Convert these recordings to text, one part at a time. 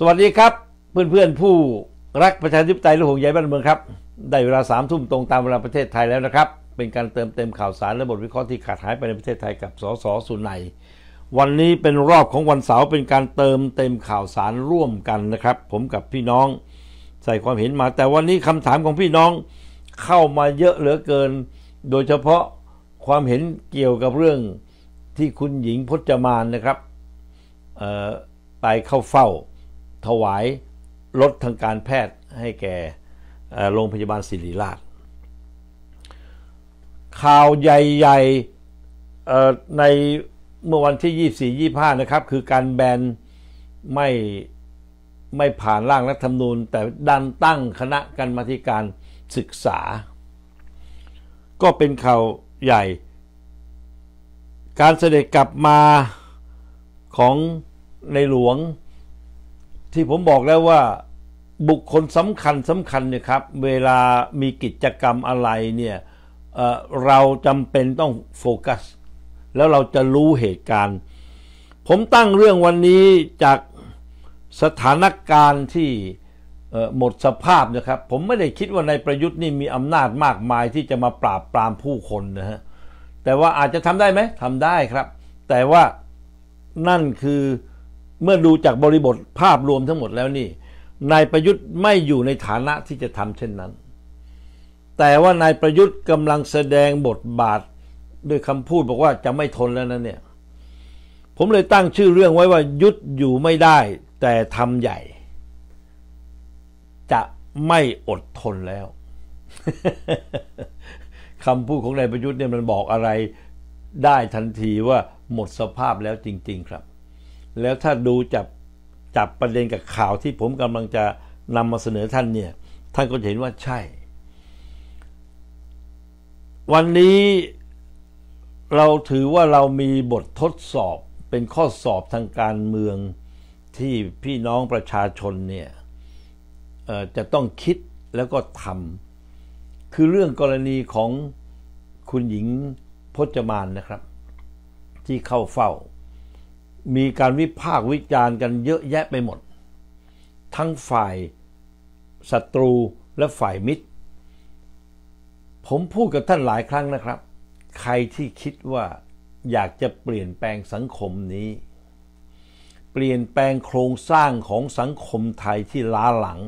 สวัสดีครับเพื่อนๆผู้รักประชาธิปไตยและห่วงใยบ้านเมืองครับได้เวลาสามทุ่มตรงตามเวลาประเทศไทยแล้วนะครับ เป็นการเติมเต็มข่าวสารและบทวิเคราะห์ที่ขาดหายไปในประเทศไทยกับสสสุนัยวันนี้เป็นรอบของวันเสาร์เป็นการเติมเต็มข่าวสารร่วมกันนะครับ ผมกับพี่น้องใส่ความเห็นมา แต่วันนี้คำถามของพี่น้องเข้ามาเยอะเหลือเกิน โดยเฉพาะความเห็นเกี่ยวกับเรื่องที่คุณหญิงพจมานนะครับไปเข้าเฝ้าถวายรถทางการแพทย์ให้แก่โรงพยาบาลศิริราช ข่าวใหญ่ๆในเมื่อวันที่ 24 25 นะครับ คือการแบนไม่ไม่ผ่านร่างรัฐธรรมนูญ แต่ดันตั้งคณะกรรมาิการศึกษา ก็เป็นข่าวใหญ่ การเสด็จกลับมา ของในหลวงที่ผมบอกแล้วว่าบุคคลสำคัญสำคัญเนี่ยครับ เวลามีกิจกรรมอะไรเนี่ยเเราจำเป็นต้องโฟกัส แล้วเราจะรู้เหตุการณ์ ผมตั้งเรื่องวันนี้จากสถานการณ์ที่หมดสภาพนะครับ ผมไม่ได้คิดว่าในประยุทธ์นี่ มีอำนาจมากมายที่จะมาปราบปรามผู้คนนะฮะแต่ว่าอาจจะทำได้ไหมทำได้ครับ แต่ว่านั่นคือเมื่อดูจากบริบทภาพรวมทั้งหมดแล้วนี่นายประยุทธ์ไม่อยู่ในฐานะที่จะทำเช่นนั้น แต่ว่านายประยุทธ์กำลังแสดงบทบาท ด้วยคำพูดบอกว่าจะไม่ทนแล้วนะเนี่ยผมเลยตั้งชื่อเรื่องไว้ว่ายุธอยู่ไม่ได้ แต่ทำใหญ่ จะไม่อดทนแล้วคำพูดของนายประยุทธ์เนี่ยมันบอกอะไรได้ทันทีว่าหมดสภาพแล้วจริง ๆครับแล้วถ้าดูจับจับประเด็นกับข่าวที่ผมกำลังจะนำมาเสนอท่านเนี่ย ท่านก็จะเห็นว่าใช่ วันนี้เราถือว่าเรามีบททดสอบเป็นข้อสอบทางการเมืองที่พี่น้องประชาชนเนี่ยจะต้องคิดแล้วก็ทำคือเรื่องกรณีของคุณหญิงพจมานนะครับ ที่เข้าเฝ้ามีการวิพากษ์วิจารณ์กันเยอะแยะไปหมด ทั้งฝ่ายศัตรูและฝ่ายมิตร ผมพูดกับท่านหลายครั้งนะครับ ใครที่คิดว่าอยากจะเปลี่ยนแปลงสังคมนี้ เปลี่ยนแปลงโครงสร้างของสังคมไทยที่ล้าหลัง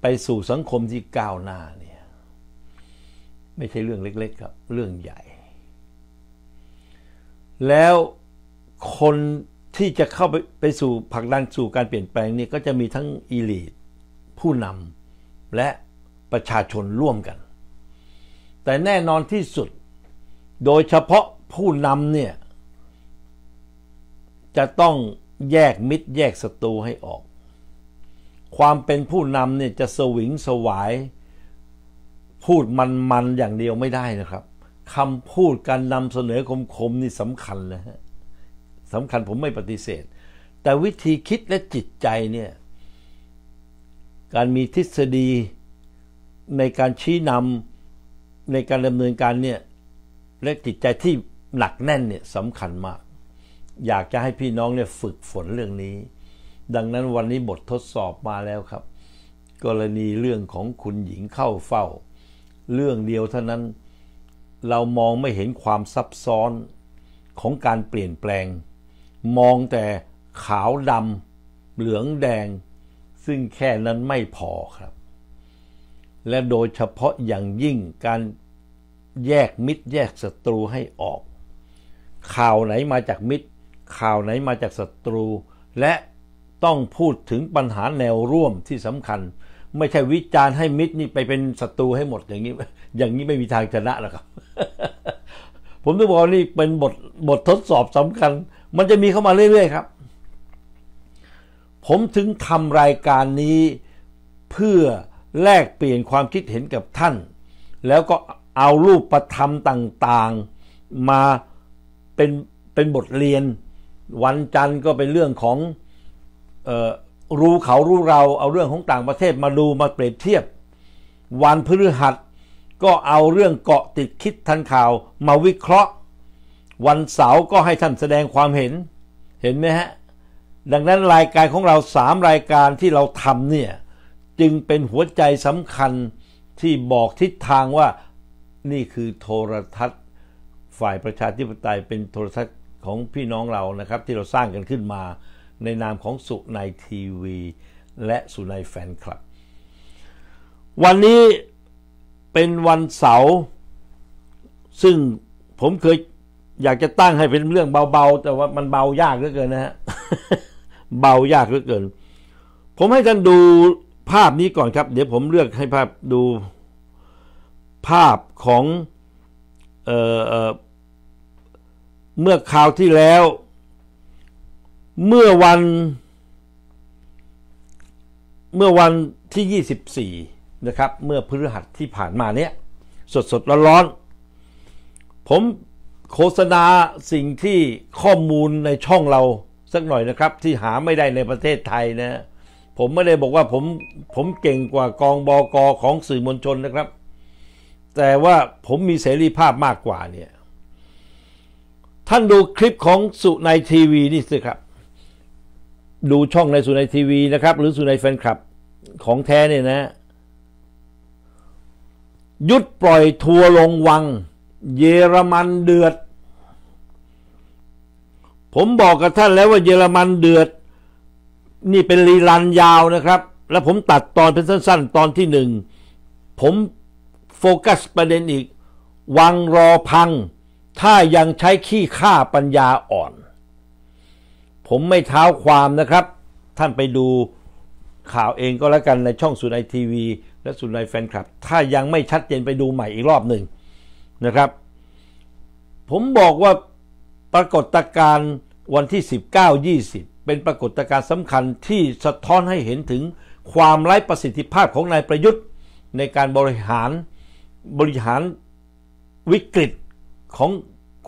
ไปสู่สังคมที่ก้าวหน้าเนี่ยไม่ใช่เรื่องเล็กๆครับ เรื่องใหญ่ แล้วคนที่จะเข้าไปไปสู่ผักดันสู่การเปลี่ยนแปลงนี่ก็จะมีทั้งอีลีทผู้นำและประชาชนร่วมกัน แต่แน่นอนที่สุด โดยเฉพาะผู้นำเนี่ยจะต้องแยกมิตรแยกศัตรูให้ออก ความเป็นผู้นำเนี่ยจะสวิงสวายพูดมันๆอย่างเดียวไม่ได้นะครับคำพูดการนำเสนอคมๆนี่สำคัญเลยฮะสำคัญผมไม่ปฏิเสธ แต่วิธีคิดและจิตใจเนี่ยการมีทฤษฎีในการชี้นำในการดำเนินการเนี่ยและจิตใจที่หนักแน่นเนี่ยสำคัญมาก อยากจะให้พี่น้องเนี่ยฝึกฝนเรื่องนี้ ดังนั้นวันนี้บททดสอบมาแล้วครับ กรณีเรื่องของคุณหญิงเข้าเฝ้า เรื่องเดียวเท่านั้นเรามองไม่เห็นความซับซ้อนของการเปลี่ยนแปลงมองแต่ ขาวดำเหลืองแดง ซึ่งแค่นั้นไม่พอครับ และโดยเฉพาะอย่างยิ่งการแยกมิตรแยกศัตรูให้ออก ข่าวไหนมาจากมิตร ข่าวไหนมาจากศัตรู และต้องพูดถึงปัญหาแนวร่วมที่สำคัญ ไม่ใช่วิจารณ์ให้มิตรนี่ไปเป็นศัตรูให้หมดอย่างนี้ อย่างนี้ไม่มีทางชนะหรอกครับ ผมต้องบอกนี่เป็นบทบททดสอบสำคัญมันจะมีเข้ามาเรื่อยๆครับ ผมถึงทำรายการนี้เพื่อแลกเปลี่ยนความคิดเห็นกับท่าน แล้วก็เอารูปประธรรมต่างๆ มาเป็นเป็นบทเรียน วันจันทร์ก็เป็นเรื่องของออรู้เขารู้เรา เอาเรื่องของต่างประเทศมาดูมาเปรียบเทียบ วันพฤหัสก็เอาเรื่องเกาะติดคิดทันข่าวมาวิเคราะห์วันเสาร์ก็ให้ท่านแสดงความเห็น เห็นไหมฮะ ดังนั้นรายการของเราสามรายการที่เราทำเนี่ย จึงเป็นหัวใจสำคัญที่บอกทิศทางว่านี่คือโทรทัศน์ ฝ่ายประชาธิปไตย เป็นโทรทัศน์ของพี่น้องเรานะครับ ที่เราสร้างกันขึ้นมาในนามของสุนายทีวี และสุนายแฟนคลับ วันนี้เป็นวันเสาร์ซึ่งผมเคยอยากจะตั้งให้เป็นเรื่องเบาๆแต่ว่ามันเบายากเหลือเกินนะฮะเบายากเหลือเกิน ผมให้ท่านดูภาพนี้ก่อนครับ เดี๋ยวผมเลือกให้ภาพดูภาพของเออเมื่อคราวที่แล้ว เมื่อวัน เมื่อวันที่ 24นะครับ เมื่อพฤหัสที่ผ่านมาเนี้ยสดๆร้อนๆผมโฆษณาสิ่งที่ข้อมูลในช่องเราสักหน่อยนะครับ ที่หาไม่ได้ในประเทศไทยนะผมไม่ได้บอกว่า ผมผมเก่งกว่ากองบอกอของสื่อมวลชนนะครับ แต่ว่าผมมีเสรีภาพมากกว่าเนี่ยท่านดูคลิปของ สุในทีวีนี่สิครับ ดูช่องในสุในทีวีนะครับ หรือสุในแฟนคลับของแท้เนี่ยนะยุดปล่อยทัวลงวัง เยอรมันเดือดผมบอก กับท่าน แล้วว่าเยอรมันเดือดนี่เป็นรีลัน ยาวนะครับ แล้ว ผมตัดตอนเป็นสั้น ๆ ตอนที่หนึ่งผมโฟกัสประเด็นอีก วังรอพัง ถ้ายังใช้ขี้ข่าปัญญาอ่อน ผมไม่เท้าความนะครับ ท่านไปดูข่าวเองก็แล้วกันในช่องสุนัยทีวีและสุนัยแฟนคลับถ้ายังไม่ชัดเจนไปดูใหม่อีกรอบหนึ่งนะครับ ผมบอกว่าปรากฏการณ์วันที่ 19-20 เป็นปรากฏการณ์สำคัญที่สะท้อนให้เห็นถึงความไร้ประสิทธิภาพของนายประยุทธ์ในการบริหารบริหารวิกฤตของ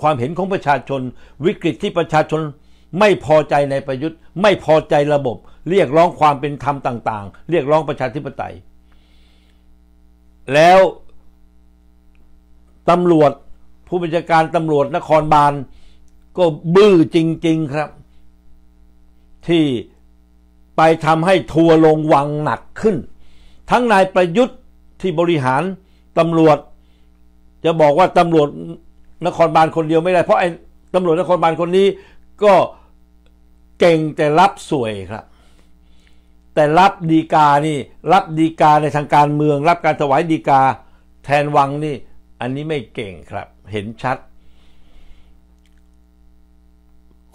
ความเห็นของประชาชน วิกฤตที่ประชาชนไม่พอใจในประยุทธ์ ไม่พอใจระบบ เรียกร้องความเป็นธรรมต่างๆ เรียกร้องประชาธิปไตย แล้วตำรวจผู้บัญชาการตำรวจนครบาลก็บื้อจริงๆครับ ที่ไปทำให้ทัวลงวังหนักขึ้น ทั้งนายประยุทธ์ที่บริหารตำรวจ จะบอกว่าตำรวจนครบาลคนเดียวไม่ได้ เพราะไอ้ตำรวจนครบาลคนนี้ก็เก่งแต่รับสวยครับ แต่รับดีกานี่รับดีกาในทางการเมือง รับการถวายดีกา แทนวังนี่ อันนี้ไม่เก่งครับ เห็นชัด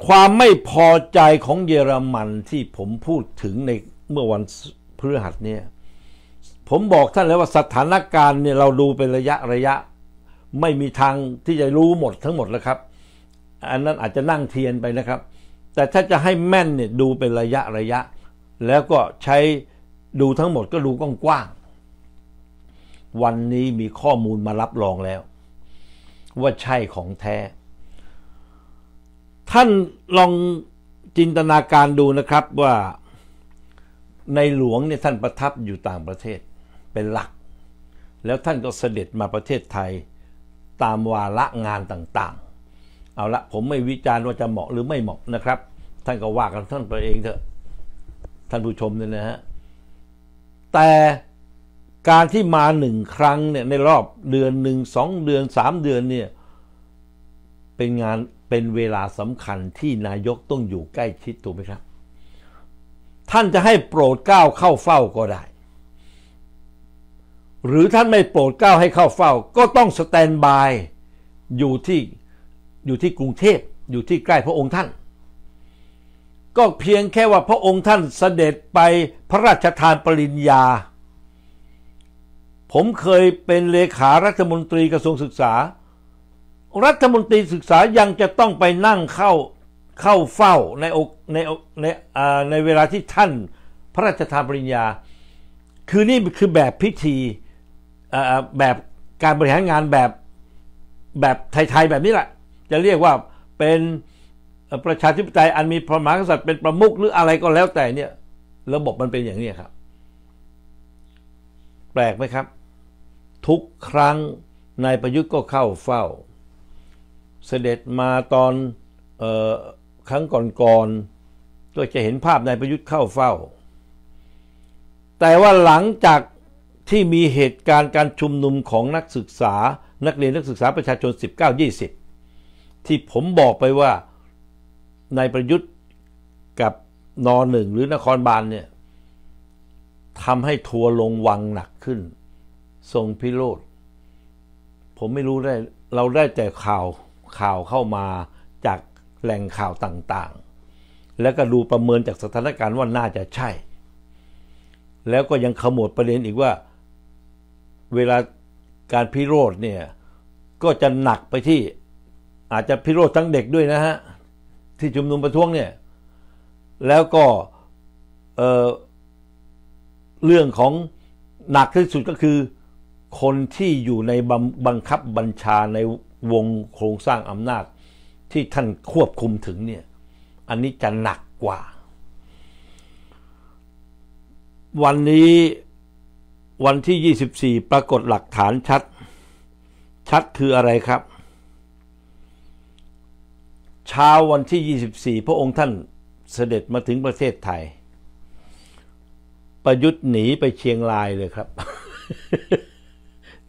ความไม่พอใจของเยอรมันที่ผมพูดถึงในเมื่อวันพฤหัสเนี่ยผมบอกท่านแล้วว่าสถานการณ์เนี่ยเราดูเป็นระยะระยะ ไม่มีทางที่จะรู้หมดทั้งหมดแล้วครับ อันนั้นอาจจะนั่งเทียนไปนะครับ แต่ถ้าจะให้แม่นเนี่ยดูเป็นระยะระยะ แล้วก็ใช้ดูทั้งหมดก็ดูกว้างๆวันนี้มีข้อมูลมารับรองแล้ว ว่าใช่ของแท้ท่านลองจินตนาการดูนะครับว่าในหลวงเนี่ยท่านประทับอยู่ต่างประเทศเป็นหลัก แล้วท่านก็เสด็จมาประเทศไทยตามวาระงานต่าง ๆเอาละผมไม่วิจารณ์ว่าจะเหมาะหรือไม่เหมาะนะครับ ท่านก็ว่ากันท่านไปเองเถอะท่านผู้ชมเนี่ยนะฮะแต่การที่มาหนึ่งครั้งเนี่ยในรอบเดือนหนึ่งสองเดือนสามเดือนเนี่ยเป็นงานเป็นเวลาสำคัญที่นายกต้องอยู่ใกล้ชิดถูกไหมครับ ท่านจะให้โปรดเก้าเข้าเฝ้าก็ได้ หรือท่านไม่โปรดเก้าให้เข้าเฝ้า ก็ต้องสแตนบายอยู่ที่อยู่ที่กรุงเทพอยู่ที่ใกล้พระองค์ท่าน ก็เพียงแค่ว่าพระองค์ท่านเสด็จไปพระราชทานปริญญา ผมเคยเป็นเลขารัฐมนตรีกระทรวงศึกษารัฐมนตรีศึกษายังจะต้องไปนั่งเข้าเข้าเฝ้าในในในในเวลาที่ท่านพระราชทานปริญญา คือนี่คือแบบพิธีแบบการบริหารงานแบบแบบไทยๆแบบนี้แหละ จะเรียกว่าเป็นประชาธิปไตยอันมีพระมหากษัตริย์เป็นประมุขหรืออะไรก็แล้วแต่เนี่ยระบบมันเป็นอย่างนี้ครับ แปลกไหมครับ ทุกครั้งนายประยุทธ์ก็เข้าเฝ้าเสด็จมาตอนออครั้งก่อนๆก็จะเห็นภาพนายประยุทธ์เข้าเฝ้า แต่ว่าหลังจากที่มีเหตุการณ์การชุมนุมของนักศึกษา นักเรียนนักศึกษาประชาชน 19-20 ที่ผมบอกไปว่านายประยุทธ์กับนอหนึ่งหรือนครบาลเนี่ย ทำให้ทัวลงวังหนักขึ้น ทรงพิโรธ ผมไม่รู้ได้ เราได้แต่ข่าวข่าวเข้ามาจากแหล่งข่าวต่างๆ แล้วก็ดูประเมินจากสถานการณ์ว่าน่าจะใช่ แล้วก็ยังขมวดประเด็นอีกว่าเวลาการพิโรธเนี่ยก็จะหนักไปที่อาจจะพิโรธทั้งเด็กด้วยนะฮะที่ชุมนุมประท้วงเนี่ย แล้วก็เเรื่องของหนักที่สุดก็คือคนที่อยู่ในบังคับบัญชาในวงโครงสร้างอำนาจที่ท่านควบคุมถึงเนี่ย อันนี้จะหนักกว่า วันนี้วันที่ 24 ปรากฏหลักฐานชัด ชัดคืออะไรครับเช้าวันที่ 24 พระองค์ท่านเสด็จมาถึงประเทศไทย ประยุทธ์หนีไปเชียงรายเลยครับ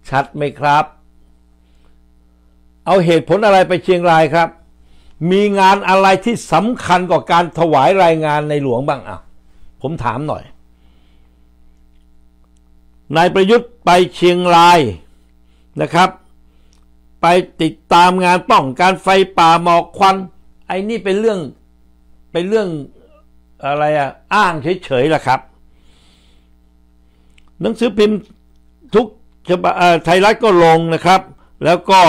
ชัดไหมครับเอาเหตุผลอะไรไปเชียงรายครับ มีงานอะไรที่สำคัญกว่าการถวายรายงานในหลวงบ้างอ่ะผมถามหน่อย นายประยุทธ์ไปเชียงรายนะครับ ไปติดตามงานป้องการไฟป่าหมอกควันไอ้นี่เป็นเรื่องเป็นเรื่องอะไรอะอ้างเฉยๆล่ะครับ หนังสือพิมพ์ทุกไทยรัฐก็ลงนะครับ แล้วก็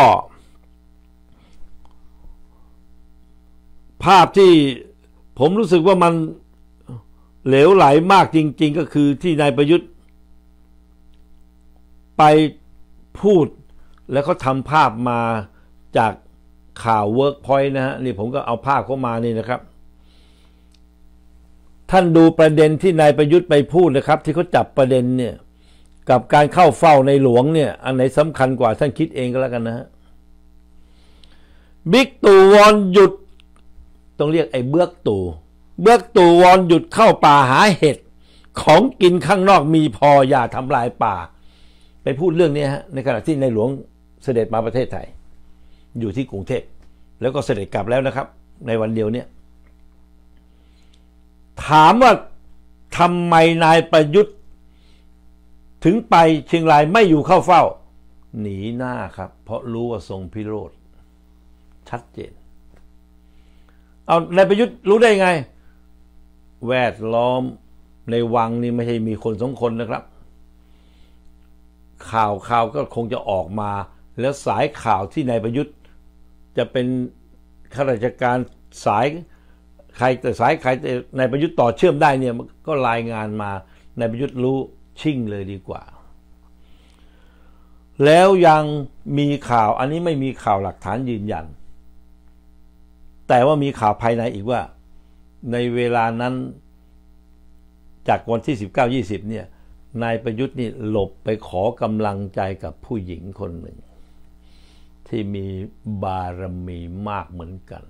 ภาพที่ผมรู้สึกว่ามันเหลวไหลมากจริงๆ ก็คือที่นายประยุทธ์ ไปพูด แล้วเขาทำภาพมาจากข่าวเวิร์กพอยต์นะฮะนี่ผมก็เอาภาพเข้ามานี่นะครับ ท่านดูประเด็นที่นายประยุทธ์ไปพูดนะครับที่เขาจับประเด็นเนี่ย กับการเข้าเฝ้าในหลวงเนี่ย อันไหนสำคัญกว่าท่านคิดเองก็แล้วกันนะฮะบิ๊กตู่วอนหยุดต้องเรียกไอ้เบือกตู่เบือกตู่วอนหยุดเข้าป่าหาเห็ดของกินข้างนอกมีพออย่าทำลายป่า ไปพูดเรื่องนี้ฮะในขณะที่ในหลวงเสด็จมาประเทศไทย อยู่ที่กรุงเทพแล้วก็เสด็จกลับแล้วนะครับ ในวันเดียวเนี่ยถามว่าทำไมนายประยุทธ์ ถึงไป เชียงรายไม่อยู่เข้าเฝ้า หนีหน้าครับ เพราะรู้ว่าทรงพิโรธชัดเจนเอานายประยุทธ์รู้ได้ไง แวดล้อมในวังนี่ไม่ใช่มีคนสองคนนะครับ ข่าวข่าวก็คงจะออกมา แล้วสายข่าวที่นายประยุทธ์ จะเป็นข้าราชการสายใครแต่สายใครแต่นายประยุทธ์ต่อเชื่อมได้เนี่ยก็รายงานมานายประยุทธ์รู้ชิ่งเลยดีกว่า แล้วยังมีข่าวอันนี้ไม่มีข่าวหลักฐานยืนยันแต่ว่ามีข่าวภายในอีกว่าในเวลานั้นจากวันที่19-20เนี่ยนายประยุทธ์นี่หลบไปขอกำลังใจกับผู้หญิงคนหนึ่ง ที่มีบารมีมากเหมือนกัน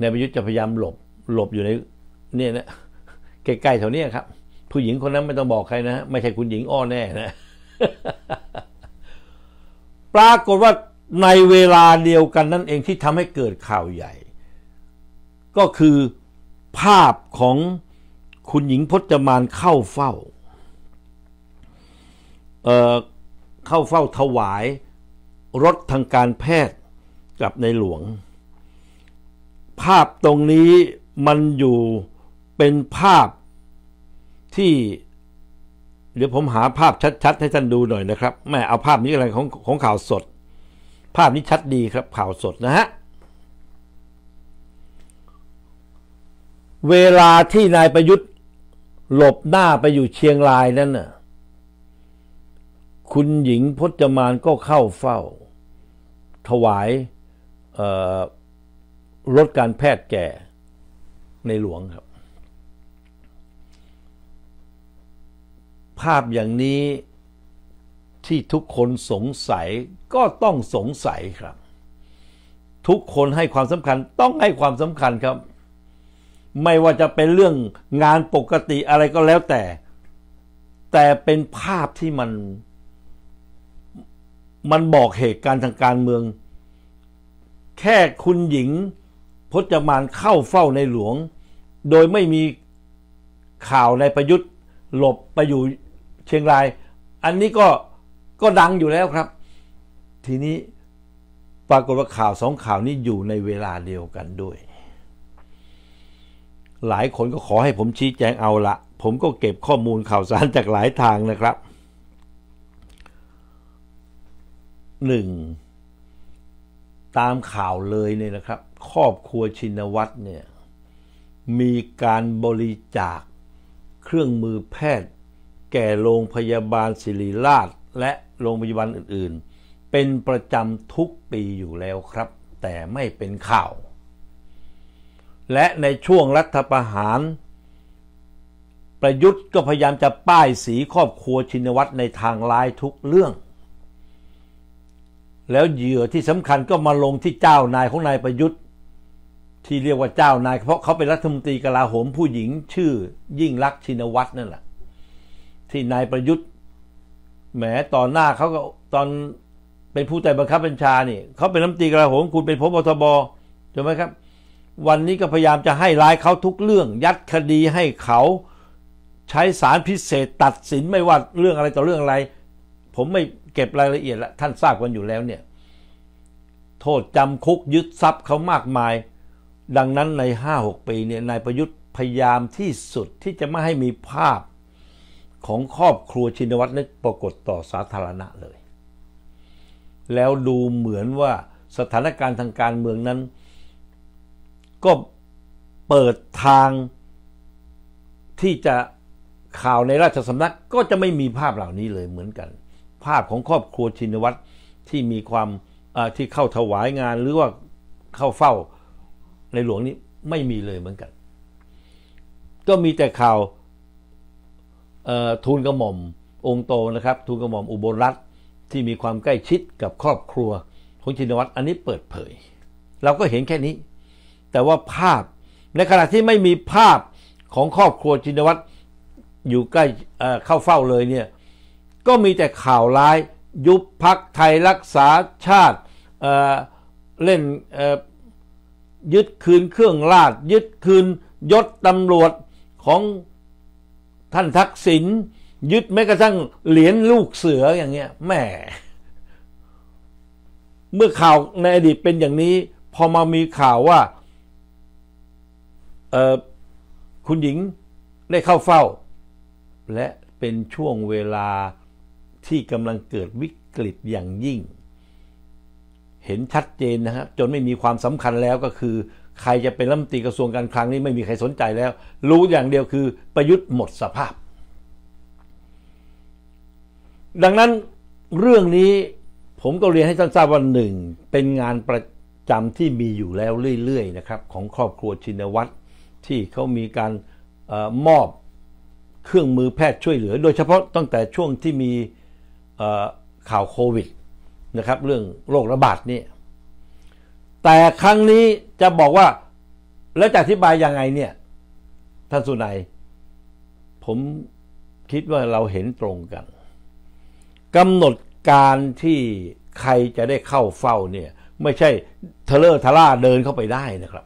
นายประยุทธ์จะพยายามหลบ หลบอยู่ใน เนี่ยนะใกล้ๆแถวนี้ครับ ผู้หญิงคนนั้นไม่ต้องบอกใครนะ ไม่ใช่คุณหญิงอ้อแน่นะ ปรากฏว่าในเวลาเดียวกันนั่นเองที่ทำให้เกิดข่าวใหญ่ ก็คือภาพของคุณหญิงพจมานเข้าเฝ้าเเข้าเฝ้าถวายรถทางการแพทย์กับในหลวง ภาพตรงนี้มันอยู่เป็นภาพที่ เดี๋ยวผมหาภาพชัดๆให้ท่านดูหน่อยนะครับ แม่เอาภาพนี้อะไรของของข่าวสดภาพนี้ชัดดีครับข่าวสดนะฮะ เวลาที่นายประยุทธ์ หลบหน้าไปอยู่เชียงรายนั้นน่ะคุณหญิงพจมานก็เข้าเฝ้า ถวายรถการแพทย์แก่ในหลวงครับ ภาพอย่างนี้ที่ทุกคนสงสัยก็ต้องสงสัยครับ ทุกคนให้ความสำคัญต้องให้ความสำคัญครับ ไม่ว่าจะเป็นเรื่องงานปกติอะไรก็แล้วแต่ แต่เป็นภาพที่มัน มันบอกเหตุการณ์ทางการเมือง แค่คุณหญิง พจมานเข้าเฝ้าในหลวง โดยไม่มีข่าวในประยุทธ์ หลบไปอยู่ เชียงราย อันนี้ก็ก็ดังอยู่แล้วครับ ทีนี้ปรากฏว่าข่าวสองข่าวนี้อยู่ในเวลาเดียวกันด้วย หลายคนก็ขอให้ผมชี้แจงเอาละผมก็เก็บข้อมูลข่าวสารจากหลายทางนะครับหนึ่งตามข่าวเลยเนี่ยนะครับครอบครัวชินวัตรเนี่ยมีการบริจาคเครื่องมือแพทย์ แก่โรงพยาบาลศิริราชและโรงพยาบาลอื่นๆ เป็นประจำทุกปีอยู่แล้วครับ แต่ไม่เป็นข่าว และในช่วงรัฐประหารประยุทธ์ก็พยายามจะป้ายสีครอบครัวชินวัตรในทางร้ายทุกเรื่อง แล้วเหยื่อที่สำคัญก็มาลงที่เจ้านายของนายประยุทธ์ ที่เรียกว่าเจ้านายเพราะเขาเป็นรัฐมนตรีกลาโหมผู้หญิงชื่อยิ่งรักชินวัตรนั่นแหละที่นายประยุทธ์แหมตอนหน้าเขาก็ตอนเป็นผู้แต้บังคับบัญชานี่เขาเป็นรัฐมนตรีกระทรวงคุณเป็นพบทบใช่ไหมครับ วันนี้ก็พยายามจะให้ร้ายเขาทุกเรื่อง ยัดคดีให้เขาใช้สารพิเศษตัดสินไม่ว่าเรื่องอะไรต่อเรื่องอะไร ผมไม่เก็บรายละเอียดละ ท่านทราบกันอยู่แล้วเนี่ย โทษจำคุกยึดทรัพย์เขามากมาย ดังนั้นใน 5-6 ปีเนี่ยนายประยุทธ์พยายามที่สุดที่จะไม่ให้มีภาพของครอบครัวชินวัตรนึกปรากฏต่อสาธารณะเลย แล้วดูเหมือนว่าสถานการณ์ทางการเมืองนั้น ก็เปิดทางที่จะข่าวในราชสำนัก ก็จะไม่มีภาพเหล่านี้เลยเหมือนกัน ภาพของครอบครัวชินวัตรที่มีความที่เข้าถวายงานหรือว่าเข้าเฝ้าในหลวงนี้ไม่มีเลยเหมือนกัน ก็มีแต่ข่าวทูลกระหม่อมองค์โตนะครับ ทูลกระหม่อมอุบลรัฐที่มีความใกล้ชิดกับครอบครัวของชินวัตรอันนี้เปิดเผย เราก็เห็นแค่นี้ แต่ว่าภาพในขณะที่ไม่มีภาพของครอบครัวชินวัตรอยู่ใกล้เข้าเฝ้าเลยเนี่ย ก็มีแต่ข่าวร้ายยุบพักไทยรักษาชาติเเล่นยึดคืนเครื่องราช ยึดคืนยศตำรวจของท่านทักษิณยึดแม้กระทั่งเหรียญลูกเสืออย่างเงี้ยแหม เมื่อข่าวในอดีตเป็นอย่างนี้ พอมามีข่าวว่าเออคุณหญิงได้เข้าเฝ้า และเป็นช่วงเวลาที่กำลังเกิดวิกฤตอย่างยิ่ง เห็นชัดเจนนะครับ จนไม่มีความสำคัญแล้วก็คือใครจะเป็นรัฐมนตรีกระทรวงการคลังนี่ไม่มีใครสนใจแล้ว รู้อย่างเดียวคือประยุทธ์หมดสภาพ ดังนั้นเรื่องนี้ผมก็เรียนให้ท่านทราบว่าหนึ่ง เป็นงานประจำที่มีอยู่แล้วเรื่อยๆนะครับของครอบครัวชินวัตรที่เขามีการอมอบเครื่องมือแพทย์ช่วยเหลือ โดยเฉพาะตั้งแต่ช่วงที่มีข่าวโควิดนะครับเรื่องโรคระบาดนี่แต่ครั้งนี้จะบอกว่าแล้วจะอธิบายยังไงเนี่ยท่านสุนัย ผมคิดว่าเราเห็นตรงกันกำหนดการที่ใครจะได้เข้าเฝ้าเนี่ยไม่ใช่เทเลอร์ทาร่าเดินเข้าไปได้นะครับ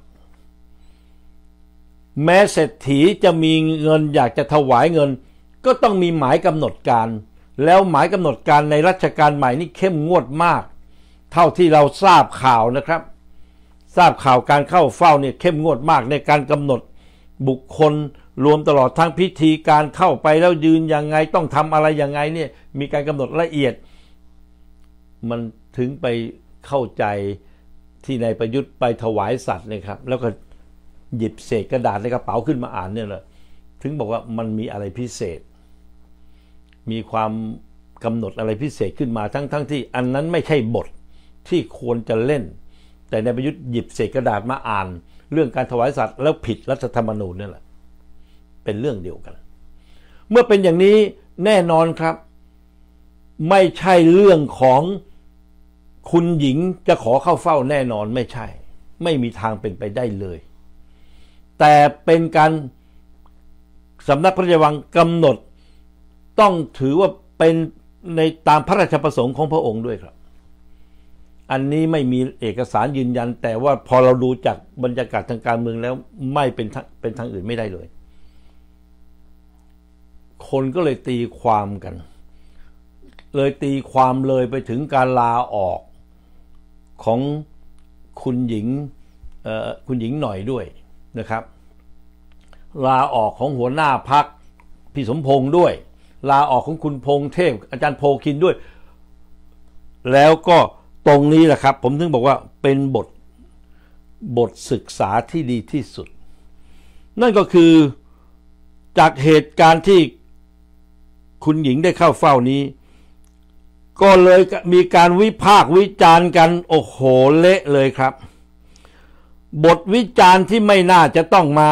แม้เศรษฐีจะมีเงินอยากจะถวายเงิน ก็ต้องมีหมายกำหนดการ แล้วหมายกำหนดการในรัชกาลใหม่นี่เข้มงวดมาก เท่าที่เราทราบข่าวนะครับทราบข่าวการเข้าเฝ้าเนี่ยเข้มงวดมากในการกำหนดบุคคลรวมตลอดทั้งพิธีการเข้าไปแล้วยืนยังไงต้องทำอะไรยังไงเนี่ยมีการกำหนดละเอียด มันถึงไปเข้าใจที่นายประยุทธ์ไปถวายสัตว์นะครับ แล้วก็หยิบเศษกระดาษในกระเป๋าขึ้นมาอ่านเนี่ยแหละถึงบอกว่ามันมีอะไรพิเศษ มีความกำหนดอะไรพิเศษขึ้นมาทั้งๆทที่อันนั้นไม่ใช่บทที่ควรจะเล่นแต่ในประยุทธ์หยิบเศษกระดาษมาอ่านเรื่องการถวายสัตว์แล้วผิดรัฐธรรมนูญนี่แหละ เป็นเรื่องเดียวกัน เมื่อเป็นอย่างนี้แน่นอนครับ ไม่ใช่เรื่องของคุณหญิงจะขอเข้าเฝ้าแน่นอนไม่ใช่ ไม่มีทางเป็นไปได้เลย แต่เป็นการสำนักพระราชวัง กำหนด ต้องถือว่าเป็นในตามพระราชประสงค์ของพระองค์ด้วยครับอันนี้ไม่มีเอกสารยืนยัน แต่ว่าพอเราดูจากบรรยากาศทางการเมืองแล้วไม่เป็นทางเป็นทางอื่นไม่ได้เลย คนก็เลยตีความกัน เลยตีความเลยไปถึงการลาออกของคุณหญิงคุณหญิงหน่อยด้วยนะครับ ลาออกของหัวหน้าพักพี่สมพงษ์ด้วย ลาออกของคุณพงษ์เทพ อาจารย์โพคินด้วย แล้วก็ตรงนี้แหละครับผมถึงบอกว่าเป็นบทบทศึกษาที่ดีที่สุด นั่นก็คือจากเหตุการณ์ที่คุณหญิงได้เข้าเฝ้านี้ ก็เลยมีการวิพากษ์วิจารณ์กันโอ้โหเละเลยครับ บทวิจารณ์ที่ไม่น่าจะต้องมา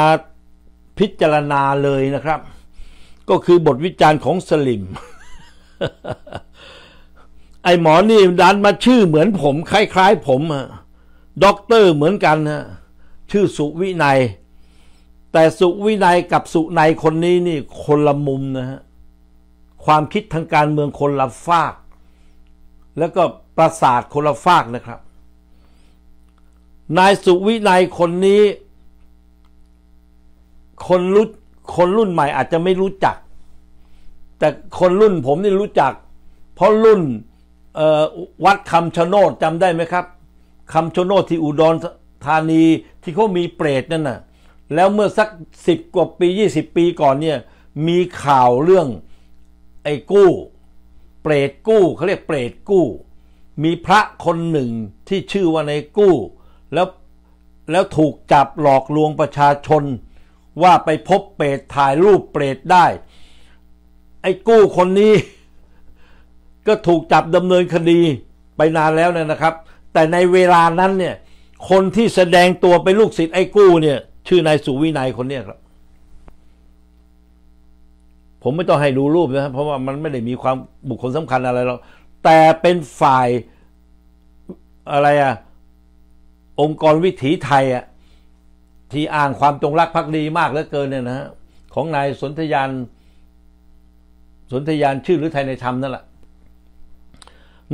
พิจารณาเลยนะครับ ก็คือบทวิจารณ์ของสลิมไอ้หมอนี่ดันมาชื่อเหมือนผม คล้าย ๆ ผมอะด็อกเตอร์เหมือนกันฮะชื่อสุวินัย แต่สุวินัยกับสุนัยคนนี้นี่คนละมุมนะฮะความคิดทางการเมืองคนละฝาก แล้วก็ประสาทคนละฝากนะครับ นายสุวินัยคนนี้คนรุ่นคนรุ่นใหม่อาจจะไม่รู้จัก แต่คนรุ่นผมนี่รู้จัก เพราะรุ่นวัดคำชะโนดจำได้ไหมครับคำชะโนดที่อุดรธานีที่เขามีเปรตนั่นน่ะแล้วเมื่อสักสิบกว่าปี 20 ปีก่อนเนี่ย มีข่าวเรื่องไอ้กู้ เปรตกู้เขาเรียกเปรตกู้ มีพระคนหนึ่งที่ชื่อว่าในกู้ แล้วแล้วถูกจับหลอกลวงประชาชนว่าไปพบเปรตถ่ายรูปเปรตได้ ไอ้กู้คนนี้ก็ถูกจับดำเนินคดี ไปนานแล้วนะครับ แต่ในเวลานั้นเนี่ย คนที่แสดงตัวเป็นลูกศิษย์ไอ้กู้เนี่ย ชื่อนายสุวินัยคนเนี้ครับ ผมไม่ต้องให้ดูรูปนะเพราะว่ามันไม่ได้มีความบุคคลสำคัญอะไรหรอก แต่เป็นฝ่ายอะไรอะ องค์กรวิถีไทยอะที่อ่างความจงรักภักดีมากเหลือเกินเนี่ยนะฮะ ของนายสนธยาน สนธยานชื่อหรือไทยในธรรมนั่นแหละ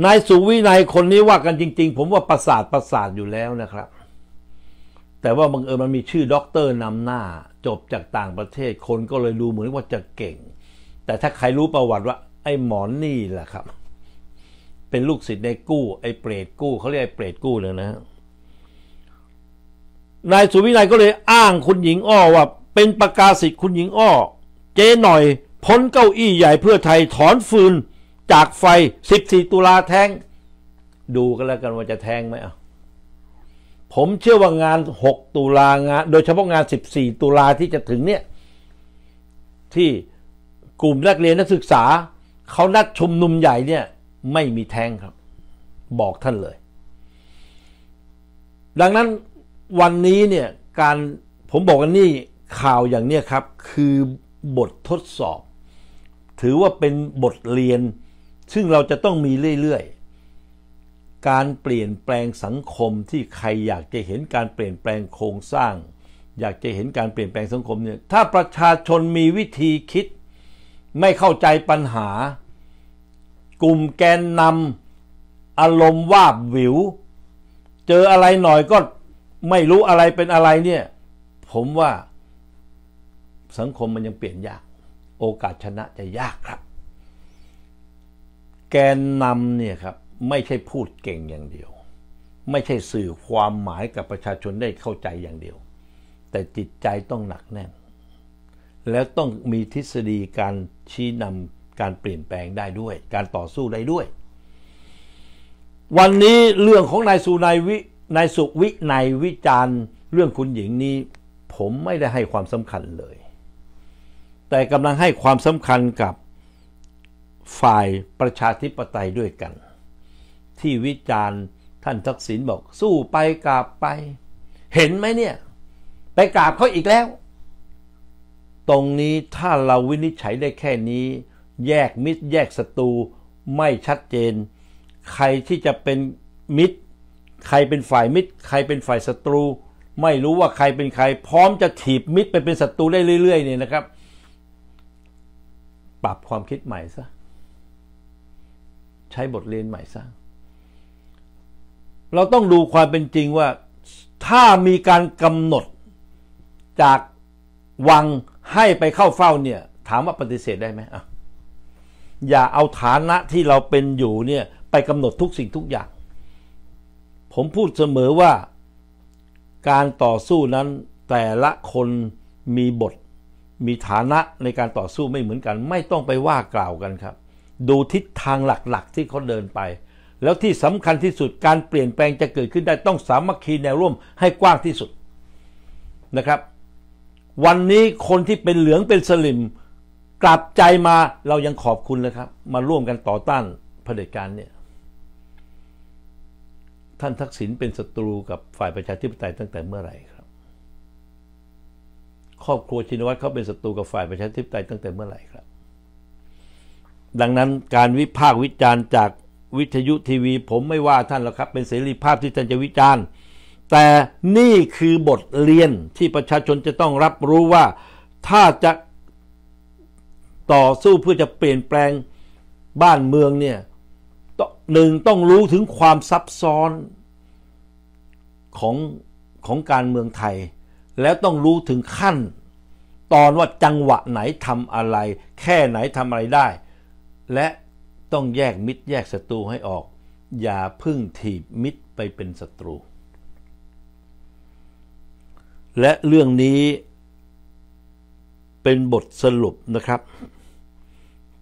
นายสุวินัยคนนี้ว่ากันจริง ๆ ผมว่าประสาทประสาทอยู่แล้วนะครับ แต่ว่าบังเอิญมันมีชื่อด็อกเตอร์นำหน้า จบจากต่างประเทศคนก็เลยดูเหมือนว่าจะเก่ง แต่ถ้าใครรู้ประวัติ ว่า ไอ้หมอนนี่แหละ ครับ เป็นลูกศิษย์ในกู้ไอ้เปรตกู้เขาเรียก ไอ้เปรตกู้เลยนะนายสุวินัยก็เลยอ้างคุณหญิงอ้อ ว่า เป็นประกาศิษย์คุณหญิงอ้อเจ๊หน่อย พ้นเก้าอี้ใหญ่เพื่อไทยถอนฟืนจากไฟ 14 ตุลาแทงดูกันแล้วกันว่าจะแทงไหมอ่ะผมเชื่อว่างาน 6 ตุลางานโดยเฉพาะงาน 14 ตุลาที่จะถึงเนี่ยที่กลุ่มนักเรียนนักศึกษา เขานัดชุมนุมใหญ่เนี่ยไม่มีแทงครับ บอกท่านเลย ดังนั้นวันนี้เนี่ยการผมบอกกันนี่ข่าวอย่างเนี้ยครับ คือบททดสอบ ถือว่าเป็นบทเรียนซึ่งเราจะต้องมีเรื่อย ๆ การเปลี่ยนแปลงสังคมที่ใครอยากจะเห็นการเปลี่ยนแปลงโครงสร้าง อยากจะเห็นการเปลี่ยนแปลงสังคมเนี่ย ถ้าประชาชนมีวิธีคิดไม่เข้าใจปัญหา กลุ่มแกนนำอารมณ์วาบวิว เจออะไรหน่อยก็ไม่รู้อะไรเป็นอะไรเนี่ยผมว่าสังคมมันยังเปลี่ยนยากโอกาสชนะจะยากครับแกนนำเนี่ยครับไม่ใช่พูดเก่งอย่างเดียว ไม่ใช่สื่อความหมายกับประชาชนได้เข้าใจอย่างเดียว แต่จิตใจต้องหนักแน่น แล้วต้องมีทฤษฎีการชี้นำการเปลี่ยนแปลงได้ด้วยการต่อสู้ได้ด้วย วันนี้เรื่องของนายสุนายวินายสุวินายวิจารณ์เรื่องคุณหญิงนี้ ผมไม่ได้ให้ความสำคัญเลย แต่กำลังให้ความสำคัญกับฝ่ายประชาธิปไตยด้วยกัน ที่วิจารณ์ท่านทักษิณบอก สู้ไปกราบไป เห็นไหมเนี่ยไปกราบเขาอีกแล้ว ตรงนี้ถ้าเราวินิจฉัยได้แค่นี้ แยกมิตร แยกศัตรูไม่ชัดเจน ใครที่จะเป็นมิตร ใครเป็นฝ่ายมิตร ใครเป็นฝ่ายศัตรู ไม่รู้ว่าใครเป็น ใคร พร้อมจะถีบมิตรไปเป็นศัตรูได้เรื่อยๆเนี่ยนะครับปรับความคิดใหม่ซะใช้บทเรียนใหม่สร้าง เราต้องดูความเป็นจริงว่าถ้ามีการกำหนดจากวังให้ไปเข้าเฝ้า เนี่ย ถามว่าปฏิเสธได้ไหมอ่ะอย่าเอาฐานะที่เราเป็นอยู่เนี่ย ไปกำหนดทุกสิ่งทุกอย่าง ผมพูดเสมอว่าการต่อสู้นั้น แต่ละคนมีบทมีฐานะในการต่อสู้ไม่เหมือนกัน ไม่ต้องไปว่ากล่าวกันครับดูทิศทางหลักๆ ที่เขาเดินไป แล้วที่สำคัญที่สุดการเปลี่ยนแปลงจะเกิดขึ้นได้ต้องสามัคคีแนวร่วมให้กว้างที่สุดนะครับ วันนี้คนที่เป็นเหลืองเป็นสลิมกลับใจมาเรายังขอบคุณเลยครับ มาร่วมกันต่อต้านเผด็จการเนี่ยท่านทักษิณเป็นศัตรูกับฝ่ายประชาธิปไตยตั้งแต่เมื่อไหร่ครับครอบครัวชินวัตรเขาเป็นศัตรูกับฝ่ายประชาธิปไตยตั้งแต่เมื่อไหร่ครับดังนั้นการวิพากษ์วิจารณ์จากวิทยุทีวี ผมไม่ว่าท่านหรอกครับ เป็นเสรีภาพที่ท่านจะวิจารณ์ แต่นี่คือบทเรียนที่ประชาชนจะต้องรับรู้ว่าถ้าจะต่อสู้เพื่อจะเปลี่ยนแปลงบ้านเมืองเนี่ยหนึ่งต้องรู้ถึงความซับซ้อนของของการเมืองไทย แล้วต้องรู้ถึงขั้น ตอนว่าจังหวะไหนทำอะไร แค่ไหนทำอะไรได้และต้องแยกมิตรแยกศัตรูให้ออก อย่าพึ่งถีบมิตรไปเป็นศัตรู และเรื่องนี้เป็นบทสรุปนะครับ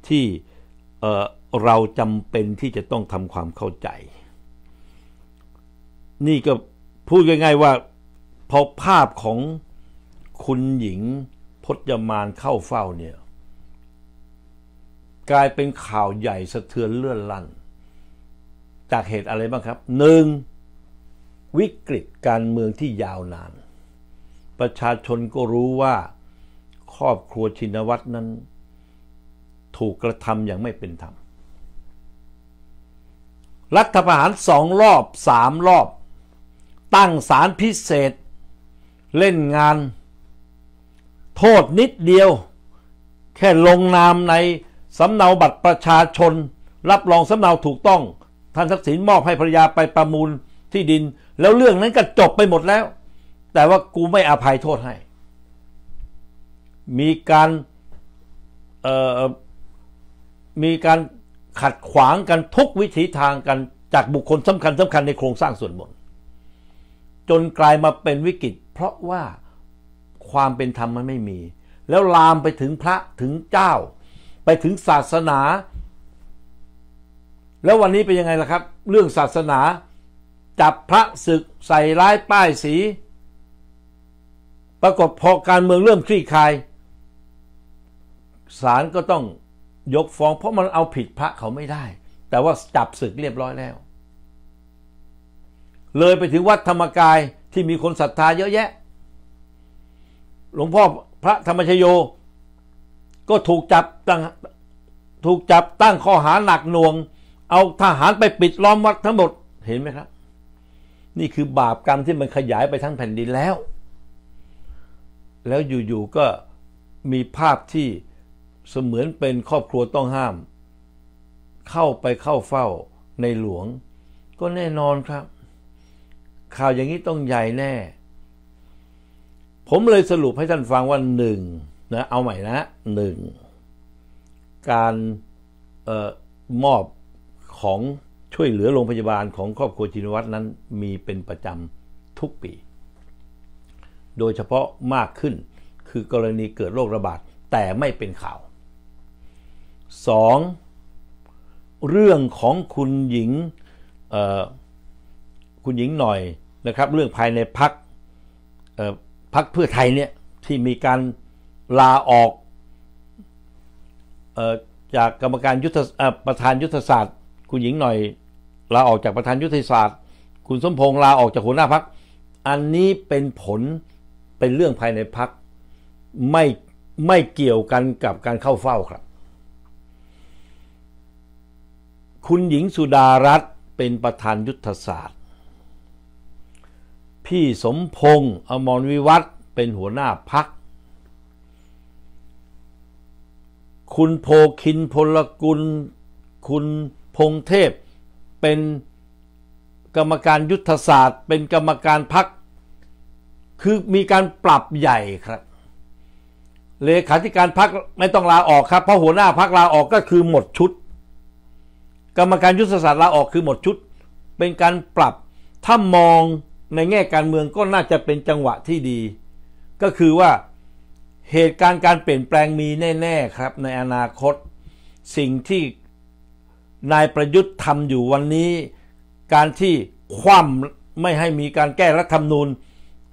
ที่เราจำเป็นที่จะต้องทำความเข้าใจ นี่ก็พูดง่ายๆว่าพอภาพของคุณหญิงพจมานเข้าเฝ้าเนี่ยกลายเป็นข่าวใหญ่ สะเทือนเลื่อนลั่น จากเหตุอะไรบ้างครับ หนึ่ง วิกฤตการเมืองที่ยาวนาน ประชาชนก็รู้ว่าครอบครัวชินวัตรนั้น ถูกกระทำอย่างไม่เป็นธรรมรัฐประหารสองรอบสามรอบ ตั้งสารพิเศษ เล่นงาน โทษนิดเดียว แค่ลงนามในสำเนาบัตรประชาชน รับรองสำเนาถูกต้อง ท่านทักษิณมอบให้ภรรยาไปประมูลที่ดิน แล้วเรื่องนั้นก็จบไปหมดแล้ว แต่ว่ากูไม่อภัยโทษให้ มีการมีการขัดขวางกันทุกวิถีทางกันจากบุคคลสำคัญสำคัญในโครงสร้างส่วนบนจนกลายมาเป็นวิกฤตเพราะว่าความเป็นธรรมมันไม่มี แล้วลามไปถึงพระถึงเจ้าไปถึงศาสนา แล้ววันนี้เป็นยังไงล่ะครับ เรื่องศาสนา จับพระศึกใส่ร้ายป้ายสี ปรากฏพอการเมืองเริ่มคลี่คลายศาลก็ต้องยกฟ้องเพราะมันเอาผิดพระเขาไม่ได้ แต่ว่าจับศึกเรียบร้อยแล้ว เลยไปถึงวัดธรรมกายที่มีคนศรัทธาเยอะแยะ หลวงพ่อพระธรรมชโยก็ถูกจับตั้งถูกจับตั้งข้อหา หนักหน่วง เอาทหารไปปิดล้อม วัดทั้งหมดเห็นไหมครับ นี่คือบาปกรรมที่มันขยายไปทั้งแผ่นดินแล้ว แล้วอยู่ๆก็มีภาพที่เสมือนเป็นครอบครัวต้องห้าม เข้าไปเข้าเฝ้าในหลวงก็แน่นอนครับ ข่าวอย่างนี้ต้องใหญ่แน่ ผมเลยสรุปให้ท่านฟังว่าหนึ่งนะเอาใหม่นะหนึ่งการออมอบของช่วยเหลือโรงพยาบาลของครอบครัวจินวัตรนั้นมีเป็นประจำทุกปี โดยเฉพาะมากขึ้นคือกรณีเกิดโรคระบาด แต่ไม่เป็นข่าว 2. เรื่องของคุณหญิงคุณหญิงหน่อยนะครับ เรื่องภายในพักพักเพื่อไทยเนี่ย ที่มีการลาออกออจากกรรมการยุทธประธานยุทธศาสตร์ คุณหญิงหน่อยลาออกจากประธานยุทธศาสตร์ คุณสมพงษ์ลาออกจากหัวหน้าพัก อันนี้เป็นผลเป็นเรื่องภายในพักไม่ไม่เกี่ยวกันกับการเข้าเฝ้าครับ คุณหญิงสุดารัตน์เป็นประธานยุทธศาสตร์ พี่สมพงษ์อมรวิวัฒเป็นหัวหน้าพักคุณโพคินพลกุลคุณพงเทพ เป็นกรรมการยุทธศาสตร์ เป็นกรรมการพักคือมีการปรับใหญ่ครับ เลขาธิการพักไม่ต้องลาออกครับเพราะหัวหน้าพักลาออกก็คือหมดชุด กรรมการยุทธศาสตร์ลาออกคือหมดชุด เป็นการปรับถ้ามองในแง่การเมืองก็น่าจะเป็นจังหวะที่ดี ก็คือว่าเหตุการณ์การเปลี่ยนแปลงมีแน่ ๆครับ ในอนาคต สิ่งที่นายประยุทธ์ทำอยู่วันนี้ การที่คว่ำไม่ให้มีการแก้รัฐธรรมนูญ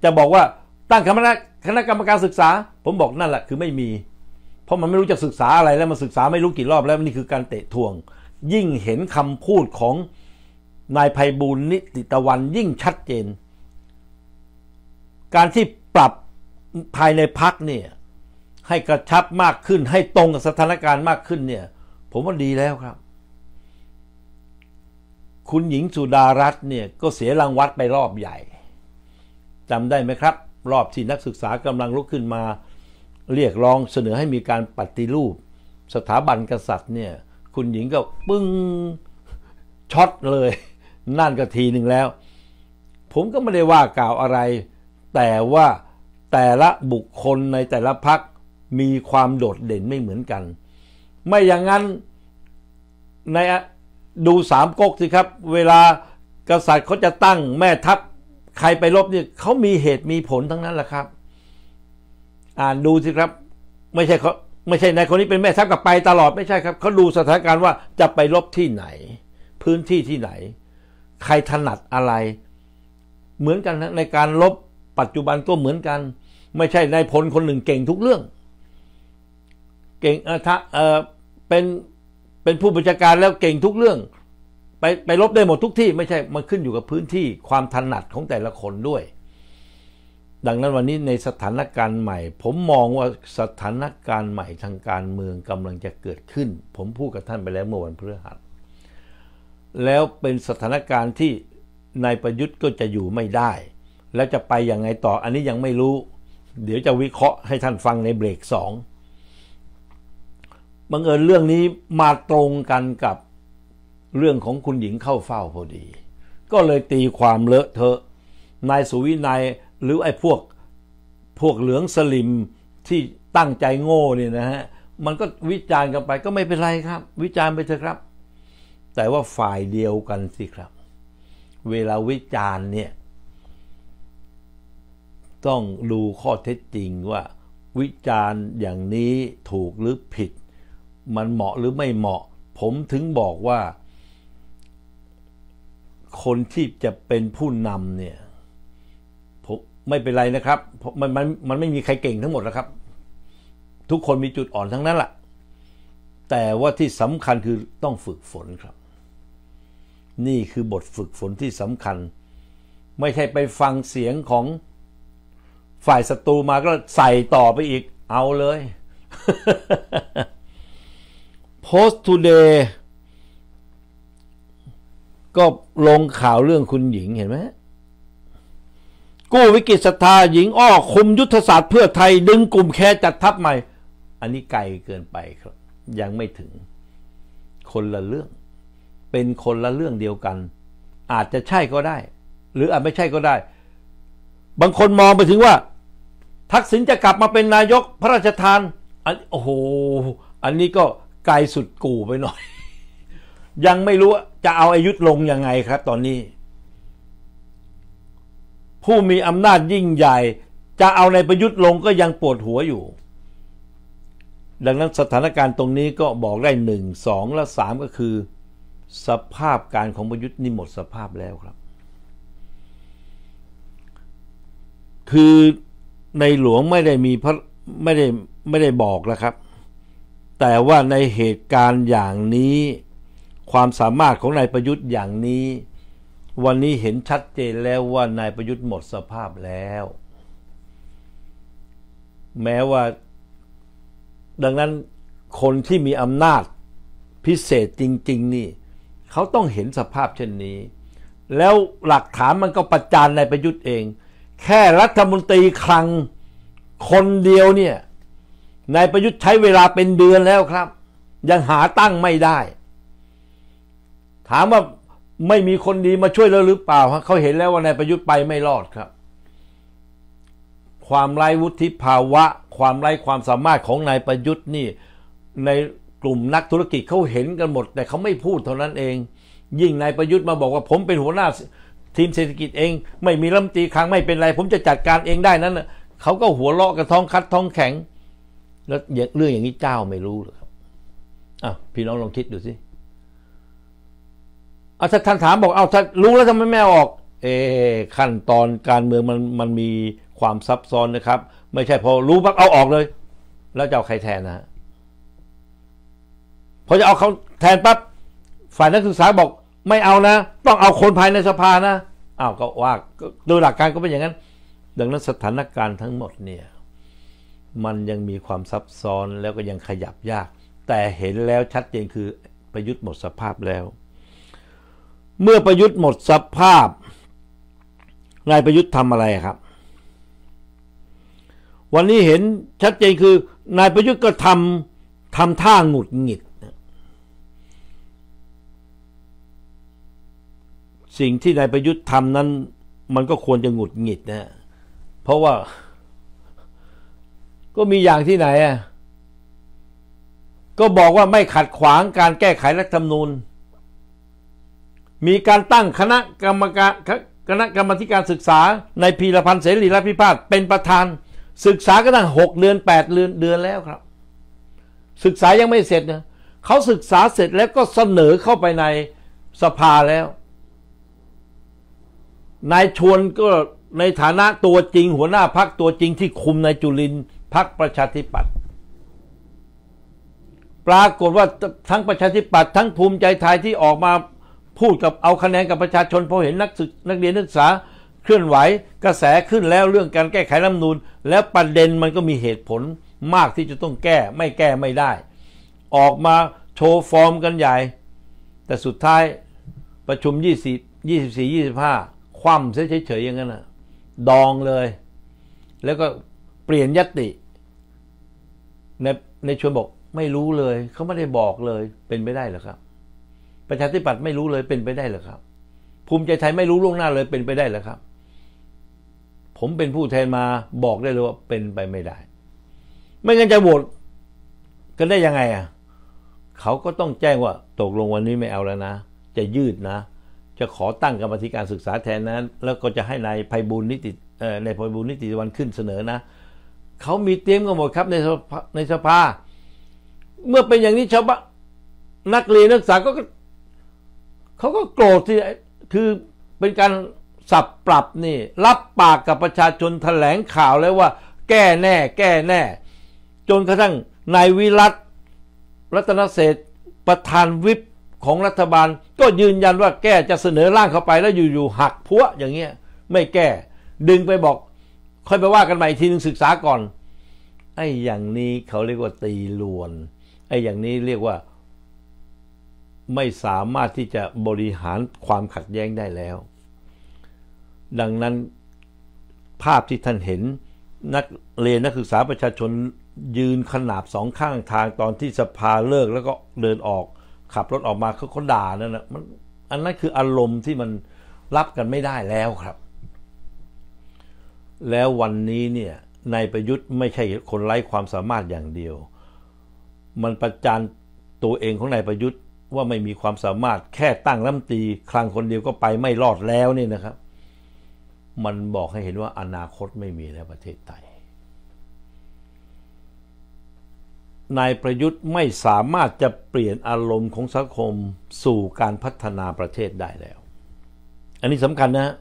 จะบอกว่าตั้งคณะคณะกรรมการศึกษา ผมบอกนั่นแหละคือไม่มี เพราะมันไม่รู้จะศึกษาอะไรแล้วมันศึกษาไม่รู้กี่รอบแล้วนี่คือการเตะทวง ยิ่งเห็นคำพูดของนายภัยบูลนิติตะวัน ยิ่งชัดเจน การที่ปรับภายในพักเนี่ยให้กระชับมากขึ้นให้ตรงกับสถานการณ์มากขึ้นเนี่ย ผมว่าดีแล้วครับ คุณหญิงสุดารัตน์เนี่ย ก็เสียรางวัลไปรอบใหญ่จำได้ไหมครับ รอบที่นักศึกษากำลังลุกขึ้นมา เรียกร้องเสนอให้มีการปฏิรูป สถาบันกษัตริย์เนี่ย คุณหญิงก็ปึ้งช็อตเลย นั่นก็ทีหนึ่งแล้ว ผมก็ไม่ได้ว่ากล่าวอะไร แต่ว่าแต่ละบุคคลในแต่ละพักมีความโดดเด่นไม่เหมือนกัน ไม่อย่างนั้นในดูสามก๊กสิครับ เวลากษัตริย์เขาจะตั้ง แม่ทัพใครไปลบเนี่ยเขามีเหตุมีผลทั้งนั้นแหละครับอ่านดูสิครับ ไม่ใช่เขาไม่ใช่ในคนนี้เป็นแม่ทัพกับไปตลอดไม่ใช่ครับเขาดูสถานการณ์ว่าจะไปลบที่ไหน พื้นที่ที่ไหน ใครถนัดอะไร เหมือนกันนะในการลบปัจจุบันก็เหมือนกัน ไม่ใช่ในพลคนหนึ่งเก่งทุกเรื่องเก่งเออเออเป็นเป็นผู้บัญชาการแล้วเก่งทุกเรื่อง ไปไปลบได้หมดทุกที่ไม่ใช่มันขึ้นอยู่กับพื้นที่ความถนัดของแต่ละคนด้วย ดังนั้นวันนี้ในสถานการณ์ใหม่ ผมมองว่าสถานการณ์ใหม่ทางการเมืองกำลังจะเกิดขึ้น ผมพูดกับท่านไปแล้วเมื่อวันพฤหัสแล้วเป็นสถานการณ์ที่นายประยุทธ์ก็จะอยู่ไม่ได้ แล้วจะไปยังไงต่ออันนี้ยังไม่รู้ เดี๋ยวจะวิเคราะห์ให้ท่านฟังในเบรกสองบังเอิญเรื่องนี้มาตรงกันกับเรื่องของคุณหญิงเข้าเฝ้าพอดี ก็เลยตีความเลอะเทอะ นายสุวินัยหรือไอ้พวกพวกเหลืองสลิมที่ตั้งใจโง่เนี่ยนะฮะ มันก็วิจารณ์กันไป ก็ไม่เป็นไรครับ วิจารณ์ไปเถอะครับ แต่ว่าฝ่ายเดียวกันสิครับ เวลาวิจารณ์เนี่ยต้องดูข้อเท็จจริงว่า วิจารณ์อย่างนี้ถูกหรือผิดมันเหมาะหรือไม่เหมาะ ผมถึงบอกว่า คนที่จะเป็นผู้นำเนี่ยผมไม่เป็นไรนะครับมันมันมันไม่มีใครเก่งทั้งหมดนะครับ ทุกคนมีจุดอ่อนทั้งนั้นแหละแต่ว่าที่สำคัญคือต้องฝึกฝนครับ นี่คือบทฝึกฝนที่สำคัญ ไม่ใช่ไปฟังเสียงของฝ่ายศัตรูมาก็ใส่ต่อไปอีกเอาเลยโพสต์ทูเดย์ก็ลงข่าวเรื่องคุณหญิงเห็นไหมกู้วิกฤตศรัทธาหญิงอ้อคุมยุทธศาสตร์เพื่อไทย ดึงกลุ่มแค่จัดทัพใหม่ อันนี้ไกลเกินไปครับยังไม่ถึง คนละเรื่อง เป็นคนละเรื่องเดียวกัน อาจจะใช่ก็ได้ หรืออาจไม่ใช่ก็ได้ บางคนมองไปถึงว่า ทักษิณจะกลับมาเป็นนายกพระราชทานอันโอ้โหอันนี้ก็ไกลสุดกู่ไปหน่อย ยังไม่รู้จะเอาอายุธลงยังไงครับ ตอนนี้ ผู้มีอำนาจยิ่งใหญ่ จะเอาในประยุทธ์ลงก็ยังปวดหัวอยู่ ดังนั้นสถานการณ์ตรงนี้ก็บอกได้หนึ่งสองและสามก็คือ สภาพการของประยุทธ์นี่หมดสภาพแล้วครับ คือในหลวงไม่ได้มีพระไม่ได้ไม่ได้บอกแล้วครับแต่ว่าในเหตุการณ์อย่างนี้ ความสามารถของนายประยุทธ์อย่างนี้ วันนี้เห็นชัดเจนแล้วว่านายประยุทธ์หมดสภาพแล้ว แม้ว่าดังนั้นคนที่มีอำนาจพิเศษจริง ๆ นี่เขาต้องเห็นสภาพเช่นนี้ แล้วหลักฐานมันก็ประจานนายประยุทธ์เอง แค่รัฐมนตรีคลัง คนเดียวเนี่ยนายประยุทธ์ใช้เวลาเป็นเดือนแล้วครับ ยังหาตั้งไม่ได้ ถามว่าไม่มีคนดีมาช่วยแล้วหรือเปล่า เขาเห็นแล้วว่านายประยุทธ์ไปไม่รอดครับ ความไร้วุฒิภาวะ ความไร้ความสามารถของนายประยุทธ์นี่ในกลุ่มนักธุรกิจเขาเห็นกันหมด แต่เขาไม่พูดเท่านั้นเอง ยิ่งนายประยุทธ์มาบอกว่าผมเป็นหัวหน้าทีมเศรษฐกิจเอง ไม่มีรำตีครั้งไม่เป็นไร ผมจะจัดการเองได้นั้นเขาก็หัวเราะกับท้องคัดท้องแข็งแล้วเรื่องอย่างนี้เจ้าไม่รู้หรือครับอ่ะพี่น้องลองคิดดูสิเอาถ้าท่านถามบอกเอาถ้ารู้แล้วทำไมแม่ออก เอขั้นตอนการเมืองมันมันมีความซับซ้อนนะครับ ไม่ใช่พอรู้ปั๊บเอาออกเลย แล้วจะเอาใครแทนนะพอจะเอาเขาแทนปั๊บฝ่ายนักศึกษาบอกไม่เอานะต้องเอาคนภายในสภานะอ้าวก็ว่าโดยหลักการก็เป็นอย่างนั้นดังนั้นสถานการณ์ทั้งหมดเนี่ยมันยังมีความซับซ้อนแล้วก็ยังขยับยาก แต่เห็นแล้วชัดเจนคือประยุทธ์หมดสภาพแล้ว เมื่อประยุทธ์หมด สภาพนายประยุทธ์ทำอะไรครับ วันนี้เห็นชัดเจนคือ นายประยุทธ์ก็ทำทำท่าหงุดหงิดสิ่งที่นายประยุทธ์ทำนั้นมันก็ควรจะหงุดหงิดนะเพราะว่าก็มีอย่างที่ไหน อ่ะ ก็บอกว่าไม่ขัดขวางการแก้ไขรัฐธรรมนูญมีการตั้งคณะกรรมการคณะกรรมการศึกษา ในพีรพันธ์เสรีรัฐพิพาทเป็นประธาน ศึกษาก็ตั้งหกเดือนแปดเดือนเดือนแล้วครับ ศึกษายังไม่เสร็จนะเขาศึกษาเสร็จแล้วก็เสนอเข้าไปในสภาแล้วนายชวนก็ในฐานะตัวจริง หัวหน้าพักตัวจริงที่คุมนายจุลินพักประชาธิปัตย์ปรากฏว่าทั้งประชาธิปัตย์ทั้งภูมิใจไทยที่ออกมาพูดกับเอาคะแนนกับประชาชนพอเห็นนักศึกนักเรียนนักศึกษาเคลื่อนไหวกระแสขึ้นแล้วเรื่องการแก้ไขรัฐมนูลแล้วประเด็นมันก็มีเหตุผลมากที่จะต้องแก้ไม่แก้ไม่ได้ ออกมาโชว์ฟอร์มกันใหญ่ แต่สุดท้ายประชุม20 24 25คว่ำเฉยๆอย่างนั้นนะดองเลย แล้วก็เปลี่ยนยติในในชวนบอกไม่รู้เลย เขาไม่ได้บอกเลย เป็นไปได้หรอครับประชาธิปัตย์ไม่รู้เลยเป็นไปได้หรอครับ ภูมิใจไทยไม่รู้ล่วงหน้าเลยเป็นไปได้หรอครับ ผมเป็นผู้แทนมาบอกได้เลยว่าเป็นไปไม่ได้ ไม่งั้นจะโหวตกันได้ยังไงอ่ะเขาก็ต้องแจ้งว่าตกลงวันนี้ไม่เอาแล้วนะจะยืดนะจะขอตั้งกรรมธิการศึกษาแทนนั้น แล้วก็จะให้นายไพบุญนิติในไพบุญนิติวันขึ้นเสนอนะเขามีเตรียมกันหมดครับในในสภา เมื่อเป็นอย่างนี้ชาวบ้านนักเรียนนักศึกษาก็เขาก็โกรธที่คือเป็นการสับปรับนี่ รับปากกับประชาชนแถลงข่าวแล้วว่า แก้แน่ แก้แน่จนกระทั่งนายวิรัตรัตนเศษประธานวิปของรัฐบาล ก็ยืนยันว่าแก้จะเสนอร่างเข้าไป แล้วอยู่ๆหักพัวอย่างเงี้ยไม่แก้ดึงไปบอกค่อยไปว่ากันใหม่ทีนึงศึกษาก่อนไอ้อย่างนี้เขาเรียกว่าตีลวน ไอ้อย่างนี้เรียกว่า ไม่สามารถที่จะบริหารความขัดแย้งได้แล้ว ดังนั้น ภาพที่ท่านเห็นนักเรียนนักศึกษาประชาชนยืนขนาบสองข้างทางตอนที่สภาเลิกแล้วก็เดินออก ขับรถออกมาเขาด่านั่นนะมันอันนั้นคืออารมณ์ที่มันรับกันไม่ได้แล้วครับแล้ววันนี้เนี่ยนายประยุทธ์ไม่ใช่คนไร้ความสามารถอย่างเดียว มันประจานตัวเองของนายประยุทธ์ว่าไม่มีความสามารถแค่ตั้งรัฐมนตรีคลังคนเดียวก็ไปไม่รอดแล้วนี่นะครับ มันบอกให้เห็นว่าอนาคตไม่มีแล้วประเทศไทยนายประยุทธ์ไม่สามารถจะเปลี่ยนอารมณ์ของสังคมสู่การพัฒนาประเทศได้แล้ว อันนี้สำคัญนะ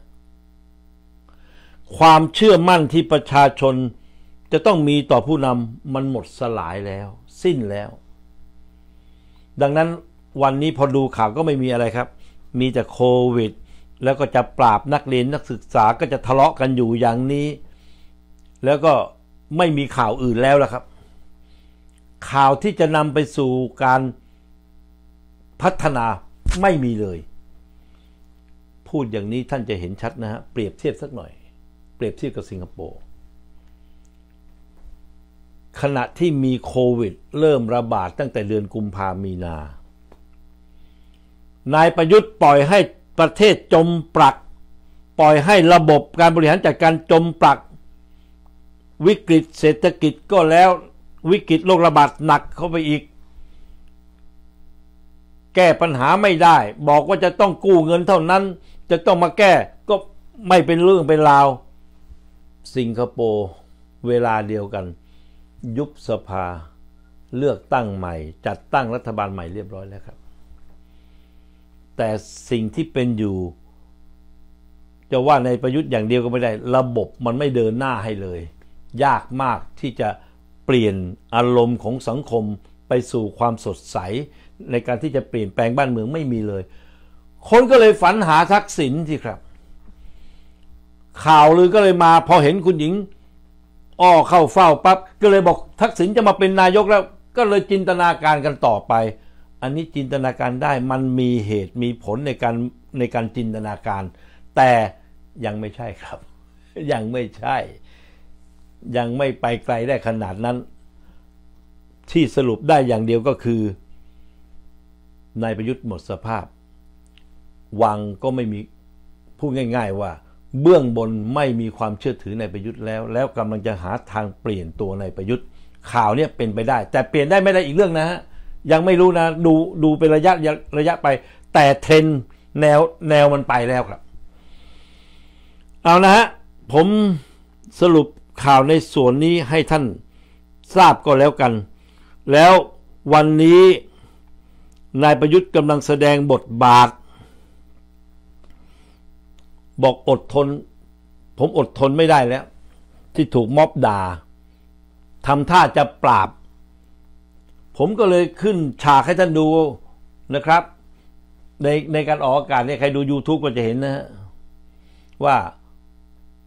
ความเชื่อมั่นที่ประชาชน จะต้องมีต่อผู้นำ มันหมดสลายแล้ว สิ้นแล้ว ดังนั้นวันนี้พอดูข่าวก็ไม่มีอะไรครับ มีแต่โควิด แล้วก็จะปราบนักเรียนนักศึกษาก็จะทะเลาะกันอยู่อย่างนี้ แล้วก็ไม่มีข่าวอื่นแล้วละครับ ข่าวที่จะนำไปสู่การพัฒนาไม่มีเลย พูดอย่างนี้ท่านจะเห็นชัดนะฮะเปรียบเทียบสักหน่อยเปรียบเทียบกับสิงคโปร์ขณะที่มีโควิดเริ่มระบาดตั้งแต่เดือนกุมภามีนา นายประยุทธ์ปล่อยให้ประเทศจมปลัก ปล่อยให้ระบบการบริหารจัดการจมปลักวิกฤตเศรษฐกิจก็แล้ววิกฤตโรคระบาดหนักเข้าไปอีก แก้ปัญหาไม่ได้ บอกว่าจะต้องกู้เงินเท่านั้น จะต้องมาแก้ก็ไม่เป็นเรื่องเป็นราวสิงคโปร์เวลาเดียวกัน ยุบสภาเลือกตั้งใหม่จัดตั้งรัฐบาลใหม่เรียบร้อยแล้วครับ แต่สิ่งที่เป็นอยู่จะว่าในประยุทธ์อย่างเดียวก็ไม่ได้ ระบบมันไม่เดินหน้าให้เลย ยากมากที่จะเปลี่ยนอารมณ์ของสังคมไปสู่ความสดใสในการที่จะเปลี่ยนแปลงบ้านเมืองไม่มีเลย คนก็เลยฝันหาทักษิณที่ครับข่าวลือก็เลยมาพอเห็นคุณหญิงอ้อเข้าเฝ้าปั๊บก็เลยบอกทักษิณจะมาเป็นนายกแล้ว ก็เลยจินตนาการกันต่อไป อันนี้จินตนาการได้มันมีเหตุมีผลในการในการจินตนาการ แต่ยังไม่ใช่ครับ ยังไม่ใช่ ยังไม่ไปไกลได้ขนาดนั้น ที่สรุปได้อย่างเดียวก็คือนายประยุทธ์หมดสภาพ วังก็ไม่มีพูดง่ายๆว่าเบื้องบนไม่มีความเชื่อถือในประยุทธ์แล้ว แล้วกำลังจะหาทางเปลี่ยนตัวในประยุทธ์ข่าวเนี่ยเป็นไปได้ แต่เปลี่ยนได้ไม่ได้อีกเรื่องนะฮะยังไม่รู้นะดูดูเป็นระยะระยะไปแต่เทรนแนวแนวมันไปแล้วครับ เอานะฮะผมสรุปข่าวในส่วนนี้ให้ท่านทราบก็แล้วกัน แล้ววันนี้นายประยุทธ์กำลังแสดงบทบาทบอกอดทน ผมอดทนไม่ได้แล้ว ที่ถูกม็อบด่าทำท่าจะปราบ ผมก็เลยขึ้นฉากให้ท่านดูนะครับ ในในการออกอากาศเนี่ยใครดู YouTube ก็จะเห็นนะฮะว่า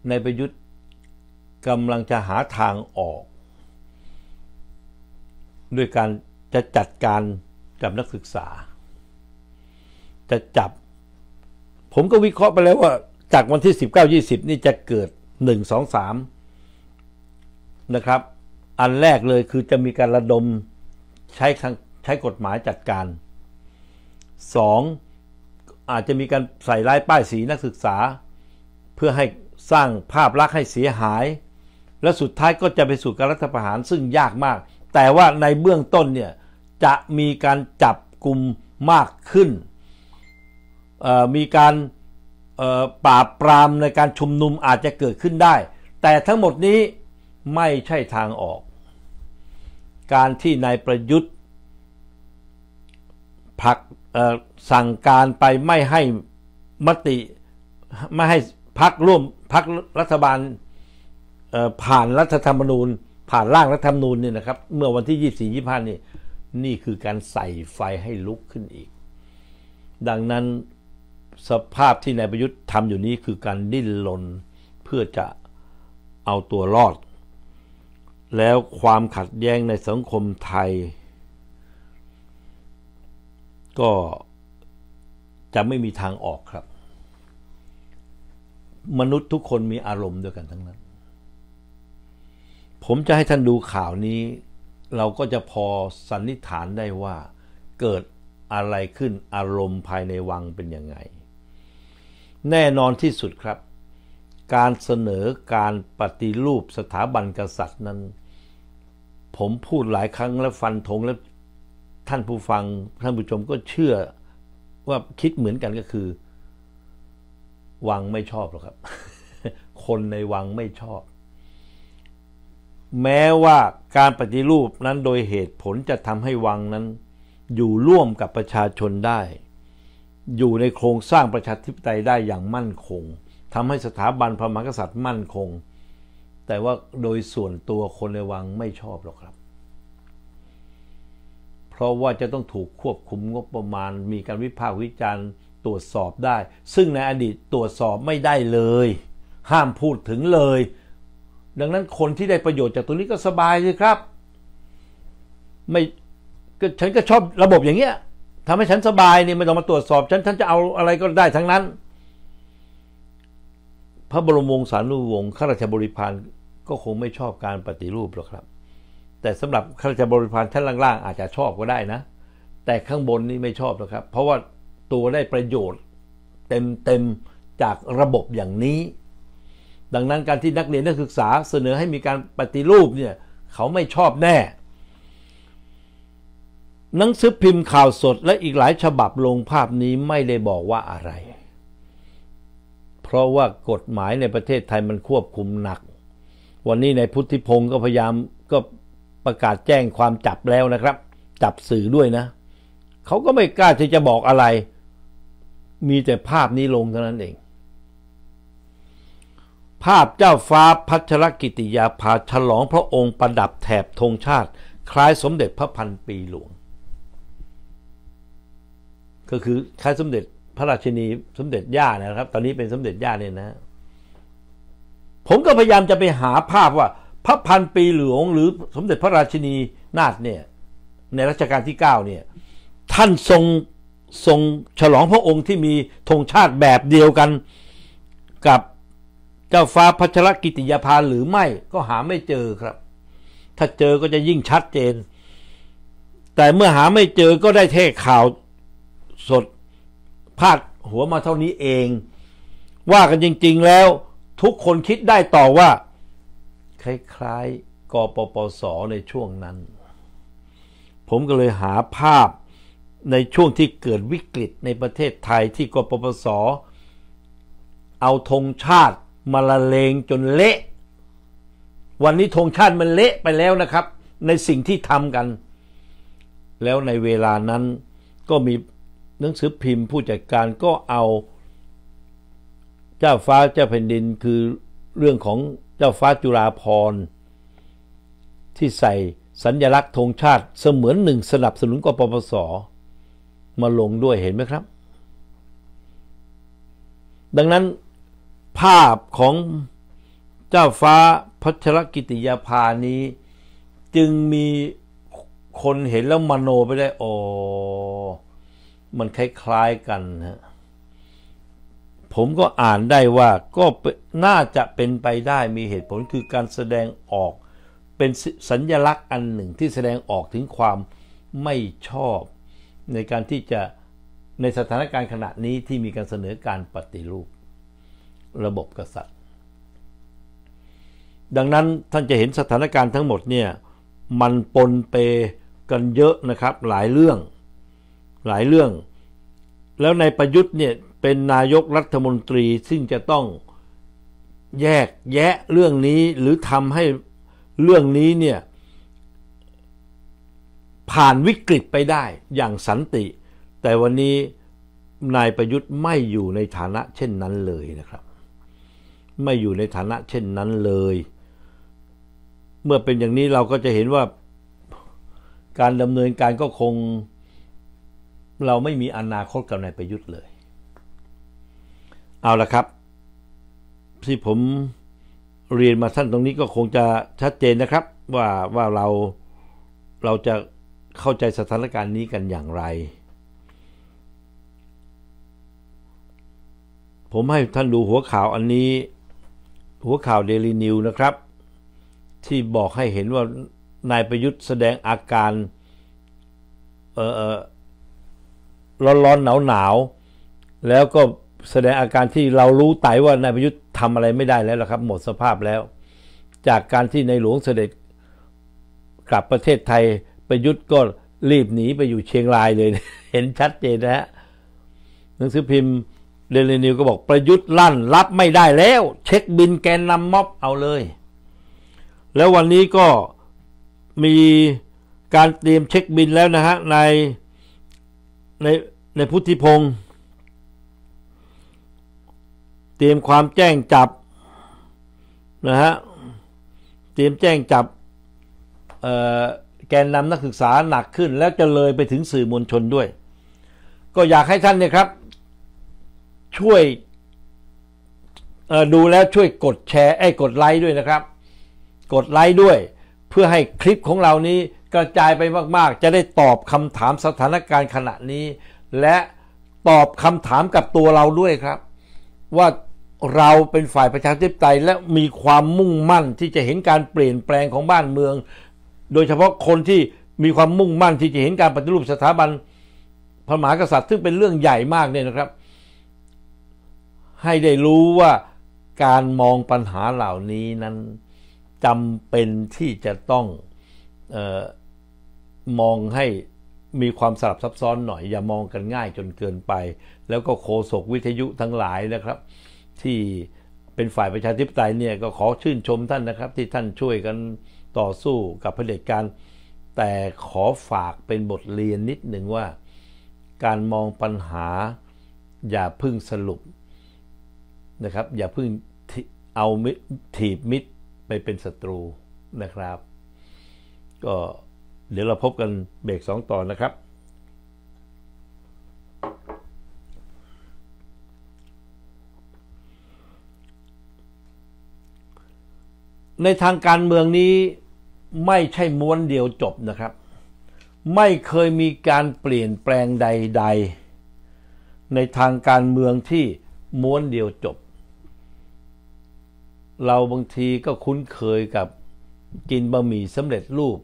นายประยุทธ์กำลังจะหาทางออก ด้วยการจะจัดการกับนักศึกษา จะจับ ผมก็วิเคราะห์ไปแล้วว่าจากวันที่ 19 20 นี่จะเกิด 1 2 3 นะครับ อันแรกเลยคือจะมีการระดม ใช้ใช้กฎหมายจัดการ 2. อาจจะมีการใส่ร้ายป้ายสีนักศึกษา เพื่อให้สร้างภาพลักษณ์ให้เสียหาย และสุดท้ายก็จะไปสู่การรัฐประหารซึ่งยากมาก แต่ว่าในเบื้องต้นเนี่ยจะมีการจับกลุ่มมากขึ้น มีการปราบปรามในการชุมนุมอาจจะเกิดขึ้นได้ แต่ทั้งหมดนี้ไม่ใช่ทางออก การที่นายประยุทธ์พักสั่งการไปไม่ให้มติ ไม่ให้พักร่วมพักรัฐบาลผ่านรัฐธรรมนูญ ผ่านร่างรัฐธรรมนูญเนี่ยนะครับ เมื่อวันที่ยยีีี่่ส่ห้านี่นี่คือการใส่ไฟให้ลุกขึ้นอีก ดังนั้นสภาพที่นายประยุทธ์ทำอยู่นี้คือการดิ้นรนเพื่อจะเอาตัวรอด แล้วความขัดแย้งในสังคมไทย ก็จะไม่มีทางออกครับ มนุษย์ทุกคนมีอารมณ์ด้วยกันทั้งนั้น ผมจะให้ท่านดูข่าวนี้ เราก็จะพอสันนิษฐานได้ว่า เกิดอะไรขึ้นอารมณ์ภายในวังเป็นยังไงแน่นอนที่สุดครับ การเสนอการปฏิรูปสถาบันกษัตริย์นั้น ผมพูดหลายครั้งและฟันธงและท่านผู้ฟัง ท่านผู้ชมก็เชื่อว่าคิดเหมือนกันก็คือ วังไม่ชอบหรอกครับ คนในวังไม่ชอบ แม้ว่าการปฏิรูปนั้นโดยเหตุผลจะทำให้วังนั้น อยู่ร่วมกับประชาชนได้อยู่ในโครงสร้างประชาธิปไตยได้อย่างมั่นคงทำให้สถาบันพระมหากษัตริย์มั่นคง แต่ว่าโดยส่วนตัวคนในวังไม่ชอบหรอกครับ เพราะว่าจะต้องถูกควบคุมงบประมาณ มีการวิพากษ์วิจารณ์ตรวจสอบได้ ซึ่งในอดีตตรวจสอบไม่ได้เลย ห้ามพูดถึงเลย ดังนั้นคนที่ได้ประโยชน์จากตรงนี้ ก็สบายเลยครับไม่ฉันก็ชอบระบบอย่างเงี้ยทำให้ฉันสบายนี่ไม่ต้องมาตรวจสอบฉันฉันจะเอาอะไรก็ได้ ทั้งนั้น พระบรมวงศานุวงศ์ข้าราชบริพารก็คงไม่ชอบการปฏิรูปหรอกครับ แต่สำหรับข้าราชบริพารชั้นล่างๆอาจจะชอบก็ได้นะแต่ข้างบนนี่ไม่ชอบหรอกครับ เพราะว่าตัวได้ประโยชน์ เต็มๆจากระบบอย่างนี้ ดังนั้นการที่นักเรียนนักศึกษาเสนอให้มีการปฏิรูปเนี่ยเขาไม่ชอบแน่หนังสือพิมพ์ข่าวสด และอีกหลายฉบับลงภาพนี้ไม่ได้บอกว่าอะไร เพราะว่ากฎหมายในประเทศไทยมันควบคุมหนัก วันนี้ในพุทธิพงศ์ก็พยายามก็ประกาศแจ้งความจับแล้วนะครับ จับสื่อด้วยนะ เขาก็ไม่กล้าที่จะบอกอะไร มีแต่ภาพนี้ลงเท่านั้นเอง ภาพเจ้าฟ้าพัชรกิติยาภาฉลองพระองค์ประดับแถบธงชาติ คล้ายสมเด็จพระพันปีหลวงก็คือคล้ายสมเด็จพระราชินีสมเด็จย่านะครับ ตอนนี้เป็นสมเด็จย่าเนี่ยนะ ผมก็พยายามจะไปหาภาพว่า พระพันปีหลวงหรือสมเด็จพระราชินีนาถเนี่ยในรัชกาลที่เก้าเนี่ยท่านทรงทรงฉลองพระองค์ที่มีธงชาติแบบเดียวกันกับเจ้าฟ้าพัชรกิติยาภาหรือไม่ก็หาไม่เจอครับ ถ้าเจอก็จะยิ่งชัดเจน แต่เมื่อหาไม่เจอก็ได้เท่ข่าวสดพาดหัวมาเท่านี้เอง ว่ากัน จริง ๆ แล้ว ทุกคนคิดได้ต่อว่า คล้าย ๆ กปปสในช่วงนั้น ผมก็เลยหาภาพในช่วงที่เกิดวิกฤตในประเทศไทยที่ กปปส เอาธงชาติ มาละเลงจนเละ วันนี้ธงชาติ มันเละไปแล้วนะครับ ในสิ่งที่ทำกัน แล้วในเวลานั้นก็มีหนังสือพิมพ์ผู้จัดการก็เอาเจ้าฟ้าเจ้าแผ่นดินคือเรื่องของเจ้าฟ้าจุฬาพรที่ใส่สัญญลักษณ์ธงชาติเสมือนหนึ่งสนับสนุนกปปสมาลงด้วยเห็นไหมครับ ดังนั้น ภาพของเจ้าฟ้าพัชรกิติยาภานี้ จึงมีคนเห็นแล้วมโนไปได้โอมันคล้าย ๆกันฮะผมก็อ่านได้ว่าก็น่าจะเป็นไปได้มีเหตุผลคือการแสดงออกเป็นสัญญลักษณ์อันหนึ่งที่แสดงออกถึงความไม่ชอบในการที่จะในสถานการณ์ขณะนี้ที่มีการเสนอการปฏิรูป ระบบกษัตริย์ ดังนั้นท่านจะเห็นสถานการณ์ทั้งหมดเนี่ยมันปนเปกันเยอะนะครับหลายเรื่องหลายเรื่อง แล้วนายประยุทธ์เนี่ย เป็นนายกรัฐมนตรีซึ่งจะต้องแยกแยะเรื่องนี้หรือทำให้เรื่องนี้เนี่ย ผ่านวิกฤตไปได้อย่างสันติ แต่วันนี้นายประยุทธ์ไม่อยู่ในฐานะเช่นนั้นเลยนะครับ ไม่อยู่ในฐานะเช่นนั้นเลย เมื่อเป็นอย่างนี้เราก็จะเห็นว่าการดำเนินการก็คงเราไม่มีอนาคตกับนายประยุทธ์เลย เอาละครับ ที่ผมเรียนมาท่านตรงนี้ก็คงจะชัดเจนนะครับ ว่า ว่าเราเราจะเข้าใจสถานการณ์นี้กันอย่างไร ผมให้ท่านดูหัวข่าวอันนี้หัวข่าวเดลี่นิวนะครับ ที่บอกให้เห็นว่านายประยุทธ์แสดงอาการเออร้อนๆหนาวๆ แล้วก็แสดงอาการที่เรารู้ไตว่านายประยุทธ์ทำอะไรไม่ได้แล้วละครับ หมดสภาพแล้ว จากการที่ในหลวงเสด็จ กลับประเทศไทยประยุทธ์ก็รีบหนีไปอยู่เชียงรายเลย เห็นชัดเจนนะฮะหนังสือพิมพ์เดลินิวก็บอกประยุทธ์ลั่นรับไม่ได้แล้ว เช็คบินแกนนำม็อบเอาเลย แล้ววันนี้ก็มีการเตรียมเช็คบินแล้วนะฮะในในในพุทธิพงศ์เตรียมความแจ้งจับ นะฮะ เตรียมแจ้งจับแกนนำนักศึกษาหนักขึ้น แล้วจะเลยไปถึงสื่อมวลชนด้วย ก็อยากให้ท่านเนี่ยครับ ช่วยดูแล้วช่วยกดแชร์ ไอ้กดไลค์ด้วยนะครับ กดไลค์ด้วย เพื่อให้คลิปของเรานี้กระจายไปมาก ๆ จะได้ตอบคำถามสถานการณ์ขณะนี้ และตอบคำถามกับตัวเราด้วยครับ ว่าเราเป็นฝ่ายประชาธิปไตยและมีความมุ่งมั่นที่จะเห็นการเปลี่ยนแปลงของบ้านเมือง โดยเฉพาะคนที่มีความมุ่งมั่นที่จะเห็นการปฏิรูปสถาบันพระมหากษัตริย์ซึ่งเป็นเรื่องใหญ่มากเนี่ยนะครับ ให้ได้รู้ว่าการมองปัญหาเหล่านี้นั้นจำเป็นที่จะต้องออมองให้มีความสลับซับซ้อนหน่อยอย่ามองกันง่ายจนเกินไป แล้วก็โคศกวิทยุทั้งหลายนะครับ ที่เป็นฝ่ายประชาธิปไตยเนี่ยก็ขอชื่นชมท่านนะครับที่ท่านช่วยกันต่อสู้กับเผด็จการแต่ขอฝากเป็นบทเรียนนิดหนึ่งว่าการมองปัญหาอย่าพึ่งสรุปนะครับอย่าพึ่งเอาถีบมิตรไปเป็นศัตรูนะครับ ก็เดี๋ยวเราพบกันเบรกสองต่อนะครับ ในทางการเมืองนี้ไม่ใช่ม้วนเดียวจบนะครับ ไม่เคยมีการเปลี่ยนแปลงใด ๆ ในทางการเมืองที่ม้วนเดียวจบ เราบางทีก็คุ้นเคยกับกินบะหมี่สำเร็จรูป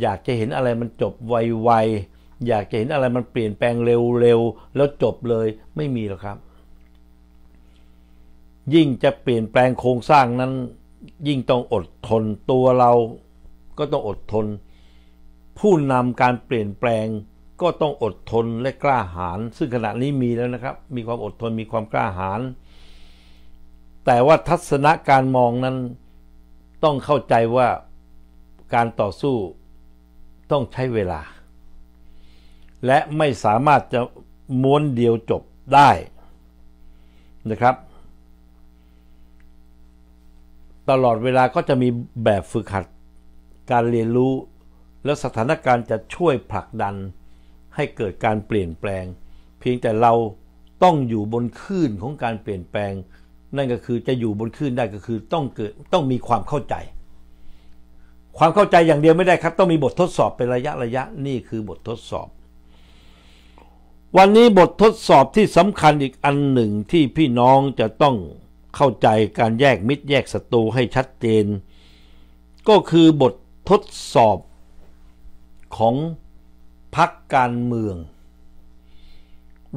อยากจะเห็นอะไรมันจบไวๆ อยากจะเห็นอะไรมันเปลี่ยนแปลงเร็วๆ แล้วจบเลยไม่มีหรอกครับ ยิ่งจะเปลี่ยนแปลงโครงสร้างนั้น ยิ่งต้องอดทนตัวเรา ก็ต้องอดทน ผู้นำการเปลี่ยนแปลง ก็ต้องอดทนและกล้าหาญซึ่งขณะนี้มีแล้วนะครับ มีความอดทนมีความกล้าหาญแต่ว่าทัศนะการมองนั้นต้องเข้าใจว่าการต่อสู้ต้องใช้เวลา และไม่สามารถจะม้วนเดียวจบได้นะครับ ตลอดเวลาก็จะมีแบบฝึกหัดการเรียนรู้และสถานการณ์จะช่วยผลักดันให้เกิดการเปลี่ยนแปลง เพียงแต่เราต้องอยู่บนคลื่นของการเปลี่ยนแปลง นั่นก็คือจะอยู่บนคลื่นได้ก็คือต้องเกิดต้องมีความเข้าใจความเข้าใจอย่างเดียวไม่ได้ครับ ต้องมีบททดสอบเป็นระยะระยะนี่คือบททดสอบ วันนี้บททดสอบที่สำคัญอีกอันหนึ่งที่พี่น้องจะต้องเข้าใจการแยกมิตร แยกศัตรูให้ชัดเจน ก็คือบททดสอบของพักการเมือง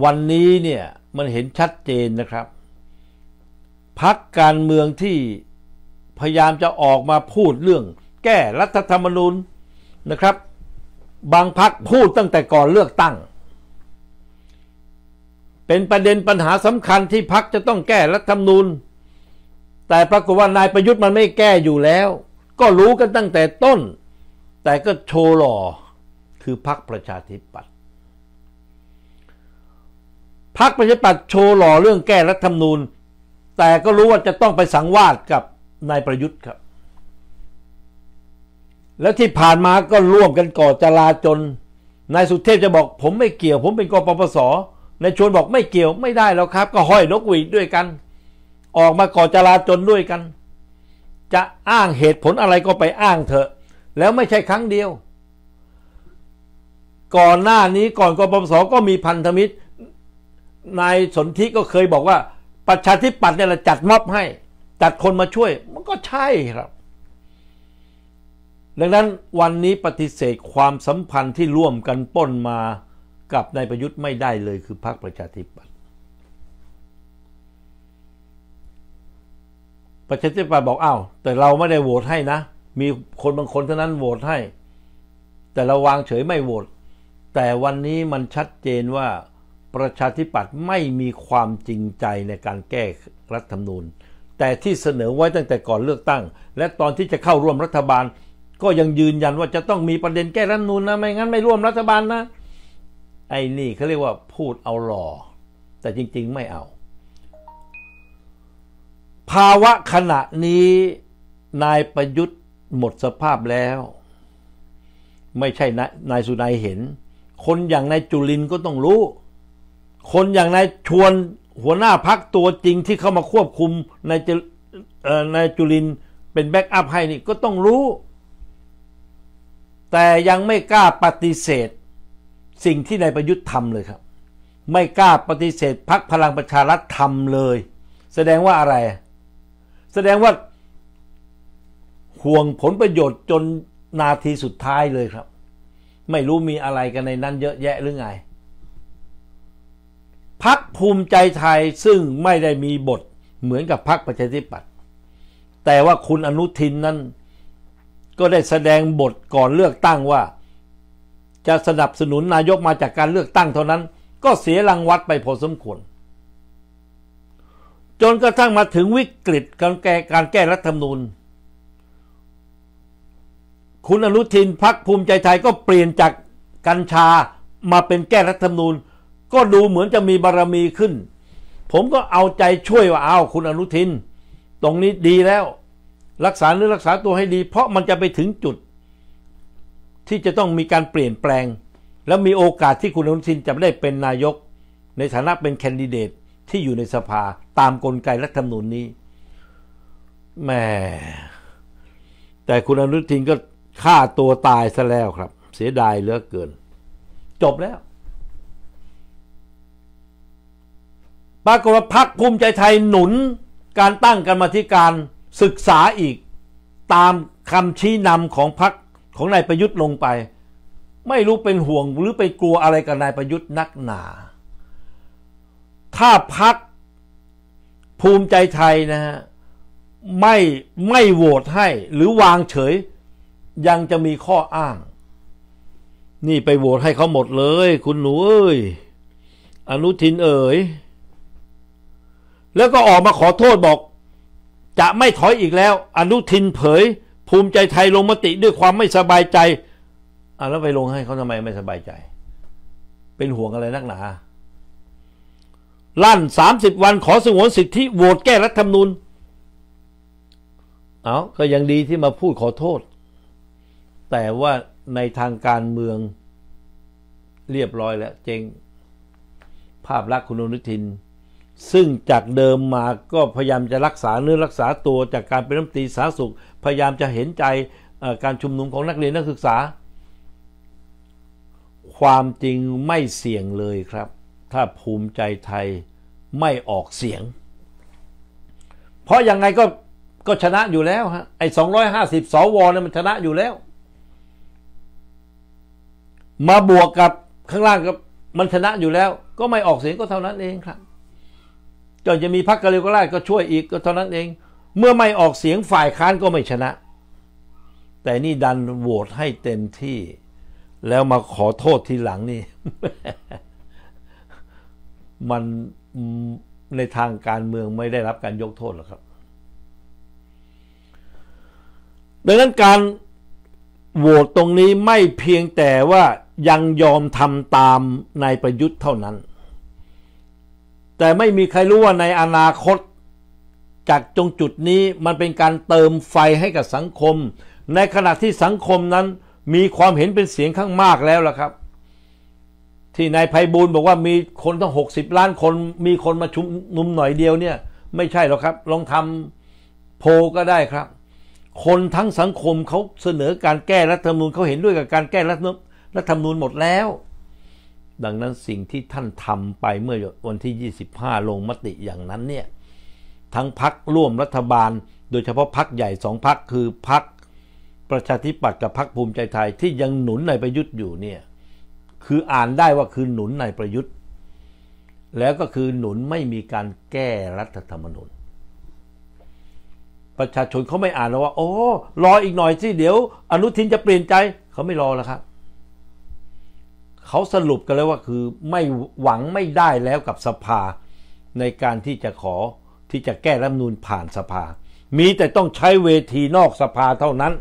วันนี้เนี่ยมันเห็นชัดเจนนะครับพักการเมืองที่พยายามจะออกมาพูดเรื่องแก้รัฐธรรมนูญนะครับ บางพักพูดตั้งแต่ก่อนเลือกตั้ง เป็นประเด็นปัญหาสำคัญที่พักจะต้องแก้รัฐธรรมนูญ แต่ปรากฏว่านายประยุทธ์มันไม่แก้อยู่แล้ว ก็รู้กันตั้งแต่ต้น แต่ก็โชว์หล่อคือพักประชาธิปัตย์พักประชาธิปัตย์โชว์หล่อเรื่องแก้รัฐธรรมนูญแต่ก็รู้ว่าจะต้องไปสังวาสกับนายประยุทธ์ครับแล้วที่ผ่านมาก็ร่วมกันก่อจลาจลนายสุเทพจะบอก ผมไม่เกี่ยวผมเป็นกปปส นายชวนบอกไม่เกี่ยวไม่ได้แล้วครับ ก็ห้อยนกหวีดด้วยกัน ออกมาก่อจลาจลด้วยกัน จะอ้างเหตุผลอะไรก็ไปอ้างเถอะแล้วไม่ใช่ครั้งเดียว ก่อนหน้านี้ก่อนกปปสก็มีพันธมิตรนายสนธิก็เคยบอกว่าประชาธิปัตย์เนี่ยจัดม็อบให้จัดคนมาช่วย มันก็ใช่ครับดังนั้นวันนี้ปฏิเสธความสัมพันธ์ที่ร่วมกันป้นมากับนายประยุทธ์ไม่ได้เลยคือพรรคประชาธิปัตย์ประชาธิปัตย์บอกอ้าวแต่เราไม่ได้โหวตให้นะ มีคนบางคนเท่านั้นโหวตให้ แต่เราวางเฉยไม่โหวตแต่วันนี้มันชัดเจนว่า ประชาธิปัตย์ไม่มีความจริงใจในการแก้รัฐธรรมนูญ แต่ที่เสนอไว้ตั้งแต่ก่อนเลือกตั้ง และตอนที่จะเข้าร่วมรัฐบาลก็ยังยืนยันว่าจะต้องมีประเด็นแก้รัฐนูนนะ ไม่งั้นไม่ร่วมรัฐบาลนะ ไอ้นี่เขาเรียกว่าพูดเอาหล่อแต่จริงๆไม่เอา ภาวะขณะนี้นายประยุทธ์หมดสภาพแล้ว ไม่ใช่นนายสุนัยเห็น คนอย่างนายจุลินก็ต้องรู้ คนอย่างนายชวนหัวหน้าพักตัวจริงที่เข้ามาควบคุมนายจุนายจุลินเป็นแบ็กอัพให้นี่ ก็ต้องรู้แต่ยังไม่กล้าปฏิเสธ สิ่งที่นายประยุทธ์ทำเลยครับ ไม่กล้าปฏิเสธพักพลังประชารัฐทำเลย แสดงว่าอะไร แสดงว่า ห่วงผลประโยชน์จนนาทีสุดท้ายเลยครับ ไม่รู้มีอะไรกันในนั้นเยอะแยะหรือไงพักภูมิใจไทยซึ่งไม่ได้มีบทเหมือนกับพักประชาธิปัตย์แต่ว่าคุณอนุทินนั้นก็ได้แสดงบทก่อนเลือกตั้งว่า จะสนับสนุนนายกมาจากการเลือกตั้งเท่านั้น ก็เสียรังวัดไปพอสมควร จนกระทั่งมาถึงวิกฤตการแก้การแก้รัฐธรรมนูญ คุณอนุทินพักภูมิใจไทยก็เปลี่ยนจากกัญชามาเป็นแก้รัฐธรรมนูญ ก็ดูเหมือนจะมีบารรมีขึ้น ผมก็เอาใจช่วยว่าเอาคุณอนุทิน ตรงนี้ดีแล้วรักษาหรือรักษาตัวให้ดี เพราะมันจะไปถึงจุด ที่จะต้องมีการเปลี่ยนแปลง และมีโอกาสที่คุณอนุทินจะได้เป็นนายก ในฐานะเป็นแคนดิเดตที่อยู่ในสภา ตามกลไกรัฐธรรมนูญนี้ แม่ แต่คุณอนุทินก็ฆ่าตัวตายซะแล้วครับ เสียดายเหลือเกิน จบแล้วปรากฏว่าพักภูมิใจไทยหนุน การตั้งกรรมธิการศึกษาอีกตามคำชี้นำของพรรคของนายประยุทธ์ลงไป ไม่รู้เป็นห่วงหรือไปกลัวอะไรกับนายประยุทธ์นักหนา ถ้าพักภูมิใจไทยนะฮะไม่ ไม่โหวตให้หรือวางเฉย ยังจะมีข้ออ้าง นี่ไปโหวตให้เขาหมดเลย คุณหนูเอ้ย อนุทินเอ๋ยแล้วก็ออกมาขอโทษบอกจะไม่ถอยอีกแล้ว อนุทินเผย ภูมิใจไทยลงมติด้วยความไม่สบายใจอ่าแล้วไปลงให้เขาทำไมไม่สบายใจ เป็นห่วงอะไรนักหนาลั่นสสามิบวันขอสงวนสิทธิโหวตแก้รัฐธรรมนูญเอาก็ยังดีที่มาพูดขอโทษ แต่ว่าในทางการเมือง เรียบร้อยแล้วเจงภาพลักษณ์คุณอนุทินซึ่งจากเดิมมาก็พยายามจะรักษา เนื้อรักษาตัวจากการเป็นรัฐมนตรีสาธารณสุขพยายามจะเห็นใจการชุมนุมของนักเรียนนักศึกษา ความจริงไม่เสี่ยงเลยครับ ถ้าภูมิใจไทยไม่ออกเสียง เพราะยังไง ก็ก็ชนะอยู่แล้วฮะไอ้สองร้อยห้าสิบสวเนี่ยมันชนะอยู่แล้ว มาบวกกับข้างล่างกับมันชนะอยู่แล้ว ก็ไม่ออกเสียงก็เท่านั้นเองครับก็จะมีพรรคกาลิโกราชก็ช่วยอีกก็เท่านั้นเอง เมื่อไม่ออกเสียงฝ่ายค้านก็ไม่ชนะ แต่นี่ดันโหวตให้เต็มที่ แล้วมาขอโทษทีหลังนี่มันในทางการเมืองไม่ได้รับการยกโทษหรอกครับ ดังนั้นการโหวตตรงนี้ไม่เพียงแต่ว่ายังยอมทำตามนายประยุทธ์เท่านั้นแต่ไม่มีใครรู้ว่าในอนาคตจากจงจุดนี้มันเป็นการเติมไฟให้กับสังคม ในขณะที่สังคมนั้นมีความเห็นเป็นเสียงข้างมากแล้วล่ะครับ ที่นายไพบูลบอกว่ามีคนต้อง60 ล้านคนมีคนมาชุมนุมหน่อยเดียวเนี่ย ไม่ใช่หรอกครับ ลองทำโพก็ได้ครับ คนทั้งสังคมเขาเสนอการแก้รัฐธรรมนูญเขาเห็นด้วยกับการแก้รัฐธรรมนูญหมดแล้วดังนั้นสิ่งที่ท่านทำไปเมื่อวันที่ 25 ลงมติอย่างนั้นเนี่ยทั้งพักร่วมรัฐบาล โดยเฉพาะพักใหญ่สองพัก คือพักประชาธิปัตย์กับพักภูมิใจไทย ที่ยังหนุนนายประยุทธ์อยู่เนี่ยคืออ่านได้ว่าคือหนุนนายประยุทธ์ แล้วก็คือหนุนไม่มีการแก้รัฐธรรมนูญประชาชนเขาไม่อ่านแล้วว่า โอ้ รออีกหน่อยสิเดี๋ยว อนุทินจะเปลี่ยนใจเขาไม่รอแล้วครับเขาสรุปกันแล้วว่าคือไม่หวังไม่ได้แล้วกับสภาในการที่จะขอที่จะแก้รัฐนูลผ่านสภา มีแต่ต้องใช้เวทีนอกสภาเท่านั้น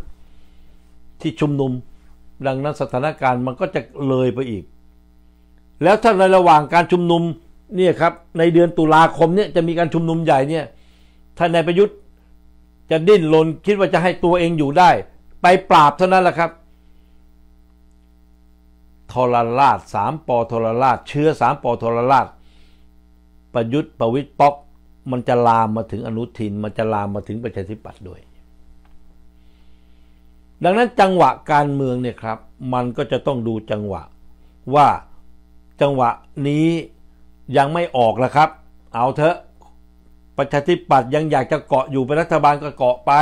ที่ชุมนุม ดังนั้นสถานการณ์มันก็จะเลยไปอีก แล้วถ้าในระหว่างการชุมนุม เนี่ยครับ ในเดือนตุลาคมเนี่ย จะมีการชุมนุมใหญ่เนี่ยท่านนายประยุทธ์จะดิ้นรนคิดว่าจะให้ตัวเองอยู่ได้ ไปปราบเท่านั้นแหละครับทรราชสามปอทรราชเชื้อสามปอทรราช ประยุทธ์ประวิตรป๊อก มันจะลามมาถึงอนุทิน มันจะลามมาถึงประชาธิปัตย์ด้วย ดังนั้นจังหวะการเมืองเนี่ยครับ มันก็จะต้องดูจังหวะว่าจังหวะนี้ยังไม่ออกนะครับ เอาเถอะประชาธิปัตย์ยังอยากจะเกาะอยู่เป็นรัฐบาลก็เกาะไป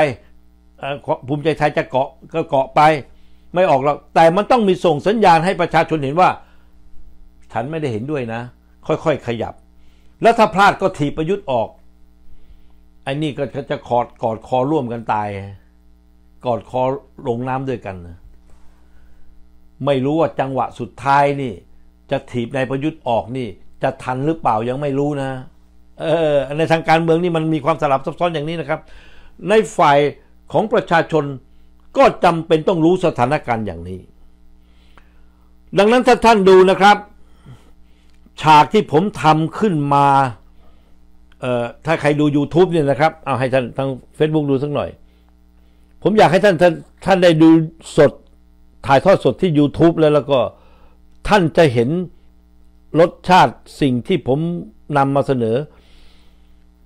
ภูมิใจไทยจะเกาะก็เกาะไปไม่ออกหรอกแต่มันต้องมีส่งสัญญาณให้ประชาชนเห็นว่าฉันไม่ได้เห็นด้วยนะ ค่อยๆ ขยับ แล้วถ้าพลาดก็ถีบประยุทธ์ออกไอ้นี่ก็จะกอดกอดคอร่วมกันตาย กอดคอลงน้ำด้วยกัน ไม่รู้ว่าจังหวะสุดท้ายนี่ จะถีบนายประยุทธ์ออกนี่ จะทันหรือเปล่ายังไม่รู้นะ เออในทางการเมืองนี่มันมีความสลับซับซ้อนอย่างนี้นะครับ ในฝ่ายของประชาชนก็จำเป็นต้องรู้สถานการณ์อย่างนี้ ดังนั้นถ้าท่านดูนะครับ ฉากที่ผมทำขึ้นมาถ้าใครดู YouTube เนี่ยนะครับเอาให้ท่านทาง Facebook ดูสักหน่อย ผมอยากให้ท่านท่านท่านได้ดูสดถ่ายทอดสดที่ YouTube แล้วแล้วก็ ท่านจะเห็นรสชาติสิ่งที่ผมนำมาเสนอ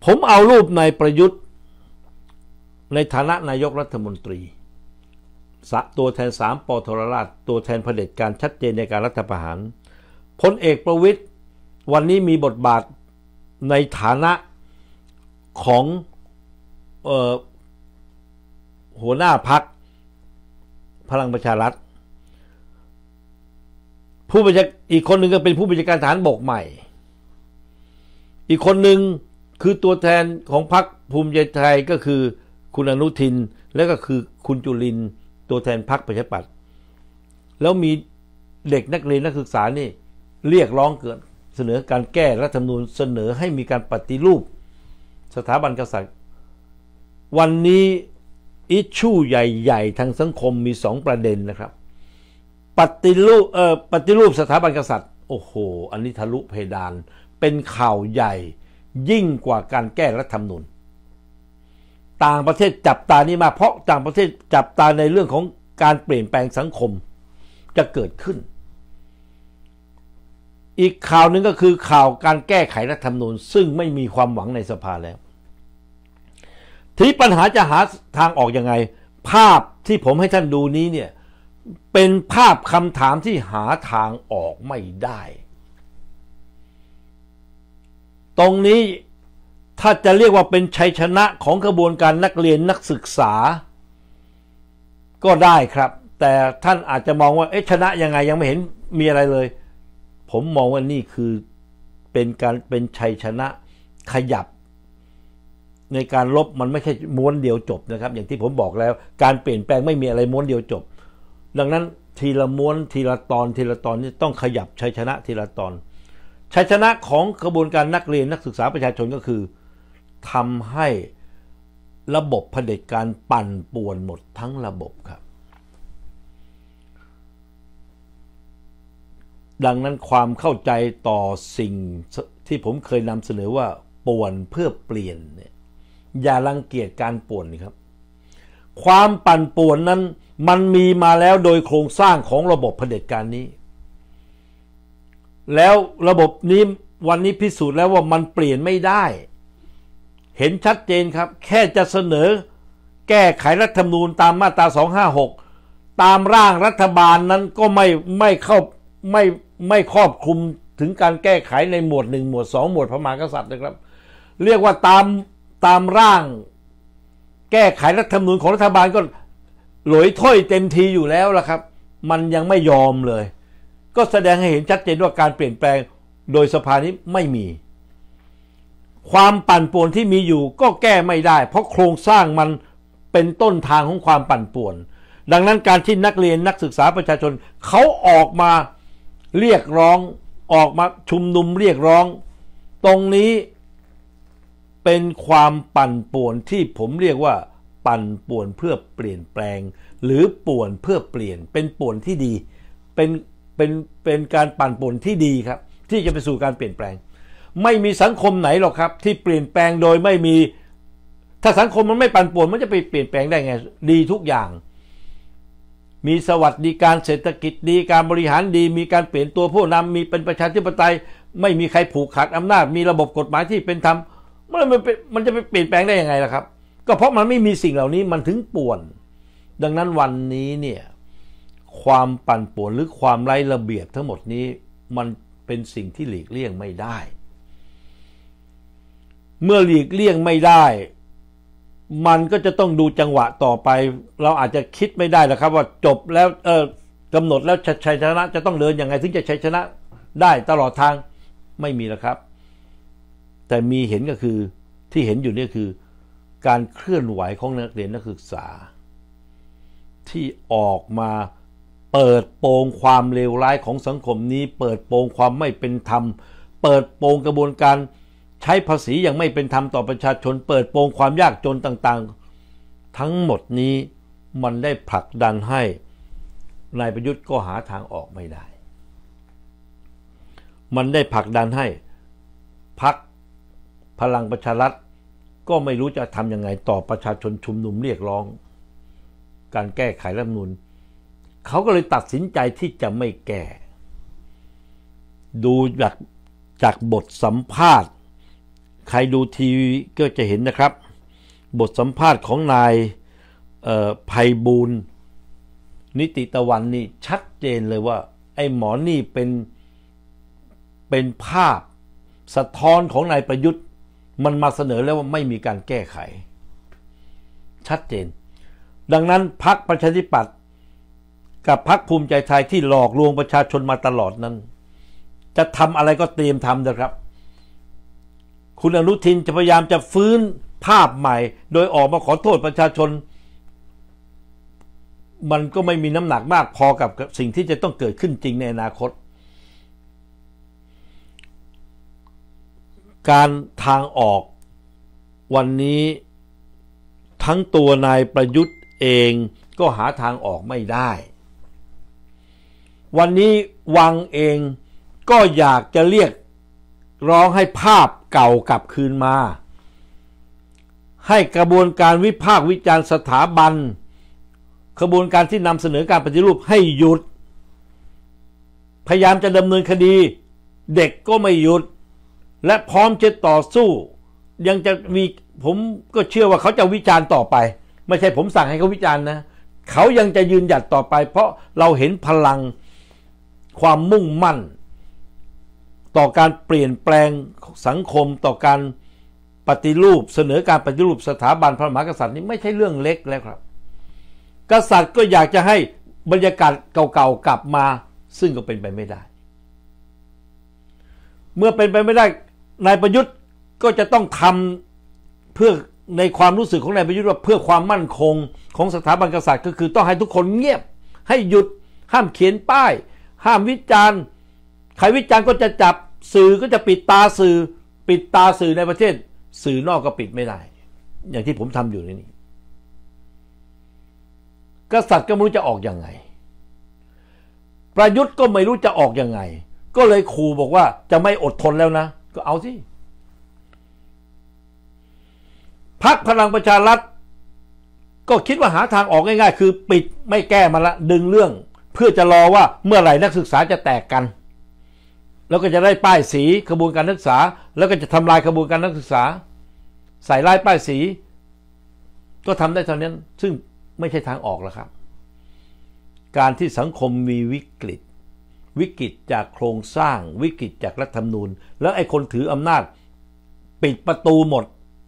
ผมเอารูปนายประยุทธ์ในฐานะนายกรัฐมนตรีตัวแทนสามปทรราชตัวแทนเผด็จการชัดเจนในการรัฐประหารพลเอกประวิตย์วันนี้มีบทบาทในฐานะของออหัวหน้าพักพลังประชารัฐผู้บัญชาอีกคนหนึ่งก็เป็นผู้บัญชาการฐานบกใหม่ อีกคนหนึ่งคือตัวแทนของพักภูมิใจไทยก็คือคุณอนุทินและก็คือคุณจุลินตัวแทนพรรคประชาธิปัตย์แล้วมีเด็กนักเรียนนักศึกษานี่เรียกร้องเกิดเสนอการแก้รัฐธรรมนูญเสนอให้มีการปฏิรูปสถาบันกษัตริย์ วันนี้อิชชูใหญ่ๆ ทางสังคมมีสองประเด็นนะครับปฏิรูปเอ่อปฏิรูปสถาบันกษัตริย์โอ้โห อันนี้ทะลุเพดานเป็นข่าวใหญ่ยิ่งกว่าการแก้รัฐธรรมนูญต่างประเทศจับตานี้มาเพราะต่างประเทศจับตาในเรื่องของการเปลี่ยนแปลงสังคมจะเกิดขึ้น อีกข่าวหนึ่งก็คือข่าวการแก้ไขรัฐธรรมนูญ ซึ่งไม่มีความหวังในสภาแล้ว ที่ปัญหาจะหาทางออกอยังไง ภาพที่ผมให้ท่านดูนี้เนี่ยเป็นภาพคำถามที่หาทางออกไม่ได้ ตรงนี้ถ้าจะเรียกว่าเป็นชัยชนะของกระบวนการนักเรียนนักศึกษาก็ได้ครับแต่ท่านอาจจะมองว่า เอ๊ะชนะยังไงยังไม่เห็นมีอะไรเลย ผมมองว่านี่คือเป็นการเป็นชัยชนะขยับ ในการลบมันไม่ใช่ม้วนเดียวจบนะครับ อย่างที่ผมบอกแล้วการเปลี่ยนแปลงไม่มีอะไรม้วนเดียวจบ ดังนั้นทีละม้วนทีละตอนทีละตอนนี่ต้องขยับ ชัยชนะทีละตอน ชัยชนะของกระบวนการนักเรียนนักศึกษาประชาชนก็คือทำให้ระบบะเผด็จการปั่นป่วนหมดทั้งระบบครับ ดังนั้นความเข้าใจต่อสิ่งที่ผมเคยนำเสนอว่าป่วนเพื่อเปลี่ยนเนี่ยอย่ารังเกียจการป่วนครับ ความปั่นป่วนนั้นมันมีมาแล้วโดยโครงสร้างของระบบะเผด็จการนี้ แล้วระบบนี้วันนี้พิสูจน์แล้วว่ามันเปลี่ยนไม่ได้เห็นชัดเจนครับ แค่จะเสนอแก้ไขรัฐธรรมนูญตามมาตรา 256 ตามร่างรัฐบาลนั้นก็ไม่ไม่เข้าไม่ไม่ครอบคลุมถึงการแก้ไขในหมวด1หมวด2หมวดพระมหากษัตริย์นะครับ เรียกว่าตามตามร่างแก้ไขรัฐธรรมนูญของรัฐบาลก็ หลอยถ้อยเต็มทีอยู่แล้วล่ะครับ มันยังไม่ยอมเลย ก็แสดงให้เห็นชัดเจนว่าการเปลี่ยนแปลงโดยสภานี้ไม่มีความปั่นป่วนที่มีอยู่ก็แก้ไม่ได้ เพราะโครงสร้างมันเป็นต้นทางของความปั่นป่วน ดังนั้นการที่นักเรียนนักศึกษาประชาชนเขาออกมาเรียกร้องออกมาชุมนุมเรียกร้อง ตรงนี้เป็นความปั่นป่วนที่ผมเรียกว่าปั่นป่วนเพื่อเปลี่ยนแปลง หรือป่วนเพื่อเปลี่ยนเป็นป่วนที่ดี เป็นเป็นเป็นการปั่นป่วนที่ดีครับ ที่จะไปสู่การเปลี่ยนแปลงไม่มีสังคมไหนหรอกครับที่เปลี่ยนแปลงโดยไม่มีถ้าสังคมมันไม่ปั่นป่วนมันจะไปเปลี่ยนแปลงได้ไง ดีทุกอย่าง มีสวัสดิการเศรษฐกิจดีการบริหารดีมีการเปลี่ยนตัวผู้นำ มีเป็นประชาธิปไตย ไม่มีใครผูกขาดอำนาจ มีระบบกฎหมายที่เป็นธรรมมันมันจะไปเปลี่ยนแปลงได้ยังไงล่ะครับ ก็เพราะมันไม่มีสิ่งเหล่านี้มันถึงป่วน ดังนั้นวันนี้เนี่ยความปั่นป่วนหรือความไร้ระเบียบทั้งหมดนี้มันเป็นสิ่งที่หลีกเลี่ยงไม่ได้เมื่อหลีกเลี่ยงไม่ได้ มันก็จะต้องดูจังหวะต่อไป เราอาจจะคิดไม่ได้แล้วครับ ว่าจบแล้วเออกำหนดแล้วชัยชนะ จะต้องเดินยังไงถึงจะชัยชนะได้ตลอดทางไม่มีแล้วครับ แต่มีเห็นก็คือที่เห็นอยู่นี่คือ การเคลื่อนไหวของนักเรียนนักศึกษา ที่ออกมาเปิดโปงความเลวร้ายของสังคมนี้ เปิดโปงความไม่เป็นธรรม เปิดโปงกระบวนการใช้ภาษียังไม่เป็นธรรมต่อประชาชนเปิดโปงความยากจนต่าง ๆ ทั้งหมดนี้มันได้ผลักดันให้นายประยุทธ์ก็หาทางออกไม่ได้ มันได้ผลักดันให้ พักพลังประชารัฐ ก็ไม่รู้จะทำยังไงต่อประชาชนชุมนุมเรียกร้อง การแก้ไขรัฐมนุนเขาก็เลยตัดสินใจที่จะไม่แก้ดูจากจากบทสัมภาษณ์ใครดูทีวีก็จะเห็นนะครับ บทสัมภาษณ์ของนายภัยบูลนิติตะวัน นี่ ชัดเจนเลยว่า ไอ้หมอนี่เป็นเป็นภาพสะท้อนของนายประยุทธ์ มันมาเสนอแล้วว่าไม่มีการแก้ไข ชัดเจน ดังนั้นพรรคประชาธิปัตย์กับพรรคภูมิใจไทยที่หลอกลวงประชาชนมาตลอดนั้น จะทำอะไรก็เตรียมทำนะครับคุณอนุทินจะพยายามจะฟื้นภาพใหม่โดยออกมาขอโทษประชาชน มันก็ไม่มีน้ำหนักมากพอกับสิ่งที่จะต้องเกิดขึ้นจริงในอนาคต การทางออกวันนี้ทั้งตัวนายประยุทธ์เองก็หาทางออกไม่ได้ วันนี้วังเองก็อยากจะเรียกร้องให้ภาพเก่ากลับคืนมา ให้กระบวนการวิพากษ์วิจารณ์สถาบัน กระบวนการที่นำเสนอการปฏิรูปให้หยุด พยายามจะดำเนินคดี เด็กก็ไม่หยุด และพร้อมจะต่อสู้ ยังจะมีผมก็เชื่อว่าเขาจะวิจารณ์ต่อไป ไม่ใช่ผมสั่งให้เขาวิจารณ์นะ เขายังจะยืนหยัดต่อไปเพราะเราเห็นพลังความมุ่งมั่นต่อการเปลี่ยนแปลงสังคมต่อการปฏิรูปเสนอการปฏิรูปสถาบันพระมหากษัตริย์นี่ไม่ใช่เรื่องเล็กแล้วครับ กษัตริย์ก็อยากจะให้บรรยากาศเก่าๆกลับมา ซึ่งก็เป็นไปไม่ได้ เมื่อเป็นไปไม่ได้นายประยุทธ์ก็จะต้องทำเพื่อในความรู้สึกของนายประยุทธ์ว่าเพื่อความมั่นคงของสถาบันกษัตริย์ ก็คือต้องให้ทุกคนเงียบให้หยุดห้ามเขียนป้าย ห้ามวิจารณ์ใครวิจารณ์ก็จะจับสื่อก็จะปิดตาสื่อ ปิดตาสื่อในประเทศสื่อนอกก็ปิดไม่ได้ อย่างที่ผมทำอยู่นนี่กษัตริย์ก็ไม่รู้จะออกอยังไง ประยุทธ์ก็ไม่รู้จะออกอยังไง ก็เลยขู่บอกว่าจะไม่อดทนแล้วนะก็เอาสิพักพลังประชารัฐ ก็คิดว่าหาทางออกง่าย ๆ คือปิดไม่แก้มันละดึงเรื่อง เพื่อจะรอว่าเมื่อไหร่นักศึกษาจะแตกกันแล้วก็จะได้ป้ายสีขบวนการศึกษา แล้วก็จะทำลายขบวนการนักศึกษา ใส่ร้ายป้ายสี ก็ทำได้เท่านั้น ซึ่งไม่ใช่ทางออกแล้วครับ การที่สังคมมีวิกฤต วิกฤตจากโครงสร้างวิกฤตจากรัฐธรรมนูญ แล้วไอ้คนถืออำนาจ ปิดประตูหมด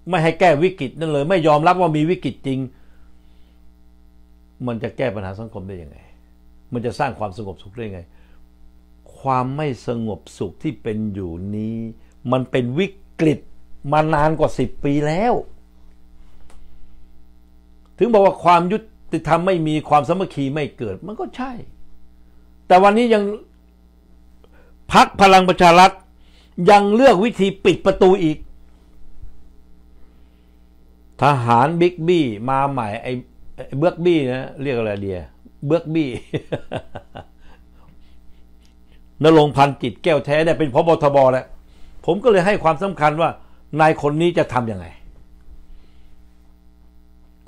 ไม่ให้แก้วิกฤตนั่นเลย ไม่ยอมรับว่ามีวิกฤตจริง มันจะแก้ปัญหาสังคมได้ยังไง มันจะสร้างความสงบสุขได้ยังไงความไม่สงบสุขที่เป็นอยู่นี้ มันเป็นวิกฤตมานานกว่าสิบปีแล้ว ถึงบอกว่าความยุติธรรมไม่มีความสมัคคีไม่เกิด มันก็ใช่ แต่วันนี้ยังพักพลังประชารัฐยังเลือกวิธีปิดประตูอีก ทหารบิ๊กบี้มาใหม่ไอ้เบร์กบี้นะ เรียกอะไรเดียเบิอกบี้นรงพันธ์กิจแก้วแท้เนี่ยเป็นพบทบแล้ว ผมก็เลยให้ความสำคัญว่านายคนนี้จะทํำยังไง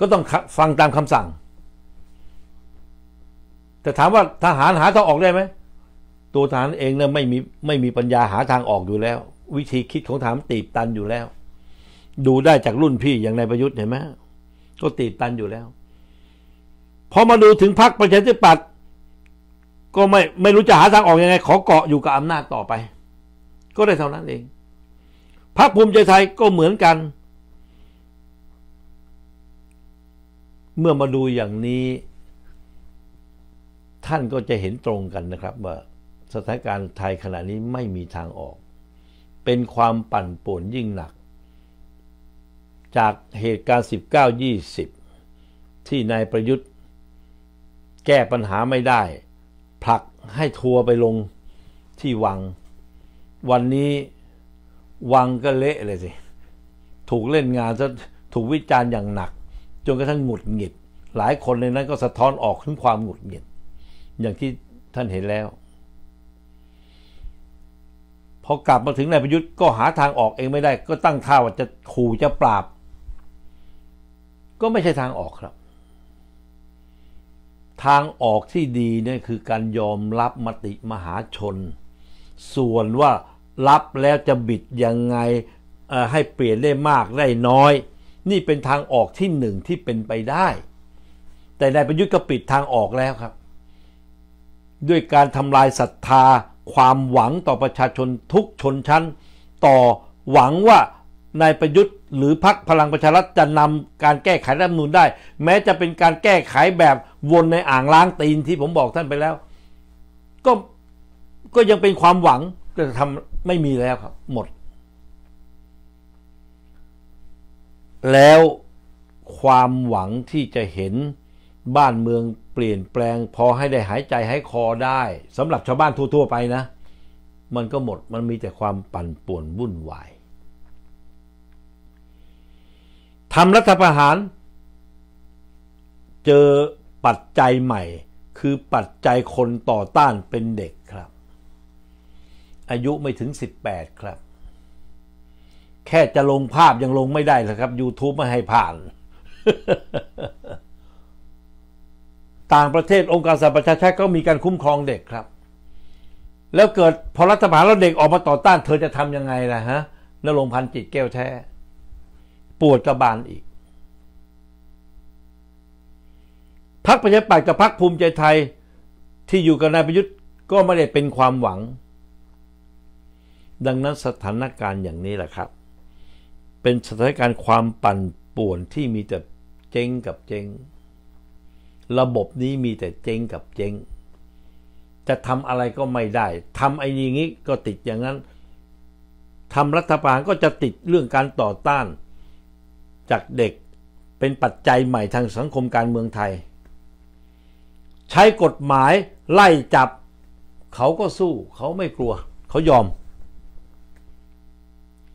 ก็ต้องฟังตามคำสั่ง แต่ถามว่าทหารหาทางออกได้ไหมตัวทหารเองเนี่ยไม่มีไม่มีปัญญาหาทางออกอยู่แล้ว วิธีคิดของทหารตีบตันอยู่แล้ว ดูได้จากรุ่นพี่อย่างนายประยุทธ์เห็นไหมก็ตีบตันอยู่แล้ว พอมาดูถึงพรรคประชาธิปัตย์ก็ไม่ไม่รู้จะหาทางออกอยังไงขอเกาะอยู่กับอำนาจต่อไป ก็ได้เท่านั้นเอง พรรคภูมิใจไทยก็เหมือนกัน เมื่อมาดูอย่างนี้ ท่านก็จะเห็นตรงกันนะครับว่าสถานการณ์ไทยขณะนี้ไม่มีทางออก เป็นความปั่นป่วนยิ่งหนัก จากเหตุการณ์ 19-20 ที่นายประยุทธ์ แก้ปัญหาไม่ได้ผลักให้ทัวไปลงที่วัง วันนี้วังก็เละเลยสิถูกเล่นงานจะถูกวิจารณ์อย่างหนัก จนกระทั่งหงุดหงิดหลายคนในนั้นก็สะท้อนออกถึงความหงุดหงิด อย่างที่ท่านเห็นแล้วพอกลับมาถึงนายประยุทธ์ก็หาทางออกเองไม่ได้ก็ตั้งท่าว่าจะขู่จะปราบ ก็ไม่ใช่ทางออกครับทางออกที่ดีเนี่ยคือการยอมรับมติมหาชน ส่วนว่ารับแล้วจะบิดยังไงให้เปลี่ยนได้มากได้น้อย นี่เป็นทางออกที่หนึ่งที่เป็นไปได้ แต่นายประยุทธ์ก็ปิดทางออกแล้วครับ ด้วยการทำลายศรัทธาความหวังต่อประชาชนทุกชนชั้นต่อหวังว่านายประยุทธ์ หรือพรรคพลังประชารัฐจะนำการแก้ไขรัฐมนูลได้ แม้จะเป็นการแก้ไขแบบวนในอ่างล้างตีนที่ผมบอกท่านไปแล้ว ก็ ก็ยังเป็นความหวังแต่ทำไม่มีแล้วครับ หมด แล้วความหวังที่จะเห็นบ้านเมืองเปลี่ยนแปลง พอให้ได้หายใจหายคอได้สำหรับชาวบ้านทั่วๆไปนะ มันก็หมด มันมีแต่ความปั่นป่วนวุ่นวายทำรัฐประหารเจอปัจจัยใหม่คือปัจจัยคนต่อต้านเป็นเด็กครับ อายุไม่ถึง 18 ครับ แค่จะลงภาพยังลงไม่ได้เลยครับ YouTube ไม่ให้ผ่าน ต่างประเทศองค์การสหประชาชาติก็มีการคุ้มครองเด็กครับ แล้วเกิดพอรัฐบาลแล้วเด็กออกมาต่อต้านเธอจะทำยังไงล่ะฮะนรงพันธ์จิตแก้วแท้ ปวดกระบาลอีกพรรคประชาธิปัตย์กับพรรคภูมิใจไทยที่อยู่กับนายประยุทธ์ ก็ไม่ได้เป็นความหวัง ดังนั้นสถานการณ์อย่างนี้แหละครับ เป็นสถานการณ์ความปั่นป่วนที่มีแต่เจ๊งกับเจ๊งระบบนี้มีแต่เจ๊งกับเจ๊งจะทำอะไรก็ไม่ได้ทำไอ้นี้งนี้ก็ติดอย่างนั้นทำรัฐบาลก็จะติดเรื่องการต่อต้าน จากเด็กเป็นปัจจัยใหม่ทางสังคมการเมืองไทยใช้กฎหมายไล่จับ เขาก็สู้ เขาไม่กลัว เขายอม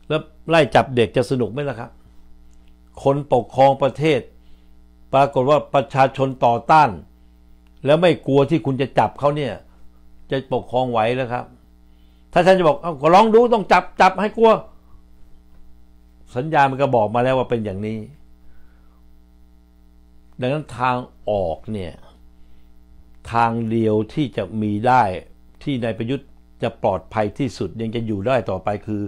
แล้วไล่จับเด็กจะสนุกไหมล่ะครับคนปกครองประเทศ ปรากฏว่าประชาชนต่อต้าน แล้วไม่กลัวที่คุณจะจับเขาเนี่ย จะปกครองไหวแล้วครับ ถ้าฉันจะบอกเอาก็ลองดูต้องจับจับ ให้กลัว สัญญามันก็บอกมาแล้วว่าเป็นอย่างนี้ ดังนั้นทางออกเนี่ยทางเดียวที่จะมีได้ที่นายประยุทธ์จะปลอดภัยที่สุด ยังจะอยู่ได้ต่อไปคือ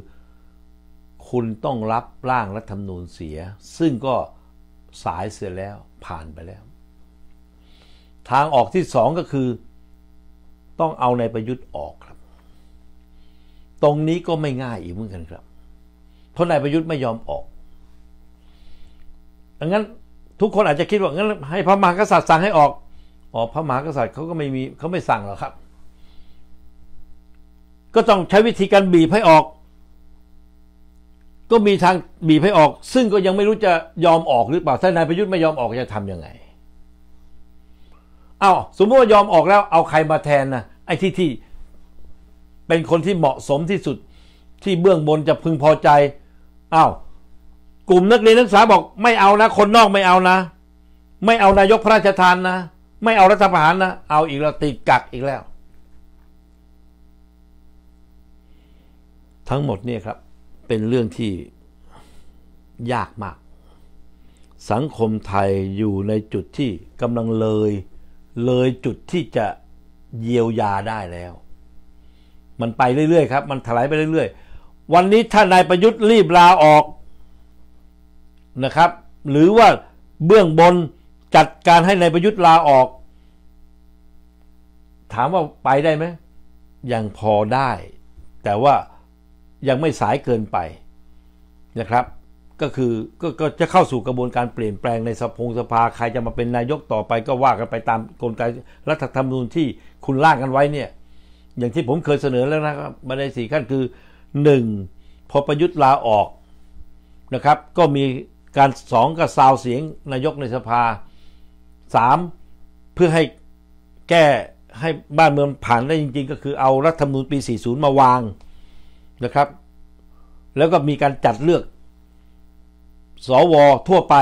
คุณต้องรับร่างรัฐธรรมนูญเสีย ซึ่งก็สายเสียแล้วผ่านไปแล้ว ทางออกที่สองก็คือต้องเอานายประยุทธ์ออกครับ ตรงนี้ก็ไม่ง่ายอีกเหมือนกันครับ เพราะนายประยุทธ์ไม่ยอมออกดังนั้นทุกคนอาจจะคิดว่างั้นให้พระมหากษัตริย์สั่งให้ออกอ๋อพระมหากษัตริย์เขาก็ไม่มีเขาไม่สั่งหรอกครับ ก็ต้องใช้วิธีการบีบให้ออก ก็มีทางบีบให้ออก ซึ่งก็ยังไม่รู้จะยอมออก หรือเปล่าถ้านายประยุทธ์ไม่ยอมออกจะทํำยังไงเอาสมมติว่ายอมออกแล้วเอาใครมาแทนนะไอ้ที่ที่ เป็นคนที่เหมาะสมที่สุดที่เบื้องบนจะพึงพอใจอา้าวกลุ่มนักเรียนนักศึกษาบอก ไม่เอานะ คนนอกไม่เอานะ ไม่เอานายกพระราชทานนะไม่เอารัฐประหารนะเอาอีกแล้วตีกักอีกแล้ว ทั้งหมดเนี่ยครับเป็นเรื่องที่ยากมาก สังคมไทยอยู่ในจุดที่กำลังเลยเลยจุดที่จะเยียวยาได้แล้ว มันไปเรื่อยๆครับ มันถลายไปเรื่อยๆ วันนี้ถ้านายประยุทธ์รีบลาออกนะครับ หรือว่าเบื้องบนจัดการให้นายประยุทธ์ลาออก ถามว่าไปได้ไหมยังพอได้ แต่ว่ายังไม่สายเกินไปนะครับ ก็คือก็ก็จะเข้าสู่กระบวนการเปลี่ยนแปลงในสภงสภาใครจะมาเป็นนายกต่อไป ก็ว่ากันไปตามกลไกรัฐธรรมนูญที่คุณร่างกันไว้เนี่ย อย่างที่ผมเคยเสนอแล้วนะครับมาในสี่ขั้นคือหนึ่งพอประยุทธ์ลาออกนะครับ ก็มีการสองกระซาวเสียง นายกในสภาสามเพื่อให้แก้ให้บ้านเมืองผ่านได้จริงๆ ก็คือเอารัฐธรรมนูญปี 40 มาวางนะครับ แล้วก็มีการจัดเลือก สวทั่วไป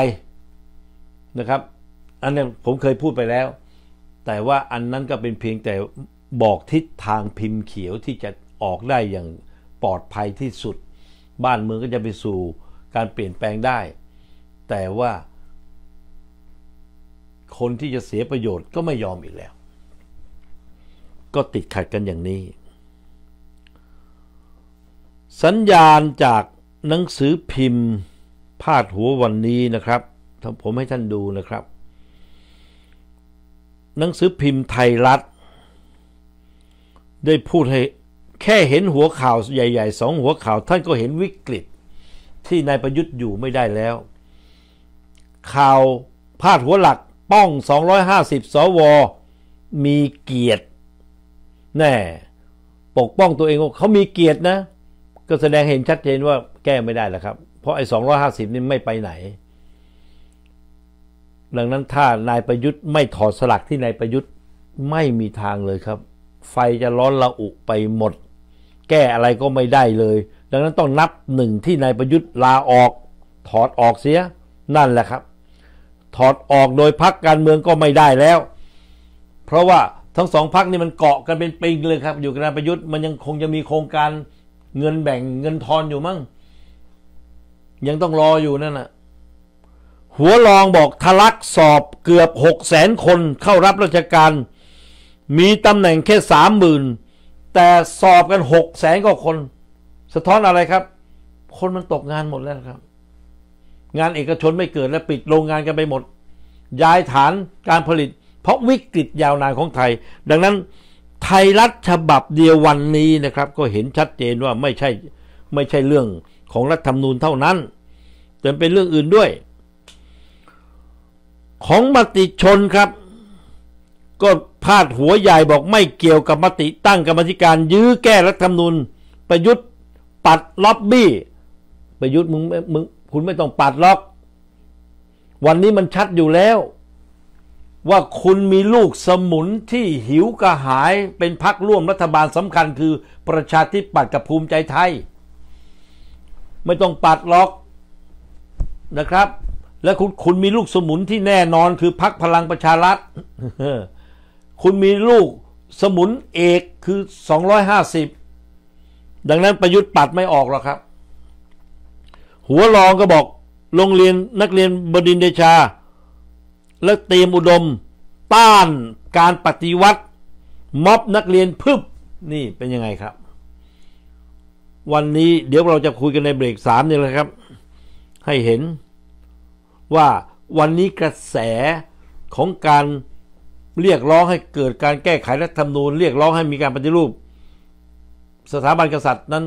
นะครับ อันนี้ผมเคยพูดไปแล้ว แต่ว่าอันนั้นก็เป็นเพียงแต่บอกทิศทางพิมพ์เขียวที่จะออกได้อย่างปลอดภัยที่สุด บ้านเมืองก็จะไปสู่การเปลี่ยนแปลงได้ แต่ว่าคนที่จะเสียประโยชน์ก็ไม่ยอมอีกแล้ว ก็ติดขัดกันอย่างนี้ สัญญาณจากหนังสือพิมพ์พาดหัววันนี้นะครับถ้าผมให้ท่านดูนะครับ หนังสือพิมพ์ไทยรัฐ ได้พูดให้แค่เห็นหัวข่าวใหญ่ๆสองหัวข่าว ท่านก็เห็นวิกฤตที่นายประยุทธ์อยู่ไม่ได้แล้ว ข่าวพาดหัวหลักป้อง250สวมีเกียรติแน่ปกป้องตัวเองเขามีเกียรตินะ ก็แสดงเห็นชัดเจนว่า แก้ไม่ได้แล้วครับ เพราะไอ้250 นี่ไม่ไปไหน ดังนั้นถ้านายประยุทธ์ไม่ถอดสลักที่นายประยุทธ์ไม่มีทางเลยครับ ไฟจะร้อนระอุไปหมด แก้อะไรก็ไม่ได้เลย ดังนั้นต้องนับหนึ่งที่นายประยุทธ์ลาออก ถอดออกเสียนั่นแหละครับถอดออกโดยพักการเมืองก็ไม่ได้แล้ว เพราะว่าทั้งสองพักนี่มันเกาะกันเป็นปิงเลยครับ อยู่กับนายประยุทธ์มันยังคงจะมีโครงการเงินแบ่งเงินทอนอยู่มั้งยังต้องรออยู่นั่นน่ะ หัวรองบอกทะลักสอบเกือบหกแสนคนเข้ารับราชการ มีตำแหน่งแค่สามหมื่นแต่สอบกันหกแสนกว่าคนสะท้อนอะไรครับ คนมันตกงานหมดแล้วครับงานเอกชนไม่เกิดและปิดโรงงานกันไปหมด ย้ายฐานการผลิต เพราะวิกฤตยาวนานของไทย ดังนั้น ไทยรัฐฉบับเดียววันนี้นะครับ ก็เห็นชัดเจนว่าไม่ใช่ ไม่ใช่เรื่องของรัฐธรรมนูญเท่านั้นแต่เป็นเรื่องอื่นด้วย ของมติชนครับ ก็พาดหัวใหญ่บอกไม่เกี่ยวกับมติตั้งกรรมธิการยื้อแก้รัฐธรรมนูญประยุทธ์ปัดล็อบบี้ ประยุทธ์มึงมึงคุณไม่ต้องปัดล็อก วันนี้มันชัดอยู่แล้ว ว่าคุณมีลูกสมุนที่หิวกระหายเป็นพักร่วมรัฐบาลสำคัญ คือประชาธิปัตย์กับภูมิใจไทย ไม่ต้องปัดล็อกนะครับ และคุณ คุณมีลูกสมุนที่แน่นอนคือพักพลังประชารัฐคุณมีลูกสมุนเอกคือ 250 ดังนั้นประยุทธ์ปัดไม่ออกหรอกครับหัวรองก็บอกโรงเรียนนักเรียนบดินเดชา และเตรียมอุดม ต้านการปฏิวัติ ม็อบนักเรียนพึบนี่ เป็นยังไงครับ วันนี้เดี๋ยวเราจะคุยกันในเบรกสามนี่แหละครับ ให้เห็นว่าวันนี้กระแสของการเรียกร้องให้เกิดการแก้ไขรัฐธรรมนูญเรียกร้องให้มีการปฏิรูป สถาบันกษัตริย์นั้น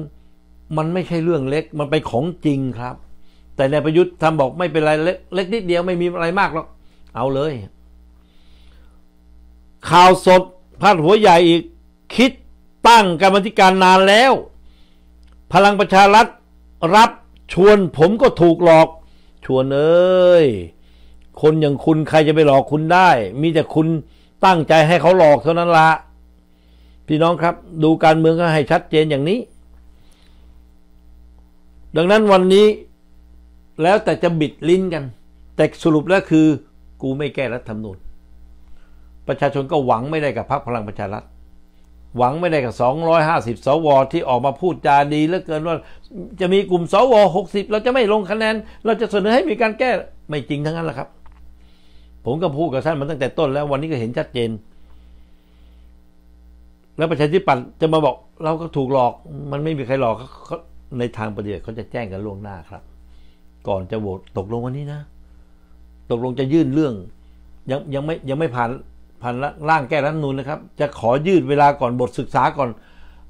มันไม่ใช่เรื่องเล็ก มันเป็นของจริงครับ แต่นายประยุทธ์ทำบอกไม่เป็นไรเล็กเล็กนิดเดียวไม่มีอะไรมากหรอก เอาเลย ข่าวสดพาดหัวใหญ่อีกคิดตั้งกรรมธิการนานแล้ว พลังประชารัฐรับชวนผมก็ถูกหลอกชวนเอ้ยคนอย่างคุณใครจะไปหลอกคุณได้ มีแต่คุณตั้งใจให้เขาหลอกเท่านั้นละ พี่น้องครับ ดูการเมืองก็ให้ชัดเจนอย่างนี้ดังนั้นวันนี้แล้วแต่จะบิดลิ้นกัน แต่สรุปแล้วคือกูไม่แก้รัฐธรรมนูญประชาชนก็หวังไม่ได้กับพรรคพลังประชารัฐ หวังไม่ได้กับ250สวที่ออกมาพูดจาดีเหลือเกินว่าจะมีกลุ่มสว60เราจะไม่ลงคะแนน เราจะเสนอให้มีการแก้ไม่จริงทั้งนั้นแหละครับ ผมก็พูดกับท่านมาตั้งแต่ต้นแล้ววันนี้ก็เห็นชัดเจน แล้วประชาธิปัตย์จะมาบอกเราก็ถูกหลอกมันไม่มีใครหลอกในทางปฏิบัติเขาจะแจ้งกันล่วงหน้าครับ ก่อนจะโหวตตกลงวันนี้นะ ตกลงจะยื่นเรื่อง ยังยังไม่ยังไม่ผ่านผ่านร่างแก้รัฐนูนนะครับ จะขอยืดเวลาก่อนบทศึกษาก่อน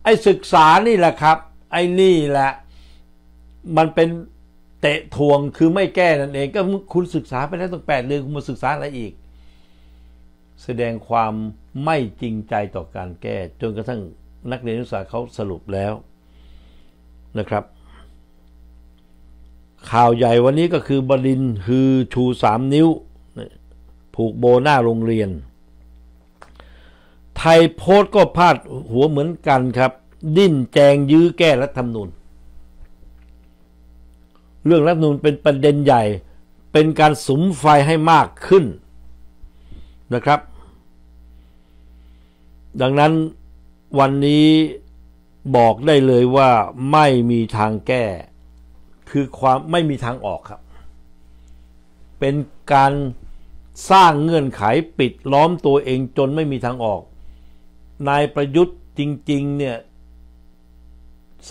ไอ้ศึกษานี่แหละครับ ไอ้นี่แหละ มันเป็นเตะทวงคือไม่แก้นั่นเอง ก็คุณศึกษาไปแล้วตั้งแปดเดือนคุณมาศึกษาอะไรอีก แสดงความไม่จริงใจต่อการแก้ จนกระทั่งนักเรียนนักศึกษาเขาสรุปแล้วนะครับ ข่าวใหญ่วันนี้ก็คือบรินฮือ ชูสามนิ้ว ผูกโบ หน้า โรงเรียน ไทยโพสต์ก็พาดหัวเหมือนกันครับ ดิ้น แจงยื้อแก้รัฐธรรมนูญเรื่องรัฐธรรมนูญเป็นประเด็นใหญ่เป็นการ สุม ไฟให้มากขึ้นนะครับ ดังนั้นวันนี้บอกได้เลยว่าไม่มีทางแก้คือความไม่มีทางออกครับ เป็นการสร้างเงื่อนไขปิดล้อมตัวเองจนไม่มีทางออกนายประยุทธ์จริงๆเนี่ย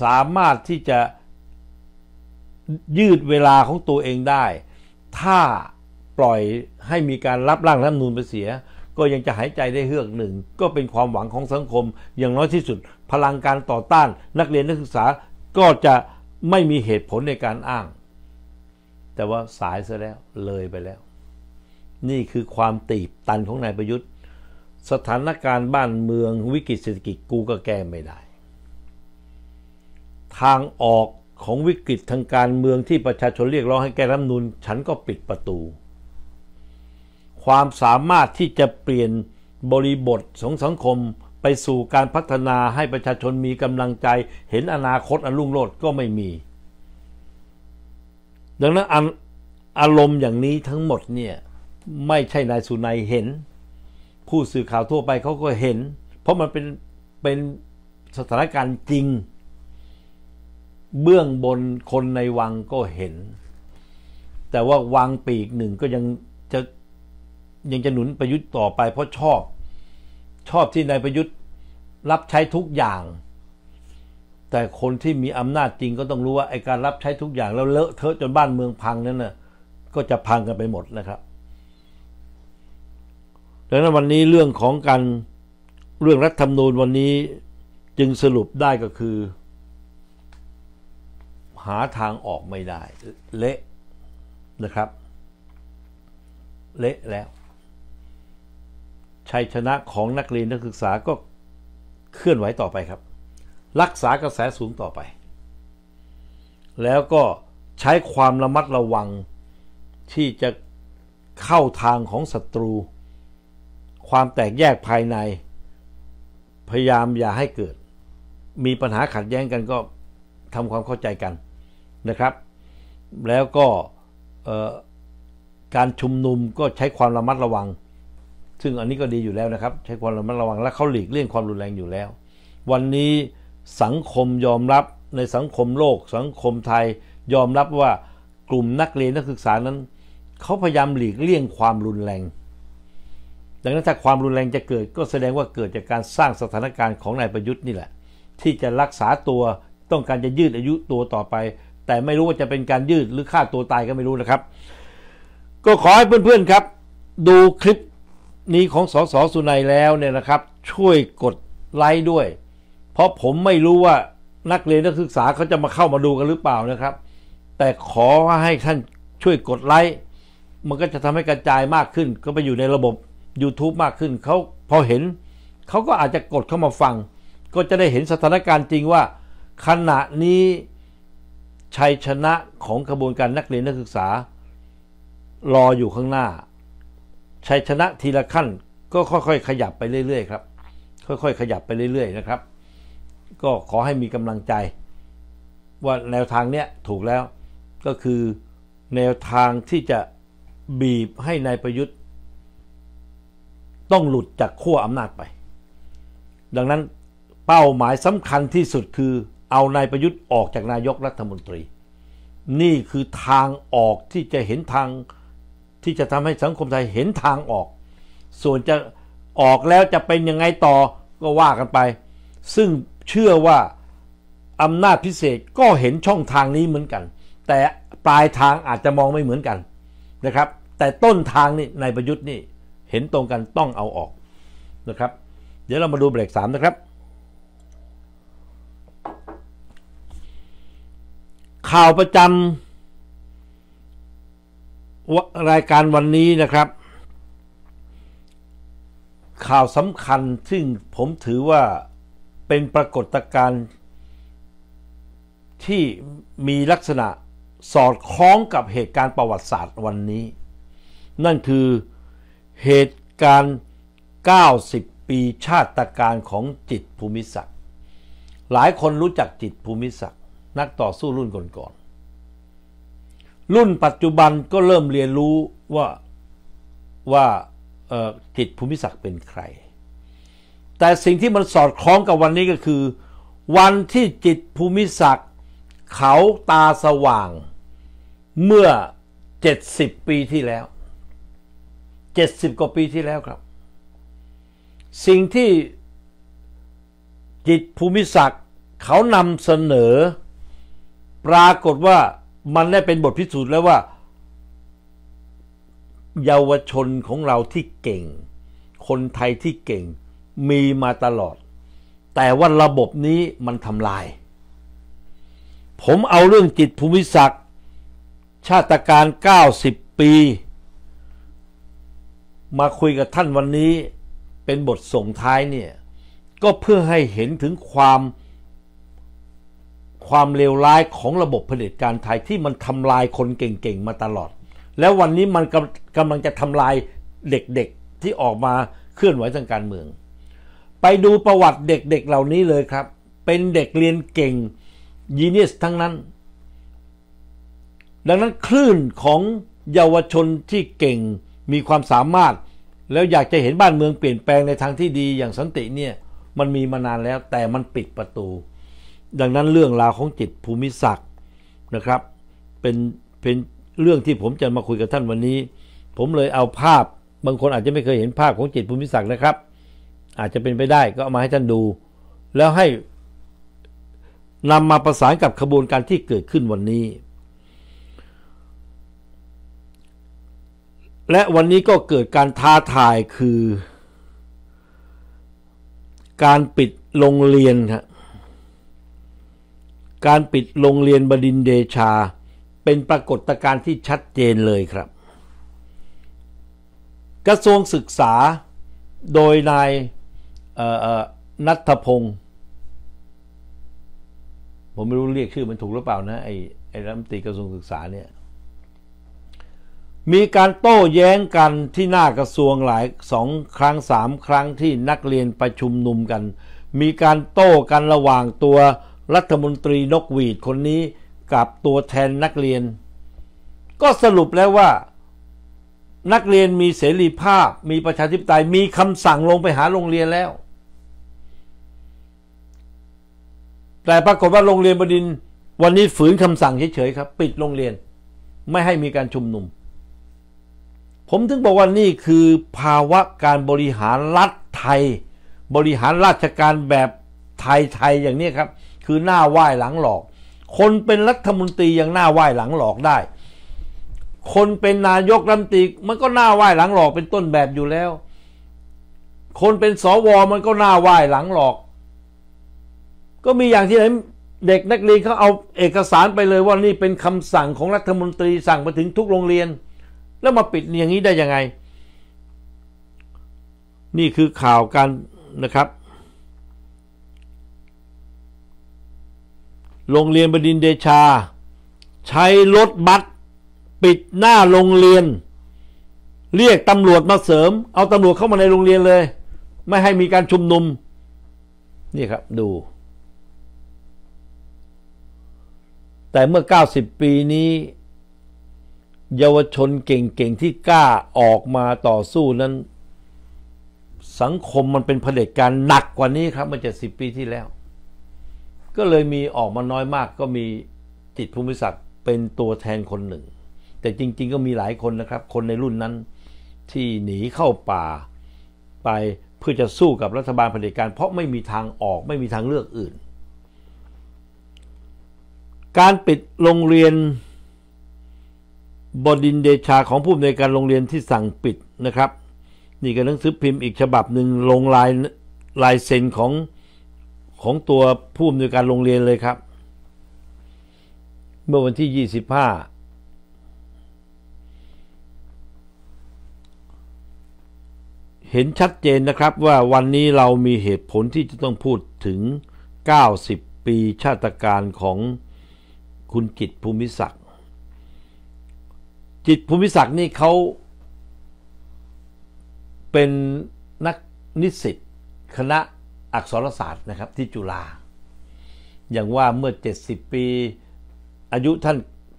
สามารถที่จะยืดเวลาของตัวเองได้ ถ้าปล่อยให้มีการรับร่างรัฐมนูลไปเสีย ก็ยังจะหายใจได้เฮือกหนึ่ง ก็เป็นความหวังของสังคม อย่างน้อยที่สุดพลังการต่อต้านนักเรียนนักศึกษาก็จะไม่มีเหตุผลในการอ้าง แต่ว่าสายซะแล้วเลยไปแล้ว นี่คือความตีบตันของนายประยุทธ์ สถานการณ์บ้านเมืองวิกฤตเศรษฐกิจกูก็แก้ไม่ได้ ทางออกของวิกฤตทางการเมืองที่ประชาชนเรียกร้องให้แก้รัฐนูลฉันก็ปิดประตู ความสามารถที่จะเปลี่ยนบริบทของสังคมไปสู่การพัฒนาให้ประชาชนมีกำลังใจ เห็นอนาคตอันรุ่งโรจน์ก็ไม่มี ดังนั้นอารมณ์อย่างนี้ทั้งหมดเนี่ย ไม่ใช่นายสุนัยเห็น ผู้สื่อข่าวทั่วไปเขาก็เห็น เพราะมันเป็นเป็นสถานการณ์จริง เบื้องบนคนในวังก็เห็น แต่ว่าวังปีกหนึ่งก็ยังจะยังจะหนุนประยุทธ์ต่อไปเพราะชอบชอบที่นายประยุทธ์รับใช้ทุกอย่าง แต่คนที่มีอำนาจจริง ก็ต้องรู้ว่าไอการรับใช้ทุกอย่าง แล้วเลอะเทอะจนบ้านเมืองพังนั้นนะ่ะก็จะพังกันไปหมดนะครับดังนั้นวันนี้เรื่องของการเรื่องรัฐธรรมนูญวันนี้จึงสรุปได้ก็คือ หาทางออกไม่ได้เละนะครับเละแล้วชัยชนะของนักเรียนนักศึกษาก็เคลื่อนไหวต่อไปครับ รักษากระแสสูงต่อไป แล้วก็ใช้ความระมัดระวังที่จะเข้าทางของศัตรู ความแตกแยกภายในพยายามอย่าให้เกิด มีปัญหาขัดแย้งกันก็ทำความเข้าใจกันนะครับ แล้วก็การชุมนุมก็ใช้ความระมัดระวังซึ่งอันนี้ก็ดีอยู่แล้วนะครับใช้ความระมัดระวังและเขาหลีกเลี่ยงความรุนแรงอยู่แล้ว วันนี้สังคมยอมรับในสังคมโลก สังคมไทยยอมรับว่ากลุ่มนักเรียนนักศึกษานั้นเขาพยายามหลีกเลี่ยงความรุนแรง ดังนั้นถ้าความรุนแรงจะเกิดก็แสดงว่าเกิดจากการสร้างสถานการณ์ของนายประยุทธ์นี่แหละ ที่จะรักษาตัวต้องการจะยืดอายุตัวต่อไป แต่ไม่รู้ว่าจะเป็นการยืดหรือฆ่าตัวตายก็ไม่รู้นะครับ ก็ขอให้เพื่อนๆครับดูคลิปนี้ของสสสุนัยแล้วเนี่ยนะครับ ช่วยกดไลค์ด้วย เพราะผมไม่รู้ว่านักเรียนนักศึกษาเขาจะมาเข้ามาดูกันหรือเปล่านะครับ แต่ขอว่าให้ท่านช่วยกดไลค์ มันก็จะทำให้กระจายมากขึ้น ก็ไปอยู่ในระบบ YouTube มากขึ้นเขาพอเห็นเขาก็อาจจะกดเข้ามาฟัง ก็จะได้เห็นสถานการณ์จริงว่า ขณะนี้ชัยชนะของกระบวนการนักเรียนนักศึกษา รออยู่ข้างหน้าชัยชนะทีละขั้น ก็ค่อย ๆ ขยับไปเรื่อย ๆครับค่อย ๆ ขยับไปเรื่อยๆนะครับ ก็ขอให้มีกำลังใจ ว่าแนวทางเนี้ยถูกแล้วก็คือแนวทางที่จะบีบให้ในายประยุทธ์ ต้องหลุดจากขั้วอำนาจไป ดังนั้นเป้าหมายสำคัญที่สุดคือเอานายประยุทธ์ออกจากนายกรัฐมนตรี นี่คือทางออกที่จะเห็นทางที่จะทำให้สังคมไทยเห็นทางออก ส่วนจะออกแล้วจะเป็นยังไงต่อก็ว่ากันไป ซึ่งเชื่อว่าอำนาจพิเศษก็เห็นช่องทางนี้เหมือนกัน แต่ปลายทางอาจจะมองไม่เหมือนกันนะครับ แต่ต้นทางนี่ในประยุทธ์นี่ เห็นตรงกันต้องเอาออกนะครับ เดี๋ยวเรามาดูเบรกสามนะครับ ข่าวประจำรายการวันนี้นะครับ ข่าวสำคัญซึ่งผมถือว่าเป็นปรากฏการณ์ที่มีลักษณะสอดคล้องกับเหตุการณ์ประวัติศาสตร์วันนี้ นั่นคือเหตุการณ์ 90 ปีชาติการของจิตภูมิศักดิ์หลายคนรู้จักจิตภูมิศักดิ์นักต่อสู้รุ่นก่อนรุ่นปัจจุบันก็เริ่มเรียนรู้ว่าว่าจิตภูมิศักดิ์เป็นใคร แต่สิ่งที่มันสอดคล้องกับวันนี้ก็คือ วันที่จิตภูมิศักดิ์เขาตาสว่าง เมื่อ70ปีที่แล้ว70กว่าปีที่แล้วครับ สิ่งที่จิตภูมิศักดิ์เขานำเสนอ ปรากฏว่ามันได้เป็นบทพิสูจน์แล้วว่าเยาวชนของเราที่เก่ง คนไทยที่เก่งมีมาตลอด แต่ว่าระบบนี้มันทำลาย ผมเอาเรื่องจิตภูมิศักดิ์ชาติการ90 ปี มาคุยกับท่านวันนี้ เป็นบทส่งท้ายเนี่ย ก็เพื่อให้เห็นถึงความความเลวร้ายของระบบเผด็จการไทยที่มันทำลายคนเก่งๆมาตลอด แล้ววันนี้มันกำลังจะทำลายเด็กๆที่ออกมาเคลื่อนไหวทางการเมือง ไปดูประวัติเด็กๆเเหล่านี้เลยครับ เป็นเด็กเรียนเก่งยีเนียสทั้งนั้น ดังนั้นคลื่นของเยาวชนที่เก่งมีความสามารถ แล้วอยากจะเห็นบ้านเมืองเปลี่ยนแปลงในทางที่ดีอย่างสันติเนี่ยมันมีมานานแล้ว แต่มันปิดประตูดังนั้นเรื่องราวของจิตภูมิศักดิ์นะครับเป็นเป็นเรื่องที่ผมจะมาคุยกับท่านวันนี้ ผมเลยเอาภาพ บางคนอาจจะไม่เคยเห็นภาพของจิตภูมิศักดิ์นะครับ อาจจะเป็นไปได้ก็เอามาให้ท่านดู แล้วให้นำมาประสานกับขบวนการที่เกิดขึ้นวันนี้ และวันนี้ก็เกิดการท้าทายคือ การปิดโรงเรียนครับการปิดโรงเรียน บดินเดชาเป็นปรากฏการณ์ที่ชัดเจนเลยครับ กระทรวงศึกษาโดยนายนัทพงศ์ผมไม่รู้เรียกชื่อมันถูกหรือเปล่านะไอ้ไอ้รัฐมนตรีกระทรวงศึกษาเนี่ยมีการโต้แย้งกันที่หน้ากระทรวงหลายสองครั้งสามครั้งที่นักเรียนประชุมนุมกัน มีการโต้กันระหว่างตัวรัฐมนตรีนกหวีดคนนี้กับตัวแทนนักเรียน ก็สรุปแล้วว่า นักเรียนมีเสรีภาพมีประชาธิปไตยมีคำสั่งลงไปหาโรงเรียนแล้ว แต่ปรากฏว่าโรงเรียนบดินวันนี้ฝืนคำสั่งเฉยๆครับ ปิดโรงเรียนไม่ให้มีการชุมนุม ผมถึงบอกว่านี่คือภาวะการบริหารรัฐไทย บริหารราชการแบบไทยๆอย่างนี้ครับคือหน้าไหว้หลังหลอก คนเป็นรัฐมนตรียังหน้าไหว้หลังหลอกได้ คนเป็นนายกรัฐมนตรีมันก็หน้าไหว้หลังหลอกเป็นต้นแบบอยู่แล้ว คนเป็นสวมันก็หน้าไหว้หลังหลอก ก็มีอย่างที่ไหนเด็กนักเรียนเขาเอาเอกสารไปเลยว่านี่เป็นคำสั่งของรัฐมนตรีสั่งมาถึงทุกโรงเรียน แล้วมาปิดอย่างนี้ได้ยังไง นี่คือข่าวการนะครับโรงเรียนบดินเดชา ใช้รถบัสปิดหน้าโรงเรียน เรียกตำรวจมาเสริม เอาตำรวจเข้ามาในโรงเรียนเลย ไม่ให้มีการชุมนุม นี่ครับดู แต่เมื่อ 90 ปีนี้ เยาวชนเก่งๆที่กล้าออกมาต่อสู้นั้น สังคมมันเป็นเผด็จการหนักกว่านี้ครับเมื่อ70ปีที่แล้วก็เลยมีออกมาน้อยมากก็มีจิตภูมิศักดิ์เป็นตัวแทนคนหนึ่ง แต่จริงๆ ก็มีหลายคนนะครับคนในรุ่นนั้นที่หนีเข้าป่าไปเพื่อจะสู้กับรัฐบาลเผด็จการเพราะไม่มีทางออกไม่มีทางเลือกอื่น การปิดโรงเรียนบดินเดชาของผู้อำนวยการโรงเรียนที่สั่งปิดนะครับ นี่ก็หนังสือพิมพ์อีกฉบับหนึ่งลงลายลายเซ็นของของตัวผู้อำนวยการโรงเรียนเลยครับ เมื่อวันที่ 25 เห็นชัดเจนนะครับว่าวันนี้เรามีเหตุผลที่จะต้องพูดถึง 90 ปีชาติการของคุณจิตภูมิศักดิ์จิตภูมิศักดิ์นี่เขาเป็นนักนิสิตคณะอักษรศาสตร์นะครับ ที่จุฬาอย่างว่าเมื่อ 70 ปี อายุท่าน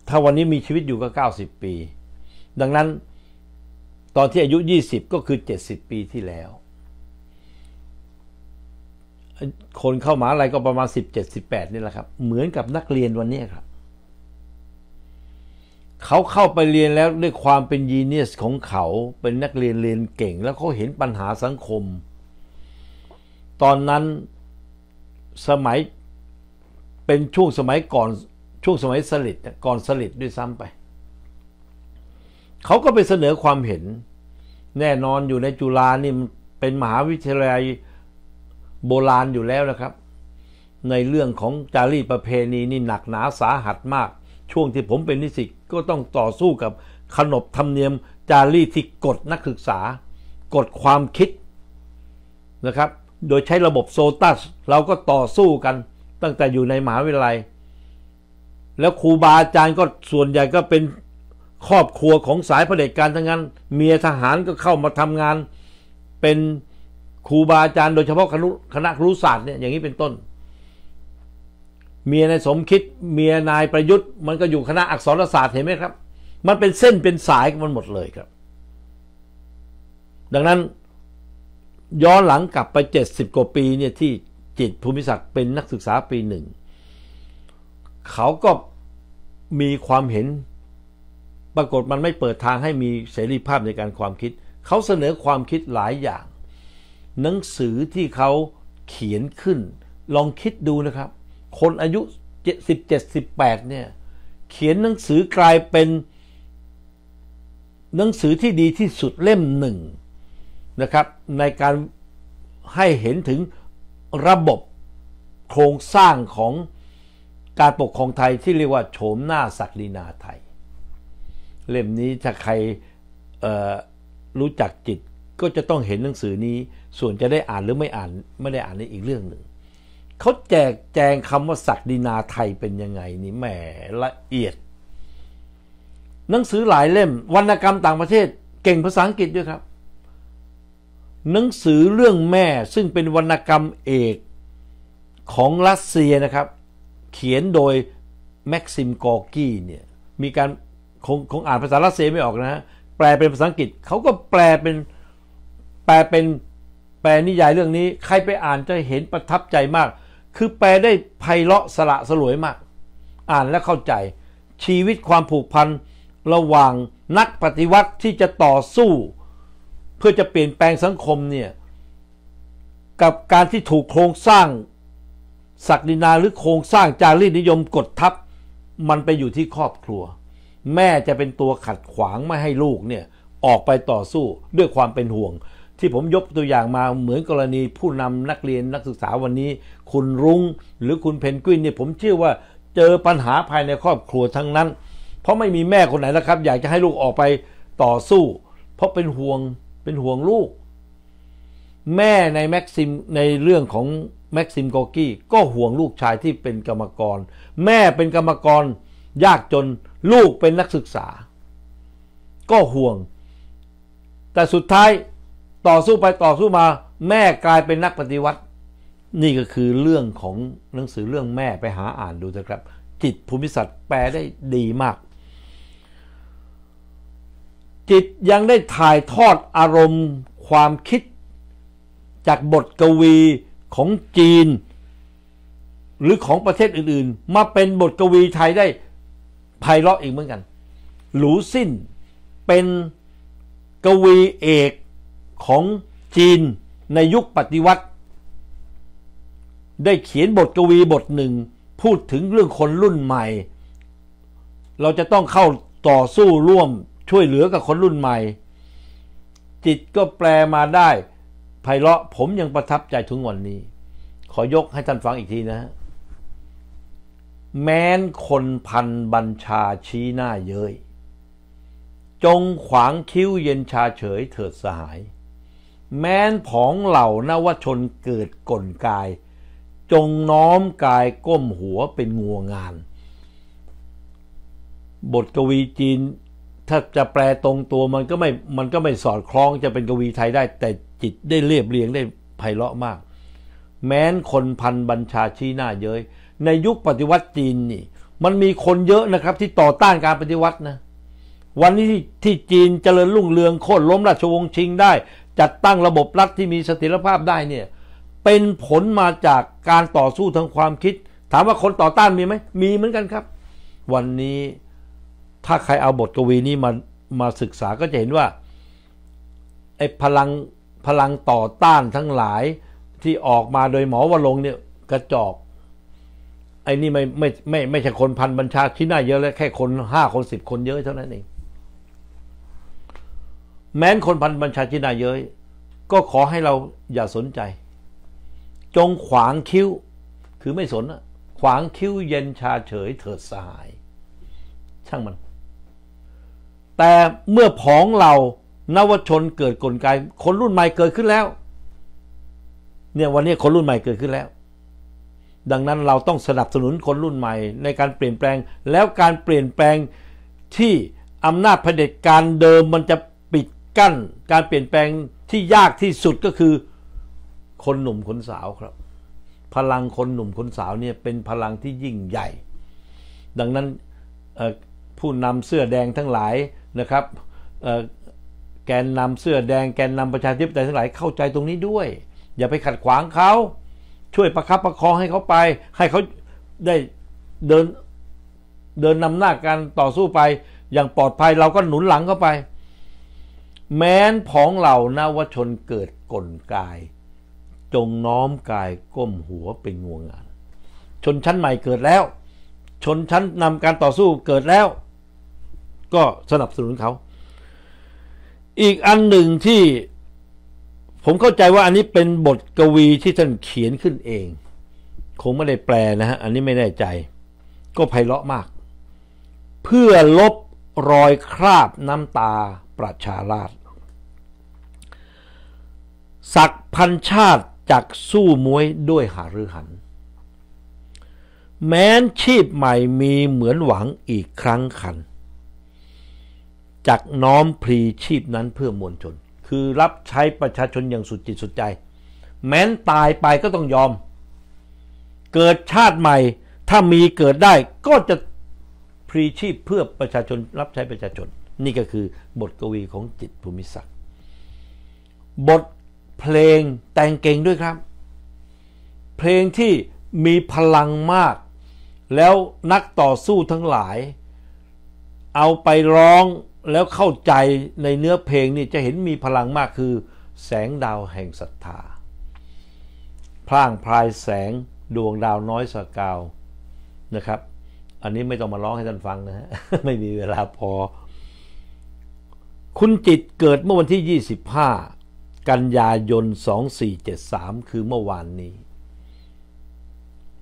ถ้าวันนี้มีชีวิตอยู่ก็ 90 ปี ดังนั้น ตอนที่อายุ 20 ก็คือ 70 ปีที่แล้ว คนเข้ามาอะไรก็ประมาณ17-18นี่แหละครับ เหมือนกับนักเรียนวันนี้ครับ เขาเข้าไปเรียนแล้วด้วยความเป็นยีเนียสของเขาเป็นนักเรียนเรียนเก่ง แล้วเขาเห็นปัญหาสังคมตอนนั้นสมัยเป็นช่วงสมัยก่อนช่วงสมัยสลิดก่อนสลิดด้วยซ้ำไป เขาก็ไปเสนอความเห็น แน่นอนอยู่ในจุฬานี่เป็นมหาวิทยาลัยโบราณอยู่แล้วนะครับ ในเรื่องของจารีตประเพณีนี่หนักหนาสาหัสมาก ช่วงที่ผมเป็นนิสิตก็ต้องต่อสู้กับขนบธรรมเนียมจารีตที่กดนักศึกษา กดความคิดนะครับโดยใช้ระบบโซตัสเราก็ต่อสู้กันตั้งแต่อยู่ในมหาวิทยาลัย แล้วครูบาอาจารย์ก็ส่วนใหญ่ก็เป็นครอบครัวของสายเผด็จการทั้งนั้นเมียทหารก็เข้ามาทำงานเป็นครูบาอาจารย์โดยเฉพาะคณะครุศาสตร์เนี่ยอย่างนี้เป็นต้น เมียนายสมคิดเมียนายประยุทธ์ มันก็อยู่คณะอักษรศาสตร์เห็นไหมครับ มันเป็นเส้นเป็นสายกันหมดเลยครับ ดังนั้นย้อนหลังกลับไปเจ็ดสิบกว่าปีเนี่ยที่จิตภูมิศักดิ์เป็นนักศึกษาปีหนึ่งเขาก็มีความเห็นปรากฏมันไม่เปิดทางให้มีเสรีภาพในการความคิด เขาเสนอความคิดหลายอย่าง หนังสือที่เขาเขียนขึ้น ลองคิดดูนะครับคนอายุ17 18เนี่ยเขียนหนังสือกลายเป็น หนังสือที่ดีที่สุดเล่มหนึ่งนะครับในการให้เห็นถึงระบบโครงสร้างของการปกครองไทยที่เรียกว่าโฉมหน้าศักดินาไทย เล่มนี้ถ้าใครรู้จักจิตก็จะต้องเห็นหนังสือนี้ส่วนจะได้อ่านหรือไม่อ่านไม่ได้อ่านนี่อีกเรื่องหนึ่ง เขาแจกแจงคำว่าศักดินาไทยเป็นยังไงนี่แหมละเอียด หนังสือหลายเล่มวรรณกรรมต่างประเทศ เก่งภาษาอังกฤษด้วยครับหนังสือเรื่องแม่ซึ่งเป็นวรรณกรรมเอกของรัสเซียนะครับ เขียนโดยแม็กซิม กอร์กี้เนี่ยมีการคงงอ่านภาษารัสเซียไม่ออกนะฮะแปลเป็นภาษาอังกฤษเขาก็แปลเป็น แปลเป็น แปลนิยายเรื่องนี้ ใครไปอ่านจะเห็นประทับใจมาก คือแปลได้ไพเราะสละสลวยมาก อ่านและเข้าใจชีวิตความผูกพันระหว่างนักปฏิวัติที่จะต่อสู้เพื่อจะเปลี่ยนแปลงสังคมเนี่ย กับการที่ถูกโครงสร้างศักดินา หรือโครงสร้างจารีตนิยมกดทับ มันไปอยู่ที่ครอบครัว แม่จะเป็นตัวขัดขวางไม่ให้ลูกเนี่ย ออกไปต่อสู้ด้วยความเป็นห่วง ที่ผมยกตัวอย่างมาเหมือนกรณีผู้นำนักเรียนนักศึกษาวันนี้ คุณรุง้งหรือคุณเพนกวินเนี่ยผมเชื่อว่าเจอปัญหาภายในครอบครัวทั้งนั้น เพราะไม่มีแม่คนไหนแล้วครับอยากจะให้ลูกออกไปต่อสู้ เพราะเป็นห่วงเป็นห่วงลูก แม่ในแม็กซิมในเรื่องของแม็กซิมกอกี้ก็ห่วงลูกชายที่เป็นกรรมกร แม่เป็นกรรมกร ยากจนลูกเป็นนักศึกษา ก็ห่วง แต่สุดท้ายต่อสู้ไปต่อสู้มา แม่กลายเป็นนักปฏิวัติ นี่ก็คือเรื่องของหนังสือเรื่องแม่ไปหาอ่านดูนะครับ จิตภูมิศัตร์แปลได้ดีมากจิตยังได้ถ่ายทอดอารมณ์ความคิดจากบทกวีของจีน หรือของประเทศอื่นๆ มาเป็นบทกวีไทยได้ไพเราะอีกเหมือนกัน หลูสิ้นเป็นกวีเอกของจีน ในยุคปฏิวัติ ได้เขียนบทกวีบทหนึ่ง พูดถึงเรื่องคนรุ่นใหม่ เราจะต้องเข้าต่อสู้ร่วมช่วยเหลือกับคนรุ่นใหม่ จิตก็แปลมาได้ไพเราะผมยังประทับใจถึงวันนี้ ขอยกให้ท่านฟังอีกทีนะฮะแม้นคนพันบัญชาชี้หน้าเย้ย จงขวางคิ้วเย็นชาเฉยเถิดสหาย แม้นผองเหล่านวชนเกิดกลกาย จงน้อมกายก้มหัวเป็นงัวงาน บทกวีจีนถ้าจะแปลตรงตัวมันก็ไม่ มันก็ไม่สอดคล้องจะเป็นกวีไทยได้ แต่จิตได้เรียบเรียงได้ไพเราะมาก แม้นคนพันบัญชาชี้หน้าเย้ยในยุคปฏิวัติจีนนี่ มันมีคนเยอะนะครับ ที่ต่อต้านการปฏิวัตินะ วันนี้ที่จีนเจริญรุ่งเรืองโค่นล้มราชวงศ์ชิงได้ จัดตั้งระบบรัฐที่มีสถิรภาพได้เนี่ย เป็นผลมาจากการต่อสู้ทางความคิด ถามว่าคนต่อต้านมีไหมมีเหมือนกันครับ วันนี้ถ้าใครเอาบทกวีนี้มามาศึกษาก็จะเห็นว่าไอ้พลังพลังต่อต้านทั้งหลายที่ออกมาโดยหมอวลงเนี่ยกระจอกไอ้นี่ไม่ไม่ไม่ไม่ใช่คนพันบัญชาที่น่าเยอะแล้วแค่คนห้าคนสิบคนเยอะเท่านั้นเองแม้นคนพันบัญชาที่น่าเยอะ ก็ขอให้เราอย่าสนใจ จงขวางคิ้ว คือไม่สนขวางคิ้วเย็นชาเฉย เถิดสายช่างมันแต่เมื่อผองเรานวชนเกิดกลไกคนรุ่นใหม่เกิดขึ้นแล้ว เนี่ยวันนี้คนรุ่นใหม่เกิดขึ้นแล้ว ดังนั้นเราต้องสนับสนุนคนรุ่นใหม่ในการเปลี่ยนแปลงแล้วการเปลี่ยนแปลงที่อำนาจเผด็จการเดิมมันจะปิดกั้น การเปลี่ยนแปลงที่ยากที่สุดก็คือคนหนุ่ม คนสาวครับ พลังคนหนุ่ม คนสาวเนี่ยเป็นพลังที่ยิ่งใหญ่ ดังนั้นผู้นำเสื้อแดงทั้งหลายนะครับแกนนำเสื้อแดงแกนนำประชาธิปไตยทั้งหลายเข้าใจตรงนี้ด้วย อย่าไปขัดขวางเขาช่วยประคับประคองให้เขาไป ให้เขาได้เดินเดินนำหน้าการต่อสู้ไปอย่างปลอดภัยเราก็หนุนหลังเข้าไป แม้นผองเหล่านาวชนเกิดกลกาย จงน้อมกายก้มหัวเป็นงวงงานชนชั้นใหม่เกิดแล้ว ชนชั้นนำการต่อสู้เกิดแล้วก็สนับสนุนเขา อีกอันหนึ่งที่ ผมเข้าใจว่าอันนี้เป็นบทกวีที่ท่านเขียนขึ้นเอง คง ไม่ได้แปลนะ ฮะ อันนี้ไม่แน่ใจ ก็ไพเราะมาก เพื่อลบรอยคราบน้ำตาประชาราชศักพันชาติจักสู้ มวยด้วยหารือหัน แม้นชีพใหม่มีเหมือนหวังอีกครั้งคันจากน้อมพลีชีพนั้นเพื่อมวลชน คือรับใช้ประชาชนอย่างสุดจิตสุดใจ แม้นตายไปก็ต้องยอม เกิดชาติใหม่ถ้ามีเกิดได้ก็จะพรีชีพเพื่อประชาชนรับใช้ประชาชน นี่ก็คือบทกวีของจิตภูมิศักดิ์บทเพลงแต่งเก่งด้วยครับ เพลงที่มีพลังมาก แล้วนักต่อสู้ทั้งหลาย เอาไปร้องแล้วเข้าใจในเนื้อเพลงนี่จะเห็นมีพลังมากคือ แสงดาวแห่งศรัทธาพล่างพลายแสงดวงดาวน้อยสกาวนะครับ อันนี้ไม่ต้องมาร้องให้ท่านฟังนะฮะไม่มีเวลาพอ คุณจิตเกิดเมื่อวันที่ 25 กันยายน 2473 คือเมื่อวานนี้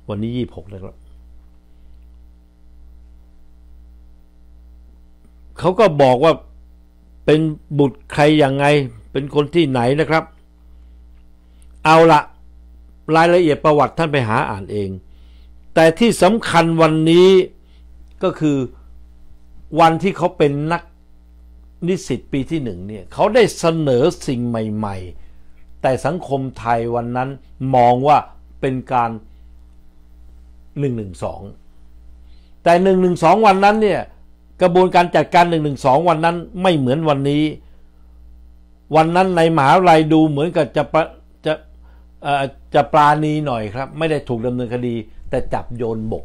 วันนี้ 26นะครับเขาก็บอกว่าเป็นบุตรใครอย่างไง เป็นคนที่ไหนนะครับ เอาละรายละเอียดประวัติท่านไปหาอ่านเอง แต่ที่สำคัญวันนี้ก็คือวันที่เขาเป็นนักนิสิตปีที่หนึ่งเนี่ยเขาได้เสนอสิ่งใหม่ๆ แต่สังคมไทยวันนั้นมองว่าเป็นการ 112 แต่ 112 วันนั้นเนี่ยกระบวนการจัดการ1นึวันนั้นไม่เหมือนวันนี้ วันนั้นในมหาวิทยาลัยดูเหมือนกับจะประจะจะปราณีหน่อยครับ ไม่ได้ถูกดำเนินคดี แต่จับโยนบก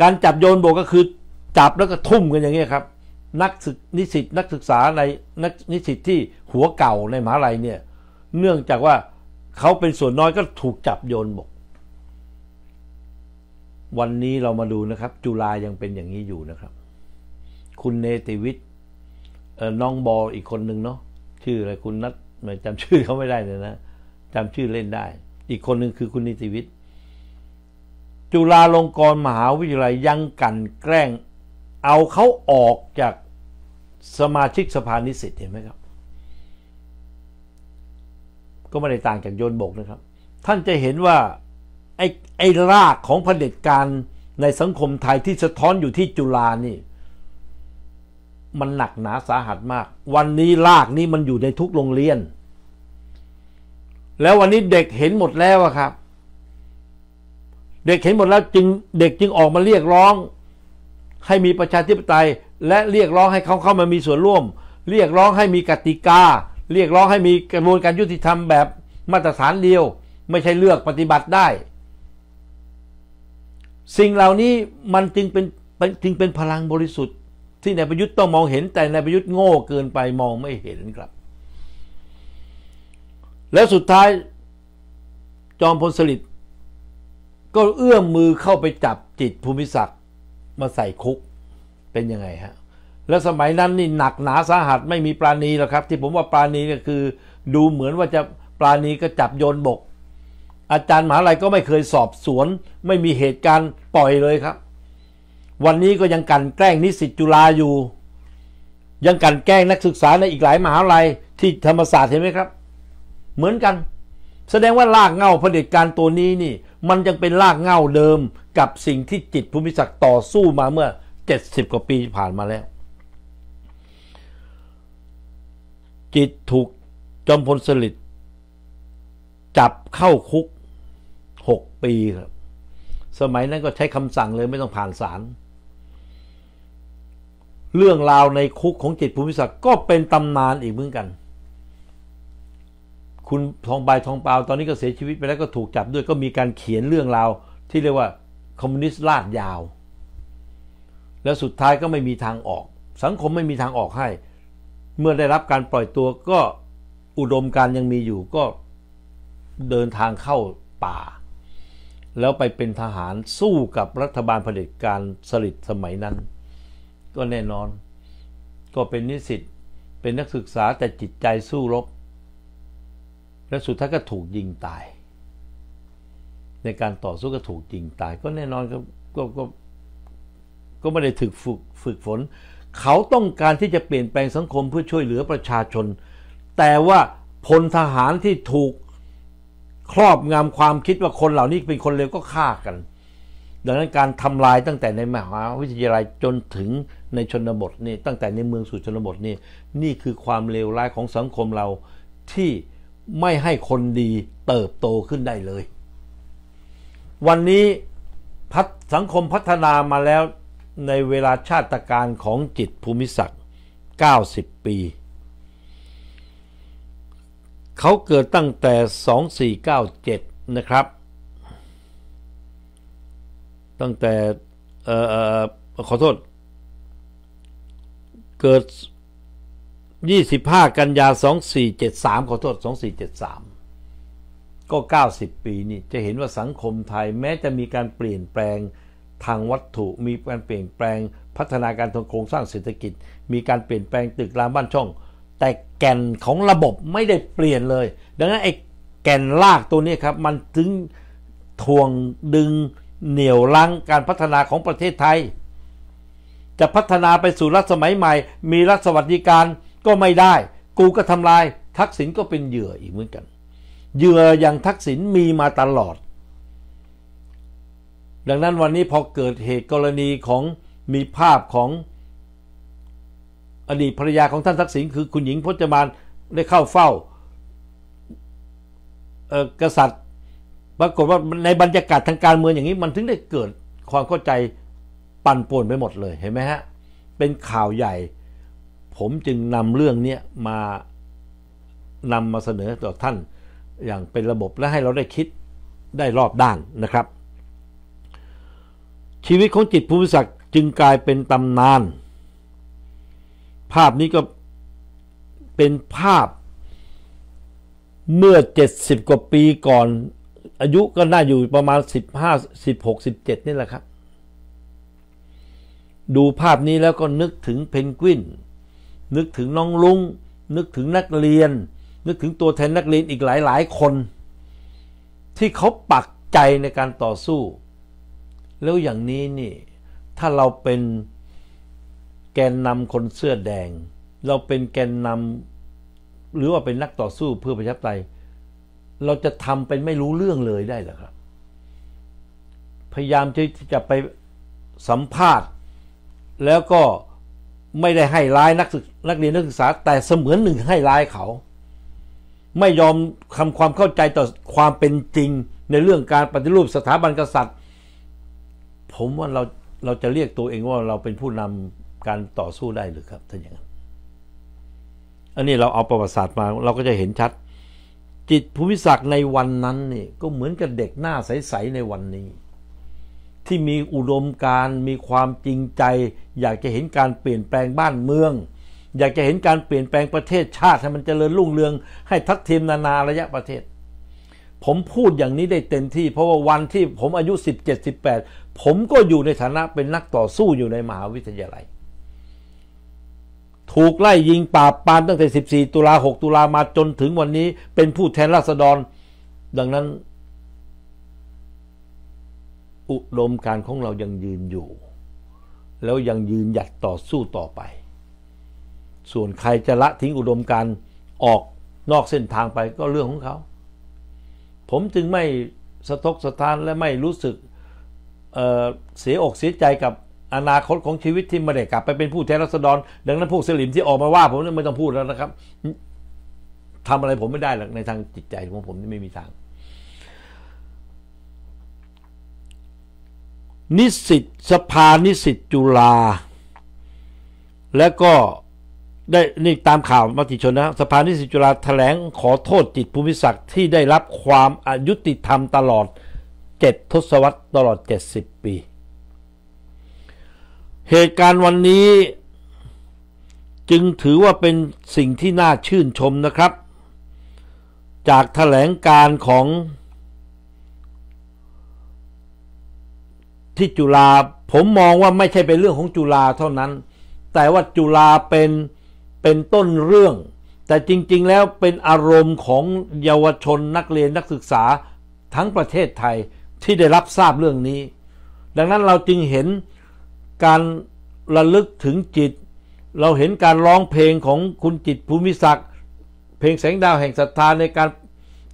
การจับโยนบกก็คือจับแล้วก็ทุ่มกันอย่างนี้ครับนักศึกนิสิตนักศึกษาในนักนิสิตที่หัวเก่าในมหาลัยเนี่ยเนื่องจากว่าเขาเป็นส่วนน้อยก็ถูกจับโยนบกวันนี้เรามาดูนะครับ จุลายังเป็นอย่างนี้อยู่นะครับ คุณเนติวิทย์น้องบอลอีกคนหนึ่งเนาะ ชื่ออะไรคุณนัทจำชื่อเขาไม่ได้เลยนะจำชื่อเล่นได้ อีกคนหนึ่งคือคุณนิติวิทย์ จุฬาลงกรณ์มหาวิทยาลัยยังกันแกล้งเอาเขาออกจากสมาชิกสภานิสิตเห็นไหมครับ ก็ไม่ได้ต่างจากโยนบกนะครับ ท่านจะเห็นว่าไอไอ้รากของเผด็จการในสังคมไทยที่สะท้อนอยู่ที่จุฬานี่ มันหนักหนาสาหัสมาก วันนี้รากนี้มันอยู่ในทุกโรงเรียน แล้ววันนี้เด็กเห็นหมดแล้วครับ เด็กเห็นหมดแล้วจึง เด็กจึงออกมาเรียกร้อง ให้มีประชาธิปไตย และเรียกร้องให้เขาเข้ามามีส่วนร่วม เรียกร้องให้มีกติกาเรียกร้องให้มีกระบวนการยุติธรรมแบบ มาตรฐานเดียว ไม่ใช่เลือกปฏิบัติได้สิ่งเหล่านี้มันจึงเป็นจึงเป็นพลังบริสุทธิ์ที่นายประยุทธ์ต้องมองเห็นแต่นายประยุทธ์โง่เกินไปมองไม่เห็นครับ แล้วสุดท้ายจอมพลสฤษดิ์ ก็เอื้อมมือเข้าไปจับจิตภูมิศักดิ์มาใส่คุกเป็นยังไงฮะแล้วสมัยนั้นนี่หนักหนาสาหัสไม่มีปราณีหรอกครับ ที่ผมว่าปราณีก็คือ ดูเหมือนว่าจะปราณีก็จับโยนบกอาจารย์มหาลัยก็ไม่เคยสอบสวน ไม่มีเหตุการณ์ปล่อยเลยครับ วันนี้ก็ยังกันแกล้งนิสิตจุฬาอยู่ ยังกันแกล้งนักศึกษาในอีกหลายมหาลัยที่ธรรมศาสตร์เห็นไหมครับ เหมือนกัน แสดงว่าลากเงาเผด็จการตัวนี้นี่ มันยังเป็นลากเงาเดิม กับสิ่งที่จิตภูมิศักดิ์ต่อสู้มาเมื่อ70กว่าปีผ่านมาแล้ว จิตถูกจอมพลสฤษดิ์จับเข้าคุกปีครับ สมัยนั้นก็ใช้คำสั่งเลยไม่ต้องผ่านศาล เรื่องราวในคุกของจิตภูมิศักดิ์ก็เป็นตำนานอีกเหมือนกัน คุณทองใบทองเปล่าตอนนี้ก็เสียชีวิตไปแล้วก็ถูกจับด้วยก็มีการเขียนเรื่องราวที่เรียกว่าคอมมิวนิสต์ลาดยาว แล้วสุดท้ายก็ไม่มีทางออก สังคมไม่มีทางออกให้ เมื่อได้รับการปล่อยตัวก็อุดมการยังมีอยู่ก็เดินทางเข้าป่าแล้วไปเป็นทหารสู้กับรัฐบาลเผด็จการสลิดสมัยนั้น ก็แน่นอน ก็เป็นนิสิตเป็นนักศึกษาแต่จิตใจสู้รบ และสุดท้ายก็ถูกยิงตาย ในการต่อสู้ก็ถูกยิงตายก็แน่นอนก็ ก็กก็ไม่ได้ถึกฝึกฝึกฝน เขาต้องการที่จะเปลี่ยนแปลงสังคมเพื่อช่วยเหลือประชาชน แต่ว่าพลทหารที่ถูกครอบงำความคิดว่าคนเหล่านี้เป็นคนเลวก็ฆ่ากัน ดังนั้นการทำลายตั้งแต่ในมหาวิทยาลัยจนถึงในชนบทนี่ตั้งแต่ในเมืองสู่ชนบทนี่นี่คือความเลวร้ายของสังคมเราที่ไม่ให้คนดีเติบโตขึ้นได้เลย วันนี้พัฒสังคมพัฒนามาแล้วในเวลาชาติการของจิตภูมิศักดิ์90 ปีเขาเกิดตั้งแต่ 2497 นะครับ ตั้งแต่เอ่อขอโทษ เกิด 25 กันยา 2473 ขอโทษ 2473 ก็ 90 ปีนี่จะเห็นว่าสังคมไทยแม้จะมีการเปลี่ยนแปลงทางวัตถุ มีการเปลี่ยนแปลงพัฒนาการทางโครงสร้างเศรษฐกิจ มีการเปลี่ยนแปลงตึกรามบ้านช่องแต่แก่นของระบบไม่ได้เปลี่ยนเลย ดังนั้นไอ้แก่นลากตัวนี้ครับ มันถึงทวงดึงเหนี่ยวลังการพัฒนาของประเทศไทย จะพัฒนาไปสู่รัฐสมัยใหม่ มีรัฐสวัสดิการก็ไม่ได้ กูก็ทำลาย ทักษิณก็เป็นเหยื่ออีกเหมือนกันเหยื่ออย่างทักษิณมีมาตลอด ดังนั้นวันนี้พอเกิดเหตุกรณีของมีภาพของอดีตภรรยา ของท่านทักษิณคือคุณหญิงพจมานได้เข้าเฝ้ากษัตริย์ปรากฏว่าในบรรยากาศ ทางการเมืองอย่างนี้มันถึงได้เกิด ความเข้าใจปั่นป่วนไปหมดเลย เห็นไหมฮะ เป็นข่าวใหญ่ ผมจึงนำเรื่องนี้มานำมาเสนอต่อท่านอย่างเป็นระบบและให้เราได้คิดได้รอบด้านนะครับ ชีวิตของจิตภูมิศักดิ์จึงกลายเป็นตำนานภาพนี้ก็เป็นภาพเมื่อ 70 กว่าปีก่อน อายุก็น่าอยู่ประมาณ 15 16 17 นี่แหละครับ ดูภาพนี้แล้วก็นึกถึงเพนกวิน นึกถึงน้องลุง นึกถึงนักเรียน นึกถึงตัวแทนนักเรียนอีกหลาย ๆ คน ที่เขาปักใจในการต่อสู้ แล้วอย่างนี้นี่ ถ้าเราเป็นแกนนำคนเสื้อแดง เราเป็นแกนนำหรือว่าเป็นนักต่อสู้เพื่อประชาธิปไตยเราจะทำเป็นไม่รู้เรื่องเลยได้หรือครับ พยายามที่จะไปสัมภาษณ์ แล้วก็ไม่ได้ให้ร้ายนักศึกนักเรียนนักศึกษา แต่เสมือนหนึ่งให้ร้ายเขา ไม่ยอมทำความเข้าใจต่อความเป็นจริง ในเรื่องการปฏิรูปสถาบันกษัตริย์ ผมว่าเราเราจะเรียกตัวเองว่าเราเป็นผู้นำการต่อสู้ได้หรือครับท่านอย่างนั้น อันนี้เราเอาประวัติศาสตร์มาเราก็จะเห็นชัดจิตภูมิศักดิ์ในวันนั้นนี่ ก็เหมือนกับเด็กหน้าใสๆในวันนี้ ที่มีอุดมการมีความจริงใจ อยากจะเห็นการเปลี่ยนแปลงบ้านเมือง อยากจะเห็นการเปลี่ยนแปลงประเทศชาติให้มันเจริญรุ่งเรือง ให้ทัดเทียมนานาระยะประเทศ ผมพูดอย่างนี้ได้เต็มที่ เพราะว่าวันที่ ผมอายุ17-18ผมก็อยู่ในฐานะเป็นนักต่อสู้อยู่ในมหาวิทยาลัยถูกไล่ยิงปราบปานตั้งแต่ 14 ตุลา 6 ตุลามาจนถึงวันนี้ เป็นผู้แทนราษฎร ดังนั้นอุดมการของเรายังยืนอยู่แล้วยังยืนหยัดต่อสู้ต่อไป ส่วนใครจะละทิ้งอุดมการออกนอกเส้นทางไปก็เรื่องของเขา ผมจึงไม่สะทกสะท้านและไม่รู้สึกเเสียอกเสียใจกับอนาคตของชีวิตที่ไม่ได้กลับไปเป็นผู้แทนรัษฎรดังนั้นพวกสลิมที่ออกมาว่าผมไม่ต้องพูดแล้วนะครับ ทำอะไรผมไม่ได้หรอกในทางจิตใจของผมนี่ไม่มีทาง นิสิตสภานิสิตจุฬาและก็ได้นี่ตามข่าวมติชนนะสภานิสิตจุฬาแถลงขอโทษจิตภูมิศักดิ์ที่ได้รับความอายุติธรรมตลอดเจ็ดทศวรรษตลอด70ปีเหตุการณ์วันนี้ จึงถือว่าเป็นสิ่งที่น่าชื่นชมนะครับ จากแถลงการของที่จุฬาผมมองว่าไม่ใช่เป็นเรื่องของจุฬาเท่านั้น แต่ว่าจุฬาเป็นเป็นต้นเรื่อง แต่จริงๆแล้วเป็นอารมณ์ของเยาวชนนักเรียนนักศึกษาทั้งประเทศไทยที่ได้รับทราบเรื่องนี้ ดังนั้นเราจึงเห็นการระลึกถึงจิต เราเห็นการร้องเพลงของคุณจิตภูมิศักดิ์เพลงแสงดาวแห่งศรัทธาในการ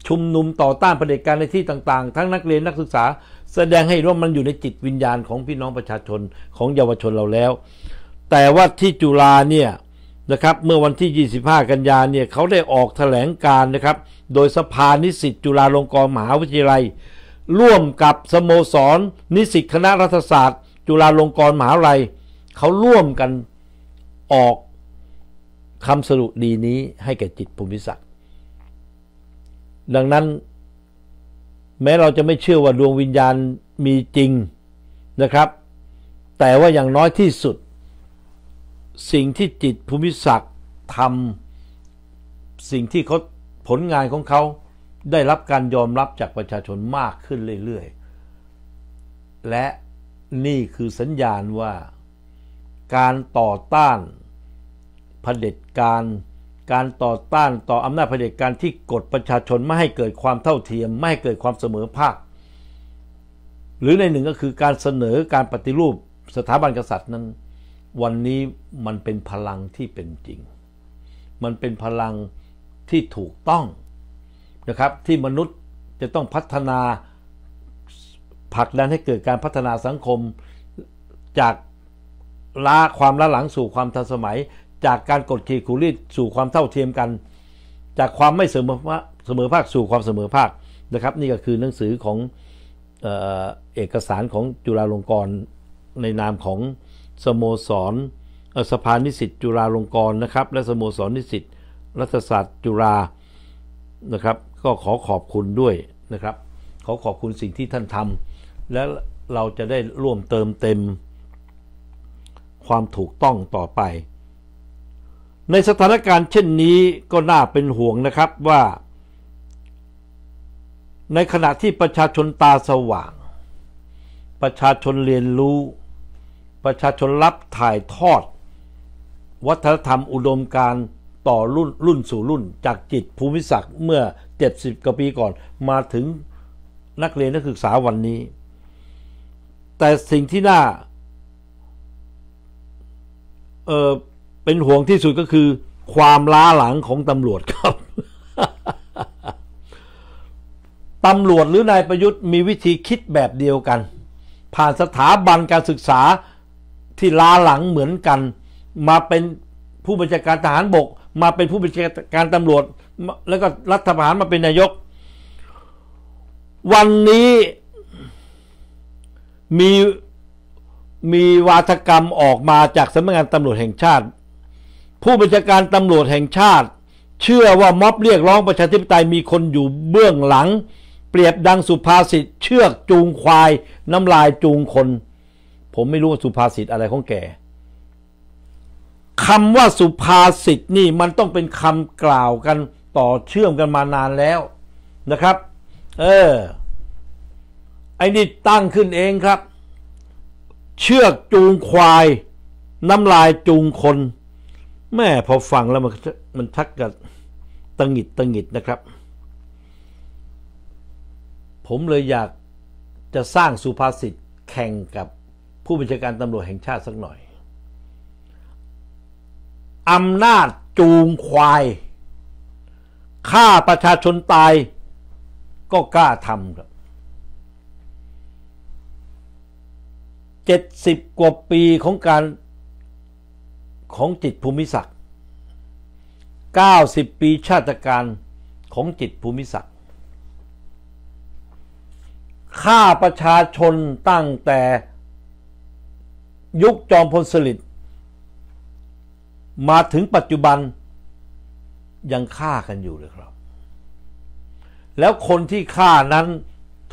ชุมนุมต่อต้านเผด็จการในที่ต่างๆ ทั้งนักเรียนนักศึกษา แสดงให้ว่ามันอยู่ในจิตวิญญาณของพี่น้องประชาชนของเยาวชนเราแล้ว แต่ว่าที่จุฬาเนี่ยนะครับเมื่อวันที่ 25 กันยาเนี่ยเขาได้ออกถแถลงการนะครับโดยสภานิสิตจุฬาลงกรณ์มหาวิทยาลัย ร่วมกับสโมสร นิสิตคณะรัฐศาสตร์จุฬาลงกรณ์มหาวิทยาลัยเขาร่วมกันออกคำสรุปดีนี้ให้แก่จิตภูมิศักดิ์ดังนั้น แม้เราจะไม่เชื่อว่าดวงวิญญาณมีจริงนะครับ แต่ว่าอย่างน้อยที่สุด สิ่งที่จิตภูมิศักดิ์ทำสิ่งที่เขาผลงานของเขาได้รับการยอมรับจากประชาชนมากขึ้นเรื่อยๆและนี่คือสัญญาณว่าการต่อต้านเผด็จการการต่อต้านต่ออำนาจเผด็จการ ที่กดประชาชนไม่ให้เกิดความเท่าเทียม ไม่ให้เกิดความเสมอภาคหรือในหนึ่งก็คือการเสนอการปฏิรูปสถาบันกษัตริย์นั้น วันนี้มันเป็นพลังที่เป็นจริง มันเป็นพลังที่ถูกต้องนะครับ ที่มนุษย์จะต้องพัฒนาผลักดันให้เกิดการพัฒนาสังคมจากล้าความล้าหลังสู่ความทันสมัย จากการกดขี่ขู่รีดสู่ความเท่าเทียมกัน จากความไม่เสมอภาคเสมอภาคสู่ความเสมอภาคนะครับ นี่ก็คือหนังสือของเอกสารของจุฬาลงกรณ์ในนามของสโมสรสภานิสิตจุฬาลงกรณ์นะครับ และสโมสรนิสิตรัฐศาสตร์จุฬานะครับ ก็ขอขอบคุณด้วยนะครับขอขอบคุณสิ่งที่ท่านทำและเราจะได้ร่วมเติมเต็ม ความถูกต้องต่อไป ในสถานการณ์เช่นนี้ก็น่าเป็นห่วงนะครับว่า ในขณะที่ประชาชนตาสว่าง ประชาชนเรียนรู้ ประชาชนรับถ่ายทอด วัฒนธรรมอุดมการต่อรุ่น รุ่นสู่รุ่นจากจิตภูมิศักดิ์เมื่อ 70กว่าปีก่อน มาถึงนักเรียนนักศึกษาวันนี้แต่สิ่งที่น่าเออเป็นห่วงที่สุดก็คือความล้าหลังของตำรวจครับตำรวจหรือนายประยุทธ์ มีวิธีคิดแบบเดียวกัน ผ่านสถาบันการศึกษาที่ล้าหลังเหมือนกัน มาเป็นผู้บัญชาการทหารบก มาเป็นผู้บัญชาการตำรวจ แล้วก็รัฐบาลมาเป็นนายก วันนี้มีมีวาทกรรมออกมาจากสำนักงานตำรวจแห่งชาติ ผู้บัญชาการตำรวจแห่งชาติ เชื่อว่าม็อบเรียกร้องประชาธิปไตยมีคนอยู่เบื้องหลัง เปรียบดังสุภาษิตเชือกจูงควาย น้ำลายจูงคน ผมไม่รู้ว่าสุภาษิตอะไรของแกคำว่าสุภาษิตนี่มันต้องเป็นคำกล่าวกันต่อเชื่อมกันมานานแล้วนะครับ เออไอ้นี่ตั้งขึ้นเองครับ เชือกจูงควาย น้ำลายจูงคน แม่พอฟังแล้วมันมันทักกับตังหิดตังหิดนะครับ ผมเลยอยากจะสร้างสุภาษิตแข่งกับผู้บัญชาการตำรวจแห่งชาติสักหน่อย อำนาจจูงควายฆ่าประชาชนตายก็กล้าทำครับเจ็ดสิบกว่าปีของการของจิตภูมิศักดิ์เก้าสิบปีชาติการของจิตภูมิศักดิ์ฆ่าประชาชนตั้งแต่ยุคจอมพลสฤษดิ์มาถึงปัจจุบันยังฆ่ากันอยู่เลยครับ แล้วคนที่ฆ่านั้น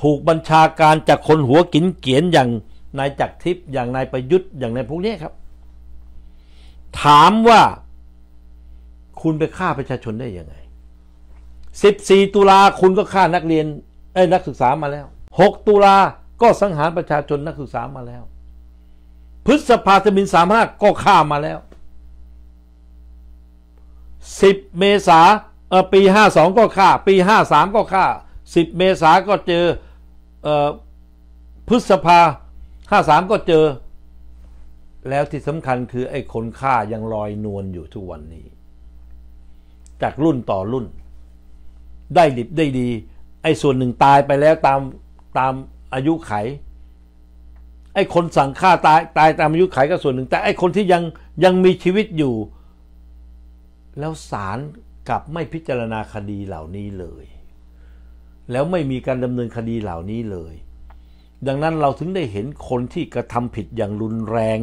ถูกบัญชาการจากคนหัวกินเกียนอย่างนายจักรทิพย์อย่างนายประยุทธ์อย่างนายพวกนี้ครับ ถามว่าคุณไปฆ่าประชาชนได้ ยัง ไง14ตุลาคุณก็ฆ่านักเรียน เอ้นักศึกษามาแล้ว6ตุลาก็สังหารประชาชนนักศึกษามา แล้ว พฤษภาธมินสามห้าก็ฆ่ามาแล้ว10เมษาเออปี52ก็ฆ่า ปี53ก็ฆ่า10เมษาก็เจอเออพฤษภาฆ่าสามก็เจอ แล้วที่สำคัญคือไอ้คนฆ่ายังลอยนวลอยู่ทุกวันนี้ จากรุ่นต่อรุ่น ได้ดิบได้ดี ไอ้ส่วนหนึ่งตายไปแล้วตาม ตามอายุไข ไอ้คนสั่งฆ่าตายตายตามอายุไขก็ส่วนหนึ่ง แต่ไอ้คนที่ยังยังมีชีวิตอยู่ แล้วศาลกลับไม่พิจารณาคดีเหล่านี้เลย แล้วไม่มีการดำเนินคดีเหล่านี้เลยดังนั้นเราถึงได้เห็นคนที่กระทำผิดอย่างรุนแรง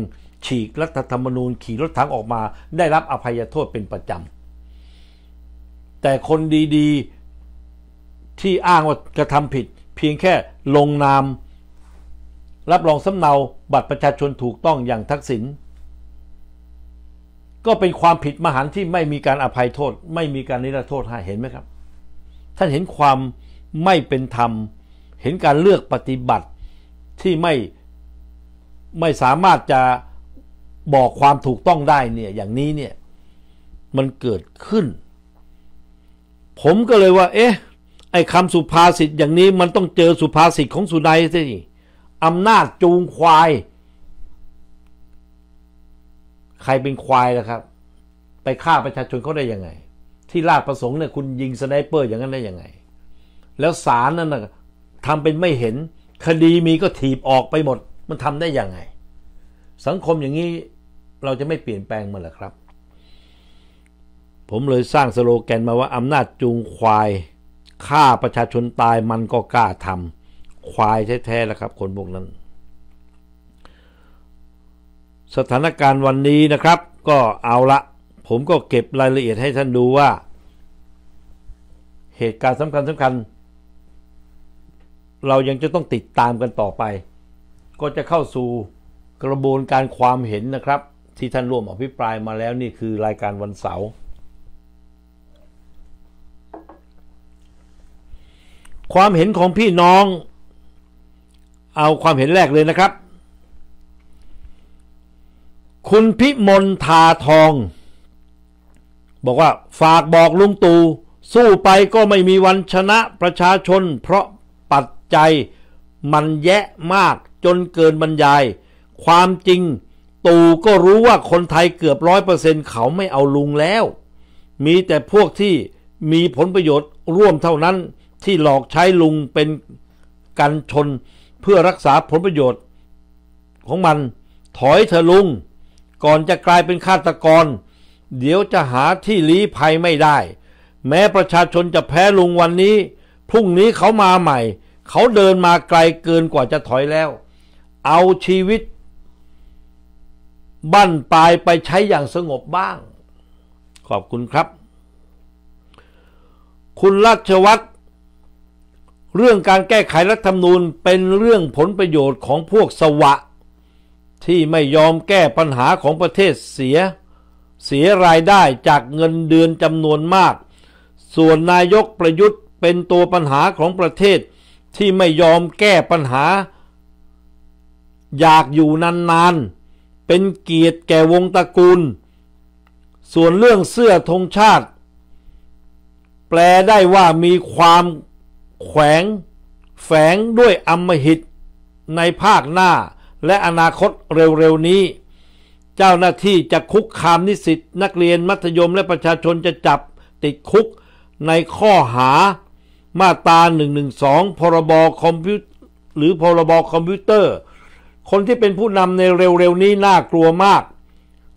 ฉีกรัฐธรรมนูญขี่รถถังออกมาได้รับอภัยโทษเป็นประจำ แต่คนดี ๆที่อ้างว่ากระทำผิดเพียงแค่ลงนาม รับรองสำเนาบัตรประชาชนถูกต้องอย่างทักษิณก็เป็นความผิดมหันที่ไม่มีการอภัยโทษ ไม่มีการนิรโทษให้เห็นไหมครับ ท่านเห็นความไม่เป็นธรรม เห็นการเลือกปฏิบัติที่ไม่ไม่สามารถจะบอกความถูกต้องได้เนี่ย อย่างนี้เนี่ย มันเกิดขึ้น ผมก็เลยว่า เอ๊ะไอ้คำสุภาษิตอย่างนี้มันต้องเจอสุภาษิตของสุนัยสิอำนาจจูงควาย ใครเป็นควายล่ะครับ ไปฆ่าประชาชนเขาได้ยังไง ที่ลาดประสงค์เนี่ยคุณยิงสไนเปอร์อย่างนั้นได้ยังไง แล้วสารนั่นนะทำเป็นไม่เห็นคดีมีก็ถีบออกไปหมด มันทำได้ยังไง สังคมอย่างนี้เราจะไม่เปลี่ยนแปลงมันหรอครับ ผมเลยสร้างสโลแกนมาว่าอำนาจจูงควายฆ่าประชาชนตายมันก็กล้าทำควาย แท้ๆแล้วครับ คนพวกนั้น สถานการณ์วันนี้นะครับ ก็เอาละ ผมก็เก็บรายละเอียดให้ท่านดูว่าเหตุการณ์สำคัญสำคัญเรายังจะต้องติดตามกันต่อไป ก็จะเข้าสู่กระบวนการความเห็นนะครับ ที่ท่านร่วมอภิปรายมาแล้วนี่คือรายการวันเสาร์ความเห็นของพี่น้องเอาความเห็นแรกเลยนะครับ คุณพิมลทาทอง บอกว่าฝากบอกลุงตู่สู้ไปก็ไม่มีวันชนะประชาชน เพราะใจมันแยะมากจนเกินบรรยาย ความจริงตู่ก็รู้ว่าคนไทยเกือบร้อยเปอร์เซ็นต์เขาไม่เอาลุงแล้ว มีแต่พวกที่มีผลประโยชน์ร่วมเท่านั้นที่หลอกใช้ลุงเป็นกันชนเพื่อรักษาผลประโยชน์ของมัน ถอยเธอลุงก่อนจะกลายเป็นฆาตกร เดี๋ยวจะหาที่ลี้ภัยไม่ได้ แม้ประชาชนจะแพ้ลุงวันนี้ พรุ่งนี้เขามาใหม่เขาเดินมาไกลเกินกว่าจะถอยแล้ว เอาชีวิตบั้นปลายไปใช้อย่างสงบบ้าง ขอบคุณครับ คุณรัชวัตรเรื่องการแก้ไขรัฐธรรมนูญเป็นเรื่องผลประโยชน์ของพวกสวะ ที่ไม่ยอมแก้ปัญหาของประเทศเสีย เสียรายได้จากเงินเดือนจำนวนมาก ส่วนนายกประยุทธ์เป็นตัวปัญหาของประเทศที่ไม่ยอมแก้ปัญหา อยากอยู่นานๆ เป็นเกียรติแก่วงตระกูล ส่วนเรื่องเสื้อธงชาติ แปลได้ว่ามีความแขวง แฝงด้วยอมหิตในภาคหน้าและอนาคตเร็ว ๆ นี้ เจ้าหน้าที่จะคุกคามนิสิตนักเรียนมัธยมและประชาชนจะจับติดคุกในข้อหามาตรา112พรบคอมพิวหรือพรบ คอมพิวเตอร์ คนที่เป็นผู้นำในเร็วๆนี้น่ากลัวมาก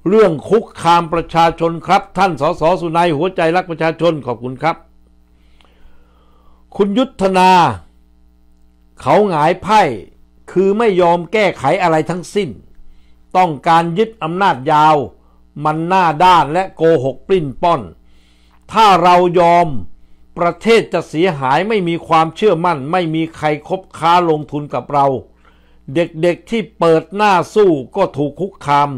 เรื่องคุกคามประชาชนครับ ท่านสสสุนัยหัวใจรักประชาชนขอบคุณครับ คุณยุทธนา เขาหงายไพ่คือไม่ยอมแก้ไขอะไรทั้งสิ้น ต้องการยึดอำนาจยาว มันหน้าด้านและโกหกปลิ้นป้อน ถ้าเรายอมประเทศจะเสียหายไม่มีความเชื่อมั่น ไม่มีใครคบค้าลงทุนกับเรา เด็กๆที่เปิดหน้าสู้ก็ถูกคุกคาม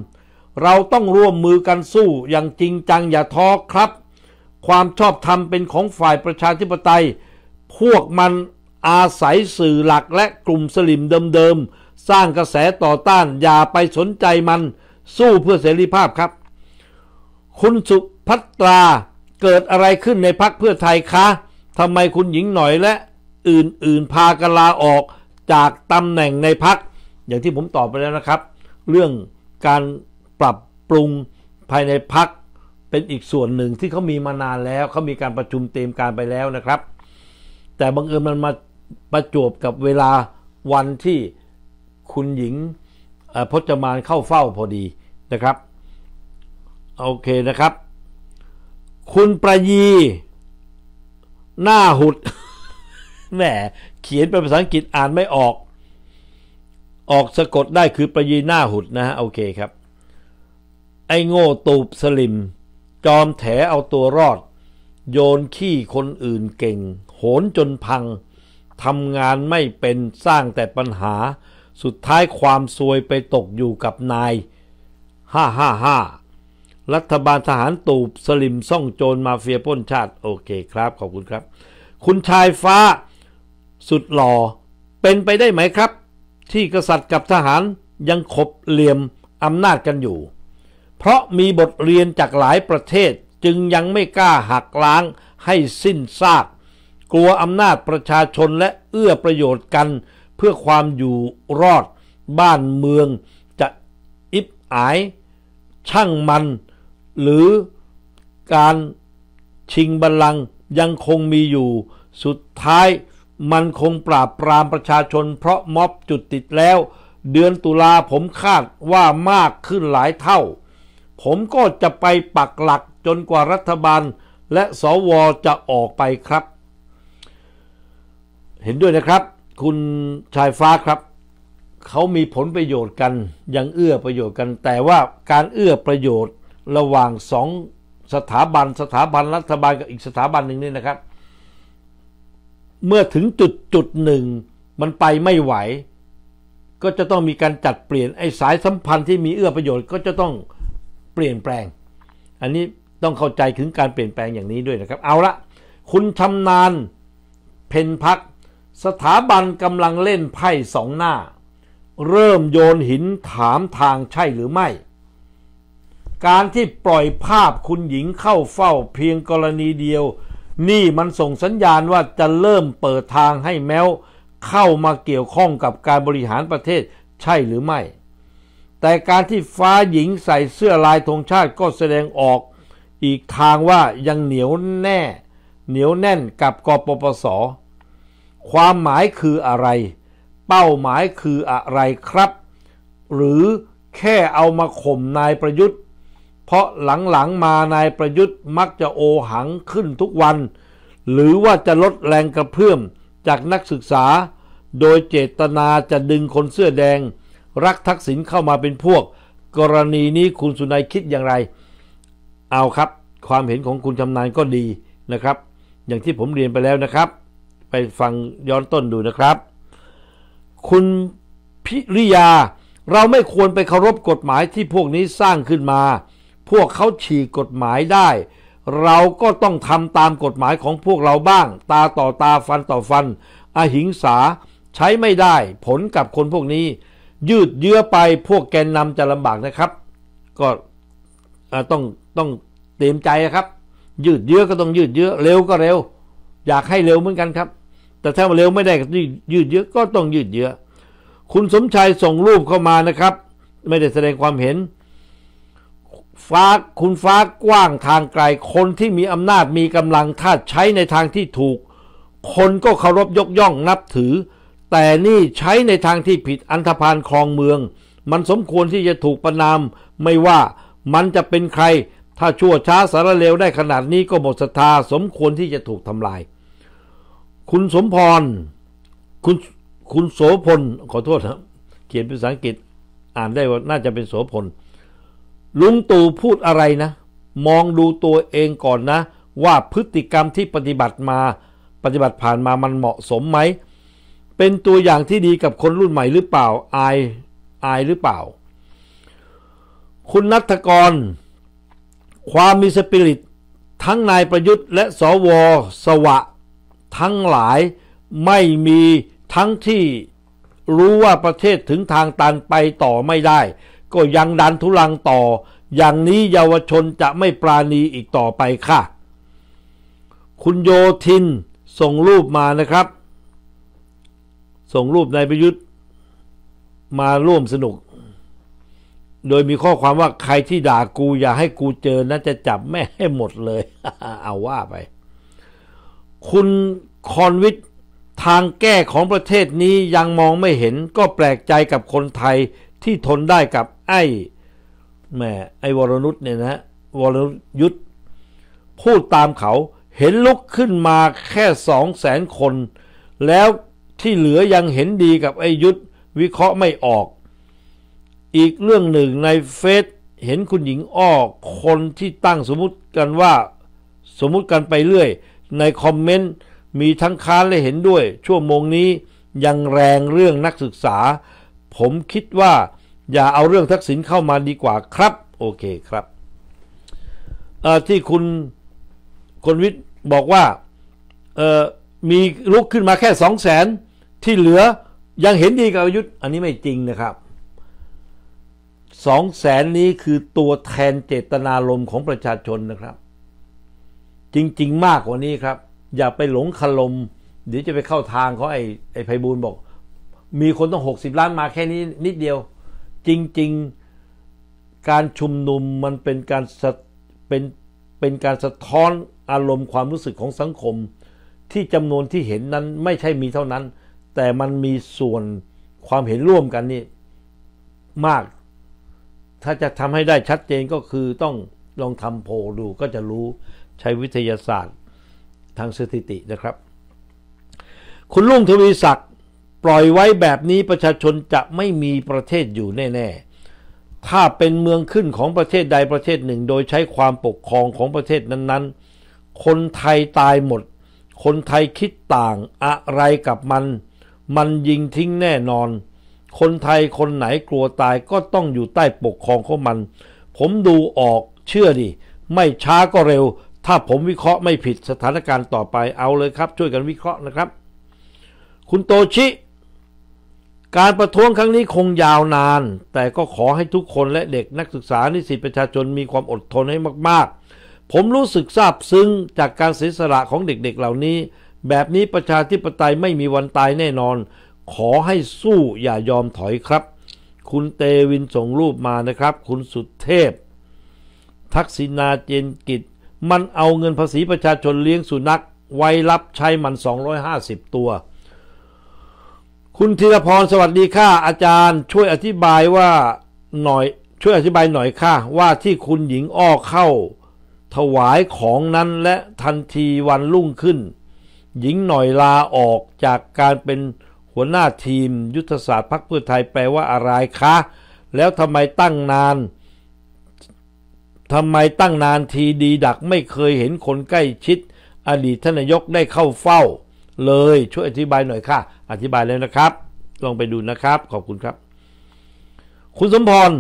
เราต้องร่วมมือกันสู้อย่างจริงจังอย่าท้อครับ ความชอบธรรมเป็นของฝ่ายประชาธิปไตย พวกมันอาศัยสื่อหลักและกลุ่มสลิมเดิมๆ สร้างกระแสต่อต้านอย่าไปสนใจมัน สู้เพื่อเสรีภาพครับ คุณสุพัตราเกิดอะไรขึ้นในพักเพื่อไทยคะทำไมคุณหญิงหน่อยและ อื่นๆ พากลาออกจากตำแหน่งในพักอย่างที่ผมตอบไปแล้วนะครับ เรื่องการปรับปรุงภายในพักเป็นอีกส่วนหนึ่งที่เขามีมานานแล้วเขามีการประชุมเตรียมการไปแล้วนะครับ แต่บังเอิญมันมาประจบกับเวลาวันที่คุณหญิงพจมานเข้าเฝ้าพอดีนะครับ โอเคนะครับคุณประยี หน้าหุดแหมเขียนเป็นภาษาอังกฤษอ่านไม่ออก ออกสะกดได้คือประยีหน้าหุดนะฮะโอเคครับ ไอ้โง่ตูบสลิม จอมแถเอาตัวรอด โยนขี้คนอื่นเก่ง โหนจนพังทำงานไม่เป็นสร้างแต่ปัญหา สุดท้ายความซวยไปตกอยู่กับนายห้าห้าห้ารัฐบาลทหารตูบสลิมซ่องโจรมาเฟียป้นชาติโอเคครับขอบคุณครับ คุณชายฟ้าสุดหล่อเป็นไปได้ไหมครับ ที่กษัตริย์กับทหารยังขบเหลี่ยมอำนาจกันอยู่ เพราะมีบทเรียนจากหลายประเทศจึงยังไม่กล้าหักล้างให้สิ้นซากกลัวอำนาจประชาชนและเอื้อประโยชน์กัน เพื่อความอยู่รอดบ้านเมืองจะอิบอาย ช่างมันหรือการชิงบัลลังก์ยังคงมีอยู่ สุดท้ายมันคงปราบปรามประชาชนเพราะม็อบจุดติดแล้ว เดือนตุลาผมคาดว่ามากขึ้นหลายเท่า ผมก็จะไปปักหลักจนกว่ารัฐบาล และสว จะออกไปครับ เห็นด้วยนะครับ คุณชายฟ้าครับเขามีผลประโยชน์กันยังเอื้อประโยชน์กัน แต่ว่าการเอื้อประโยชน์ระหว่างสองสถาบันสถาบันรัฐบาลกับอีกสถาบันหนึ่งนี่นะครับ เมื่อถึงจุดจุดหนึ่งมันไปไม่ไหว ก็จะต้องมีการจัดเปลี่ยนไอ้สายสัมพันธ์ที่มีเอื้อประโยชน์ ก็จะต้องเปลี่ยนแปลง อันนี้ต้องเข้าใจถึงการเปลี่ยนแปลงอย่างนี้ด้วยนะครับ เอาละ คุณชำนาญเพนพักสถาบันกำลังเล่นไพ่สองหน้า เริ่มโยนหินถามทางใช่หรือไม่การที่ปล่อยภาพคุณหญิงเข้าเฝ้าเพียงกรณีเดียว นี่มันส่งสัญญาณว่าจะเริ่มเปิดทางให้แมวเข้ามาเกี่ยวข้องกับการบริหารประเทศใช่หรือไม่ แต่การที่ฟ้าหญิงใส่เสื้อลายธงชาติก็แสดงออก อีกทางว่ายังเหนียวแน่ เหนียวแน่นกับกปปส ความหมายคืออะไร เป้าหมายคืออะไรครับ หรือแค่เอามาข่มนายประยุทธ์เพราะหลังๆ มานายประยุทธ์มักจะโอหังขึ้นทุกวัน หรือว่าจะลดแรงกระเพื่อม จากนักศึกษา โดยเจตนาจะดึงคนเสื้อแดง รักทักษิณเข้ามาเป็นพวก กรณีนี้คุณสุนัยคิดอย่างไร เอาครับ ความเห็นของคุณชำนาญก็ดีนะครับ อย่างที่ผมเรียนไปแล้วนะครับ ไปฟังย้อนต้นดูนะครับ คุณพิริยาเราไม่ควรไปเคารพกฎหมายที่พวกนี้สร้างขึ้นมาพวกเขาฉีกกฎหมายได้ เราก็ต้องทำตามกฎหมายของพวกเราบ้าง ตาต่อตาฟันต่อฟันอหิงสาใช้ไม่ได้ ผลกับคนพวกนี้ ยืดเยื้อไปพวกแกนนำจะลำบากนะครับ ก็ต้องต้องเตรียมใจครับ ยืดเยื้อก็ต้องยืดเยื้อเร็วก็เร็ว อยากให้เร็วเหมือนกันครับ แต่ถ้าเร็วไม่ได้ก็ยืดเยื้อก็ต้องยืดเยื้อคุณสมชายส่งรูปเข้ามานะครับ ไม่ได้แสดงความเห็นฟ้าคุณฟ้ากว้างทางไกล คนที่มีอำนาจมีกำลังถ้าใช้ในทางที่ถูก คนก็เคารพยกย่องนับถือ แต่นี่ใช้ในทางที่ผิดอันธพาลครองเมือง มันสมควรที่จะถูกประนาม ไม่ว่ามันจะเป็นใคร ถ้าชั่วช้าสารเลวได้ขนาดนี้ก็หมดศรัทธาสมควรที่จะถูกทำลาย คุณสมพรคุณคุณโสพลขอโทษครับ เขียนเป็นภาษาอังกฤษอ่านได้ว่าน่าจะเป็นโสพลลุงตู่พูดอะไรนะ มองดูตัวเองก่อนนะ ว่าพฤติกรรมที่ปฏิบัติมา ปฏิบัติผ่านมามันเหมาะสมไหม เป็นตัวอย่างที่ดีกับคนรุ่นใหม่หรือเปล่า อายอายหรือเปล่า คุณนัทกรความมีสปิริตทั้งนายประยุทธ์ และสวสวะ ทั้งหลายไม่มีทั้งที่รู้ว่าประเทศถึงทางตันไปต่อไม่ได้ก็ยังดันทุลังต่อ อย่างนี้เยาวชนจะไม่ปราณีอีกต่อไปค่ะ คุณโยทิน ส่งรูปมานะครับ ส่งรูปนายประยุทธ์ มาร่วมสนุก โดยมีข้อความว่าใครที่ด่ากูอย่าให้กูเจอนะจะจับแม่ให้หมดเลย เอาว่าไป คุณคอนวิททางแก้ของประเทศนี้ยังมองไม่เห็น ก็แปลกใจกับคนไทยที่ทนได้กับไอ้แม่ไอ้วรนุษเนี่ยนะวรยุทธพูดตามเขาเห็นลุกขึ้นมาแค่สองแสนคนแล้วที่เหลือยังเห็นดีกับไอ้ยุทธวิเคราะห์ไม่ออก อีกเรื่องหนึ่งในเฟซเห็นคุณหญิงอ้อคนที่ตั้งสมมติกันว่าสมมติกันไปเรื่อยในคอมเมนต์ มีทั้งค้านและเห็นด้วย ชั่วโมงนี้ยังแรงเรื่องนักศึกษาผมคิดว่าอย่าเอาเรื่องทักษิณเข้ามาดีกว่าครับ โอเคครับ ที่คุณคนวิทย์บอกว่ามีลุกขึ้นมาแค่สองแสน ที่เหลือยังเห็นดีกับยุทธอันนี้ไม่จริงนะครับสองแสนนี้คือตัวแทนเจตนารมณ์ของประชาชนนะครับ จริง ๆ มากกว่านี้ครับ อย่าไปหลงคลมเดี๋ยวจะไปเข้าทางเขาไอ้ไอ้ไพบูลบอกมีคนต้อง60ล้านมาแค่นี้นิดเดียว จริง ๆ การชุมนุมมันเป็นการเป็นเป็นการสะท้อนอารมณ์ความรู้สึกของสังคม ที่จำนวนที่เห็นนั้นไม่ใช่มีเท่านั้น แต่มันมีส่วนความเห็นร่วมกันนี่มาก ถ้าจะทำให้ได้ชัดเจนก็คือต้องลองทำโพดูก็จะรู้ใช้วิทยาศาสตร์ทางสถิตินะครับ คุณลุงทวีศักดิ์ปล่อยไว้แบบนี้ประชาชนจะไม่มีประเทศอยู่แน่ๆ ถ้าเป็นเมืองขึ้นของประเทศใดประเทศหนึ่ง โดยใช้ความปกครองของประเทศนั้น ๆ คนไทยตายหมด คนไทยคิดต่างอะไรกับมัน มันยิงทิ้งแน่นอน คนไทยคนไหนกลัวตายก็ต้องอยู่ใต้ปกครองของมัน ผมดูออกเชื่อดิ ไม่ช้าก็เร็ว ถ้าผมวิเคราะห์ไม่ผิดสถานการณ์ต่อไปเอาเลยครับ ช่วยกันวิเคราะห์นะครับ คุณโตชิการประท้วงครั้งนี้คงยาวนาน แต่ก็ขอให้ทุกคนและเด็กนักศึกษา นิสิตประชาชนมีความอดทนให้มากๆ ผมรู้สึกซาบซึ้งจากการเสียสละของเด็กๆ เหล่านี้ แบบนี้ประชาธิปไตยไม่มีวันตายแน่นอน ขอให้สู้อย่ายอมถอยครับ คุณเตวินส่งรูปมานะครับ คุณสุดเทพ ทักษิณาเจนกิจ มันเอาเงินภาษีประชาชนเลี้ยงสุนัขไว้รับใช้มัน 250 ตัวคุณธีรพรสวัสดีค่ะ อาจารย์ ช่วยอธิบายว่าหน่อยช่วยอธิบายหน่อยค่ะ ว่าที่คุณหญิงอ้อเข้า ถวายของนั้นและทันทีวันรุ่งขึ้น หญิงหน่อยลาออกจากการเป็นหัวหน้าทีม ยุทธศาสตร์พรรคเพื่อไทยแปลว่าอะไรคะ แล้วทำไมตั้งนานทำไมตั้งนานทีดีดักไม่เคยเห็นคนใกล้ชิดอดีตทนายกได้เข้าเฝ้าเลยช่วยอธิบายหน่อยค่ะ อธิบายเลยนะครับ ลองไปดูนะครับ ขอบคุณครับ คุณสมพร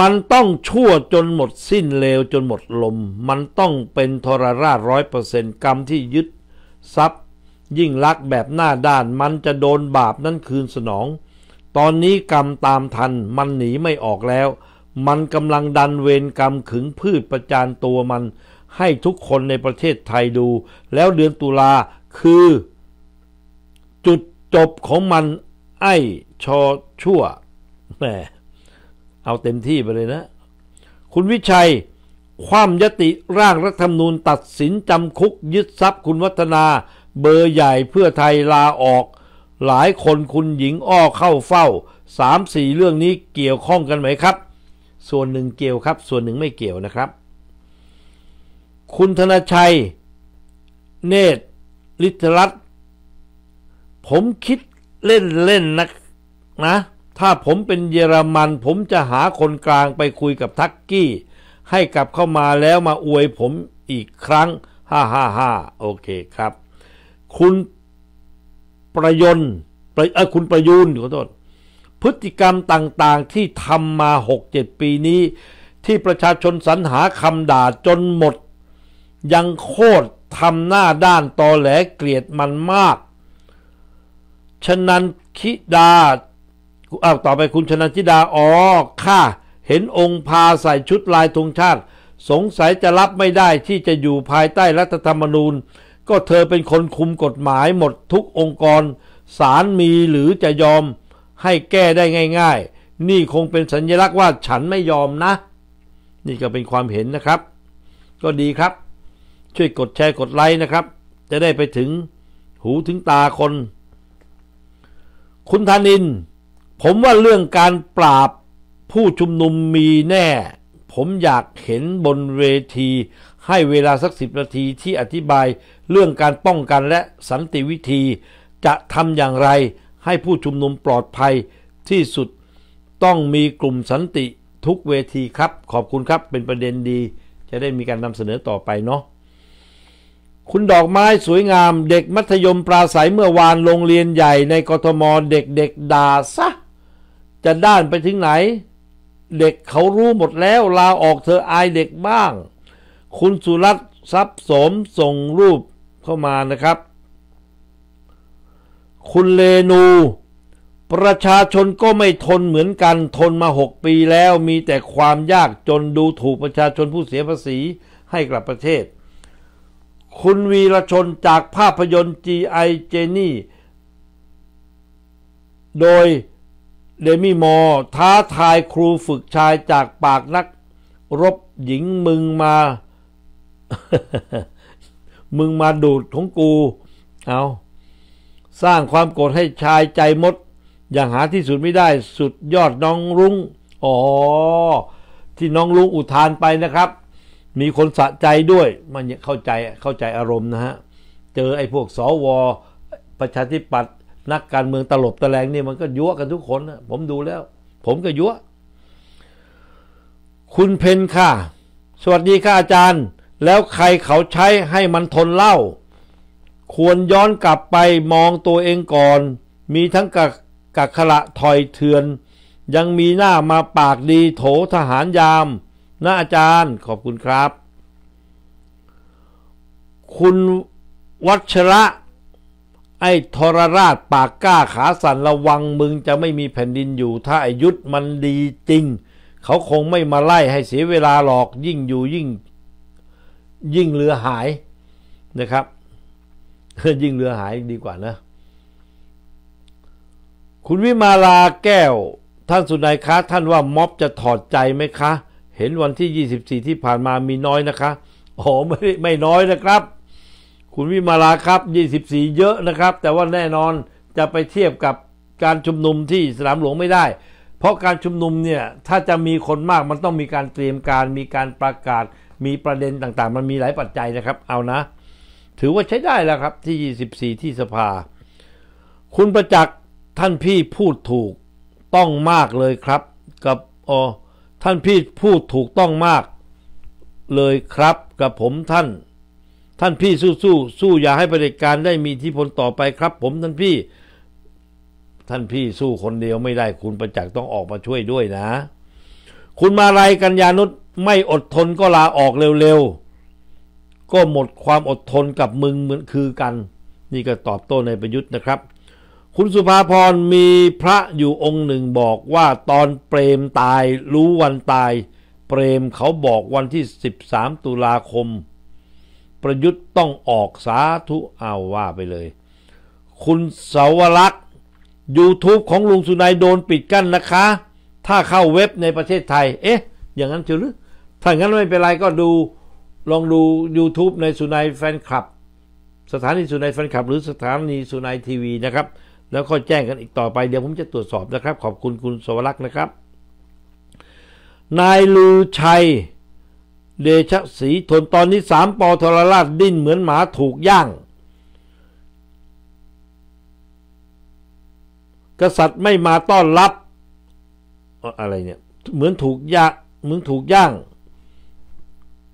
มันต้องชั่วจนหมดสิ้นเลวจนหมดลม มันต้องเป็นทรราชร้อยเปอร์เซนต์กรรมที่ยึดทรัพย์ ยิ่งลักแบบหน้าด้านมันจะโดนบาปนั้นคืนสนอง ตอนนี้กรรมตามทันมันหนีไม่ออกแล้ว มันกำลังดันเวรกรรมขึงพืชประจานตัวมันให้ทุกคนในประเทศไทยดู แล้วเดือนตุลาคือ จุดจบของมัน ไอ้ชอชั่วแหมเอาเต็มที่ไปเลยนะ คุณวิชัย ความยติร่างรัฐธรรมนูญตัดสินจำคุกยึดทรัพย์คุณวัฒนา เบอร์ใหญ่เพื่อไทยลาออก หลายคนคุณหญิงอ้อเข้าเฝ้า สามสี่เรื่องนี้เกี่ยวข้องกันไหมครับ ส่วนหนึ่งเกี่ยวครับ ส่วนหนึ่งไม่เกี่ยวนะครับคุณธนชัย เนตรลิตรัตผมคิดเล่นเล่นนะนะ ถ้าผมเป็นเยอรมัน ผมจะหาคนกลางไปคุยกับทักกี้ ให้กลับเข้ามาแล้วมาอวยผมอีกครั้งฮ่าฮ่าฮ่าโอเคครับ คุณประยนประเออคุณประยูนขอโทษพฤติกรรมต่างๆที่ทำมา 6-7 ปีนี้ ที่ประชาชนสรรหาคำด่าจนหมดยังโคตรทำหน้าด้านตอแหลเกลียดมันมากชนันคิดาอาต่อไปคุณชนันทิดา อ๋อค่ะ เห็นองค์พาใส่ชุดลายธงชาติ สงสัยจะรับไม่ได้ที่จะอยู่ภายใต้รัฐธรรมนูญ ก็เธอเป็นคนคุมกฎหมายหมดทุกองค์กร ศาลมีหรือจะยอมให้แก้ได้ง่ายๆ นี่คงเป็นสัญลักษณ์ว่าฉันไม่ยอมนะ นี่ก็เป็นความเห็นนะครับ ก็ดีครับช่วยกดแชร์กดไลค์นะครับ จะได้ไปถึง หูถึงตาคน คุณธนิน ผมว่าเรื่องการปราบผู้ชุมนุมมีแน่ ผมอยากเห็นบนเวที ให้เวลาสักสิบนาทีที่อธิบาย เรื่องการป้องกันและสันติวิธี จะทำอย่างไรให้ผู้ชุมนุมปลอดภัยที่สุดต้องมีกลุ่มสันติทุกเวทีครับ ขอบคุณครับเป็นประเด็นดี จะได้มีการนำเสนอต่อไปเนาะคุณดอกไม้สวยงาม เด็กมัธยมปราศัยเมื่อวานโรงเรียนใหญ่ในกทมเด็กๆดด่าซะ จะด้านไปถึงไหน เด็กเขารู้หมดแล้วลาออกเธออายเด็กบ้าง คุณสุรัตน์ทรัพย์สมส่งรูปเข้ามานะครับ คุณเลนู ประชาชนก็ไม่ทนเหมือนกัน ทนมาหกปีแล้วมีแต่ความยากจนดูถูกประชาชนผู้เสียภาษีให้กลับประเทศคุณวีรชนจากภาพยนตร์ G.I. เจนี่โดยเดมี่มอ ท้าทายครูฝึกชายจากปากนัก รบหญิงมึงมา มึงมาดูดของกู เอาสร้างความโกรธให้ชายใจมด อย่างหาที่สุดไม่ได้สุดยอดน้องรุง้งอ๋อ ที่น้องรุ้งอุทานไปนะครับมีคนสะใจด้วย มันเข้าใจเข้าใจอารมณ์นะฮะ เจอไอ้พวกสวประชาธิปัตย์นักการเมืองตลบตะแลงนี่มันก็ยั่วกันทุกคนนะผมดูแล้ว ผมก็ยั่วคุณเพนค่ะ สวัสดีค่ะอาจารย์ แล้วใครเขาใช้ให้มันทนเล่า ควรย้อนกลับไปมองตัวเองก่อน มีทั้งกักกักขระถอยเถือน ยังมีหน้ามาปากดีโถทหารยามนะอาจารย์ขอบคุณครับ คุณวัชระ ไอ้ทรราชปากก้าขาสั่นระวังมึงจะไม่มีแผ่นดินอยู่ถ้าอายุธมันดีจริง เขาคงไม่มาไล่ให้เสียเวลาหรอกยิ่งอยู่ยิ่ง ยิ่งเรือหายนะครับยิ่งเรือหายดีกว่านะ คุณวิมาลาแก้ว ท่านสุนัยคะท่านว่าม็อบจะถอดใจไหมคะเห็นวันที่ 24 ที่ผ่านมามีน้อยนะคะ โอ้ไม่ไม่น้อยนะครับ คุณวิมาลาครับ 24 เยอะนะครับ แต่ว่าแน่นอนจะไปเทียบกับการชุมนุมที่สนามหลวงไม่ได้ เพราะการชุมนุมเนี่ยถ้าจะมีคนมากมันต้องมีการเตรียมการ มีการประกาศมีประเด็นต่าง ๆ มันมีหลายปัจจัยนะครับ เอานะ ถือว่าใช้ได้แล้วครับที่ 24 ที่สภา คุณประจักษ์ท่านพี่พูดถูกต้องมากเลยครับ กับออท่านพี่พูดถูกต้องมากเลยครับกับผมท่าน ท่านพี่สู้สู้สู้อย่าให้ประเด็จการได้มีที่พลต่อไปครับผมท่านพี่ ท่านพี่สู้คนเดียวไม่ได้คุณประจักษ์ต้องออกมาช่วยด้วยนะ คุณมาลายกัญญานุษไม่อดทนก็ลาออกเร็วๆก็หมดความอดทนกับมึงเหมือนคือกัน นี่ก็ตอบโต้ในประยุทธ์นะครับคุณสุภาพรมีพระอยู่องค์หนึ่งบอกว่าตอนเปรมตายรู้วันตาย เปรมเขาบอกวันที่ 13 ตุลาคม ประยุทธ์ต้องออกสาธุเอาว่าไปเลย คุณเสาวรักษ์ YouTube ของลุงสุนายโดนปิดกั้นนะคะ ถ้าเข้าเว็บในประเทศไทย เอ๊ะ อย่างนั้นจะหรือถ้างั้นไม่เป็นไรก็ดูลองดู YouTube ในสุนายแฟนคลับ สถานีสุนายแฟนคลับหรือสถานีสุนายทีวีนะครับแล้วก็แจ้งกันอีกต่อไปเดี๋ยวผมจะตรวจสอบนะครับขอบคุณคุณสวรักษ์นะครับ นายลือชัยเดชศรีทนตอนนี้สามปอทรราชดิ้นเหมือนหมาถูกย่าง กษัตริย์ไม่มาต้อนรับอะไรเนี่ย เหมือนถูกย่างเหมือนถูกย่าง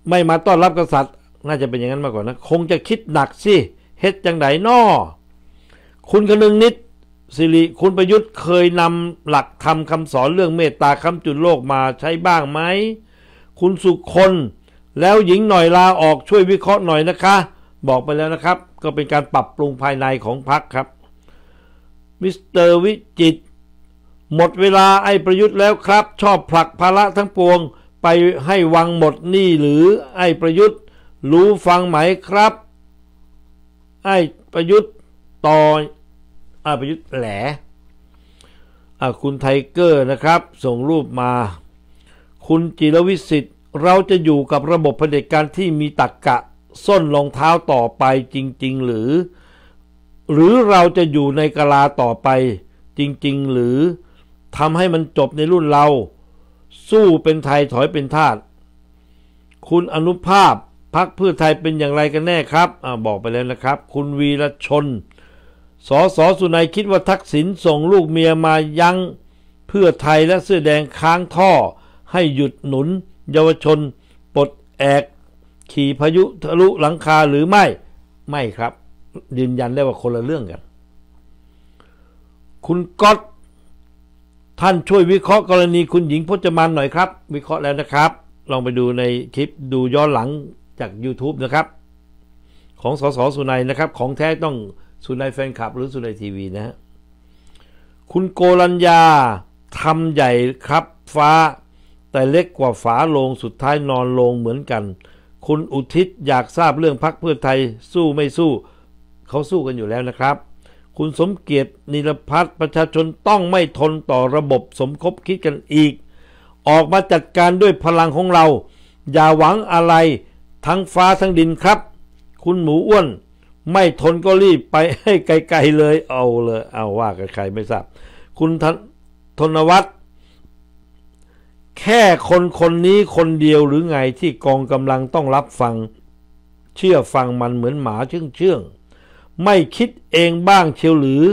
ไม่มาต้อนรับกษัตริย์ น่าจะเป็นอย่างนั้นมาก่อนนะ คงจะคิดหนักสิเฮ็ดจังไหนนอคุณกนึงนิดสิริคุณประยุทธ์เคยนำหลักธรรมคำสอนเรื่องเมตตาคำจุนโลกมาใช้บ้างไหมคุณสุคนแล้วหญิงหน่อยลาออกช่วยวิเคราะห์หน่อยนะคะ บอกไปแล้วนะครับ ก็เป็นการปรับปรุงภายในของพรรคครับ มิสเตอร์วิจิตหมดเวลาไอ้ประยุทธ์แล้วครับ ชอบผลักภาระทั้งปวง ไปให้วังหมดนี่หรือไอ้ประยุทธ์ รู้ฟังไหมครับไอ้ประยุทธ์ต่ออาประยุทธ์แหลคุณไทเกอร์นะครับส่งรูปมา คุณจิรวิสิทธิ์เราจะอยู่กับระบบเผด็จการที่มีตักกะส้นรองเท้าต่อไปจริงๆ หรือ หรือเราจะอยู่ในกลาต่อไป จริงๆ หรือทำให้มันจบในรุ่นเรา สู้เป็นไทยถอยเป็นทาสคุณอนุภาพพักเพื่อไทยเป็นอย่างไรกันแน่ครับอบอกไปแล้วนะครับ คุณวีรชนสอสอสุนัยคิดว่าทักษิณส่งลูกเมียมายังเพื่อไทยและเสื้อแดงค้างท่อ ให้หยุดหนุน เยาวชนปลดแอก ขี่พายุทะลุหลังคาหรือไม่ไม่ครับยืนยันได้ว่าคนละเรื่องกัน คุณก๊อตท่านช่วยวิเคราะห์กรณีคุณหญิงพจมานหน่อยครับ วิเคราะห์แล้วนะครับ ลองไปดูในคลิปดูย้อนหลังจาก YouTube นะครับ ของสสสุนัยนะครับ ของแท้ต้องสุนัยแฟนคลับหรือสุนัยทีวีนะฮะคุณโกรัญญาทำใหญ่ครับฟ้า แต่เล็กกว่าฝาลงสุดท้ายนอนลงเหมือนกัน คุณอุทิศอยากทราบเรื่องพักเพื่อไทยสู้ไม่สู้ เขาสู้กันอยู่แล้วนะครับ คุณสมเกียรตินิรพัฒน์ประชาชนต้องไม่ทนต่อระบบสมคบคิดกันอีก ออกมาจัดการด้วยพลังของเรา อย่าหวังอะไรทั้งฟ้าทั้งดินครับ คุณหมูอ้วนไม่ทนก็รีบไปให้ไกล ๆ เลย เอาเลยเอาว่ากับใครไม่ทราบคุณธนวัฒน์แค่คนคนนี้คนเดียวหรือไงที่กองกำลังต้องรับฟัง เชื่อฟังมันเหมือนหมาเชื่อง ๆ ไม่คิดเองบ้างเชียว หรือ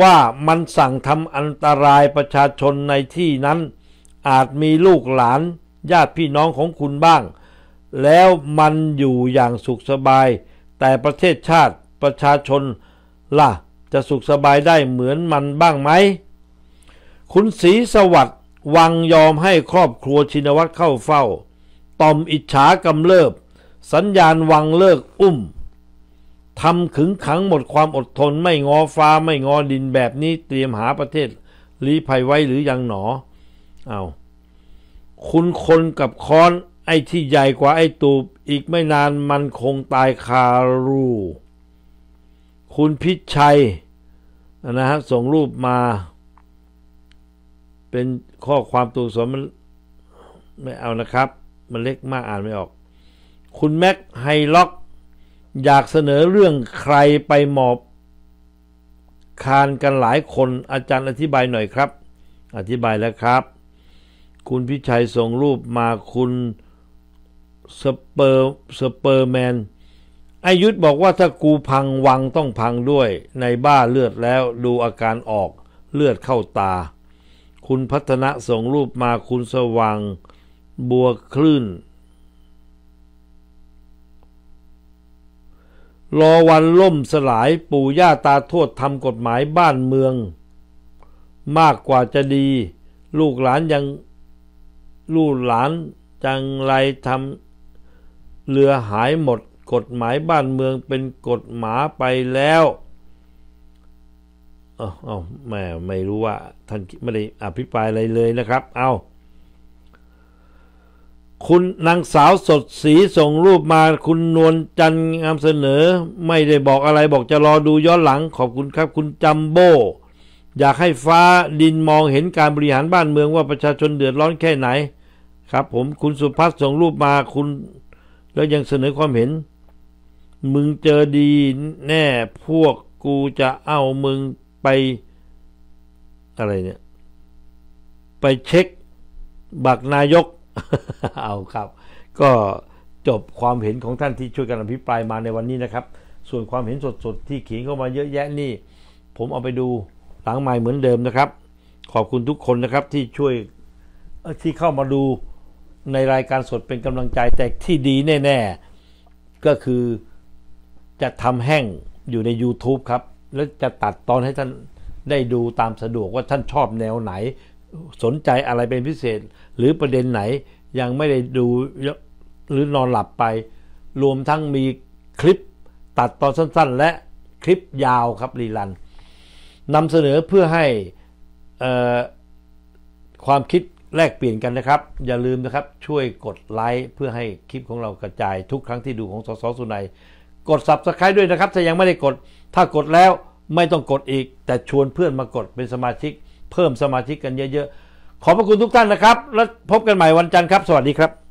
ว่ามันสั่งทำอันตรายประชาชนในที่นั้น อาจมีลูกหลาน ญาติพี่น้องของคุณบ้าง แล้วมันอยู่อย่างสุขสบายแต่ประเทศชาติประชาชน ล่ะ จะสุขสบายได้เหมือนมันบ้างไหมคุณศรีสวัสดิ์วังยอมให้ครอบครัวชินวัตรเข้าเฝ้าตอมอิจฉากำเริบ สัญญาณวังเลิกอุ้มทำขึงขังหมดความอดทนไม่งอฟ้าไม่งอดินแบบนี้เตรียมหาประเทศลีภัยไว้หรือยังหนอเอาคุณคนกับค้อนไอ้ที่ใหญ่กว่าไอ้ตูบอีกไม่นานมันคงตายคารูคุณพิชัยนะฮะส่งรูปมา เป็นข้อความตัวสมมันไม่เอานะครับ มันเล็กมากอ่านไม่ออก คุณแม็กไฮล็อก อยากเสนอเรื่องใครไปหมอบ คานกันหลายคนอาจารย์อธิบายหน่อยครับ อธิบายแล้วครับ คุณพิชัยส่งรูปมาคุณสเปอร์สเปอร์แมนอายุธบอกว่าถ้ากูพังวังต้องพังด้วย ในบ้าเลือดแล้วดูอาการออก เลือดเข้าตา คุณพัฒนะส่งรูปมาคุณสว่างบัวคลื่น รอวันล่มสลายปู่ย่าตาโทษทำกฎหมายบ้านเมือง มากกว่าจะดี ลูกหลานยัง ลูกหลานจังไรทำเรือหายหมดกฎหมายบ้านเมืองเป็นกฎหมาไปแล้วเอ้าแม่ไม่รู้ว่าท่านไม่ได้อภิปรายอะไรเลยนะครับ เอาคุณนางสาวสดสีส่งรูปมา คุณนวลจันนำเสนอ ไม่ได้บอกอะไรบอกจะรอดูย้อนหลังขอบคุณครับ คุณจัมโบ อยากให้ฟ้าดินมองเห็นการบริหารบ้านเมืองว่าประชาชนเดือดร้อนแค่ไหน ครับ ผมคุณสุพัฒน์ส่งรูปมาคุณแล้วยังเสนอความเห็น มึงเจอดีแน่พวกกูจะเอามึงไป อะไรเนี่ย ไปเช็คบักนายก เอาครับ ก็จบความเห็นของท่านที่ช่วยกันอภิปรายมาในวันนี้นะครับ ส่วนความเห็นสดๆที่เขียนเข้ามาเยอะแยะนี่ ผมเอาไปดูหลังใหม่เหมือนเดิมนะครับ ขอบคุณทุกคนนะครับที่ช่วย ที่เข้ามาดูในรายการสดเป็นกำลังใจแต่ที่ดีแน่ ๆ ก็คือจะทำแห้งอยู่ใน YouTube ครับ แล้วจะตัดตอนให้ท่านได้ดูตามสะดวกว่าท่านชอบแนวไหน สนใจอะไรเป็นพิเศษ หรือประเด็นไหนยังไม่ได้ดูหรือนอนหลับไป รวมทั้งมีคลิปตัดตอนสั้น ๆ และคลิปยาวครับรีลันนำเสนอเพื่อให้ความคิดแลกเปลี่ยนกันนะครับ อย่าลืมนะครับ ช่วยกดไลค์เพื่อให้คลิปของเรากระจายทุกครั้งที่ดูของสสสุนัยกด Subscribe ด้วยนะครับถ้ายังไม่ได้กด ถ้ากดแล้วไม่ต้องกดอีก แต่ชวนเพื่อนมากดเป็นสมาชิก เพิ่มสมาชิกกันเยอะๆ ขอบพระคุณทุกท่านนะครับ แล้วพบกันใหม่วันจันทร์ครับ สวัสดีครับ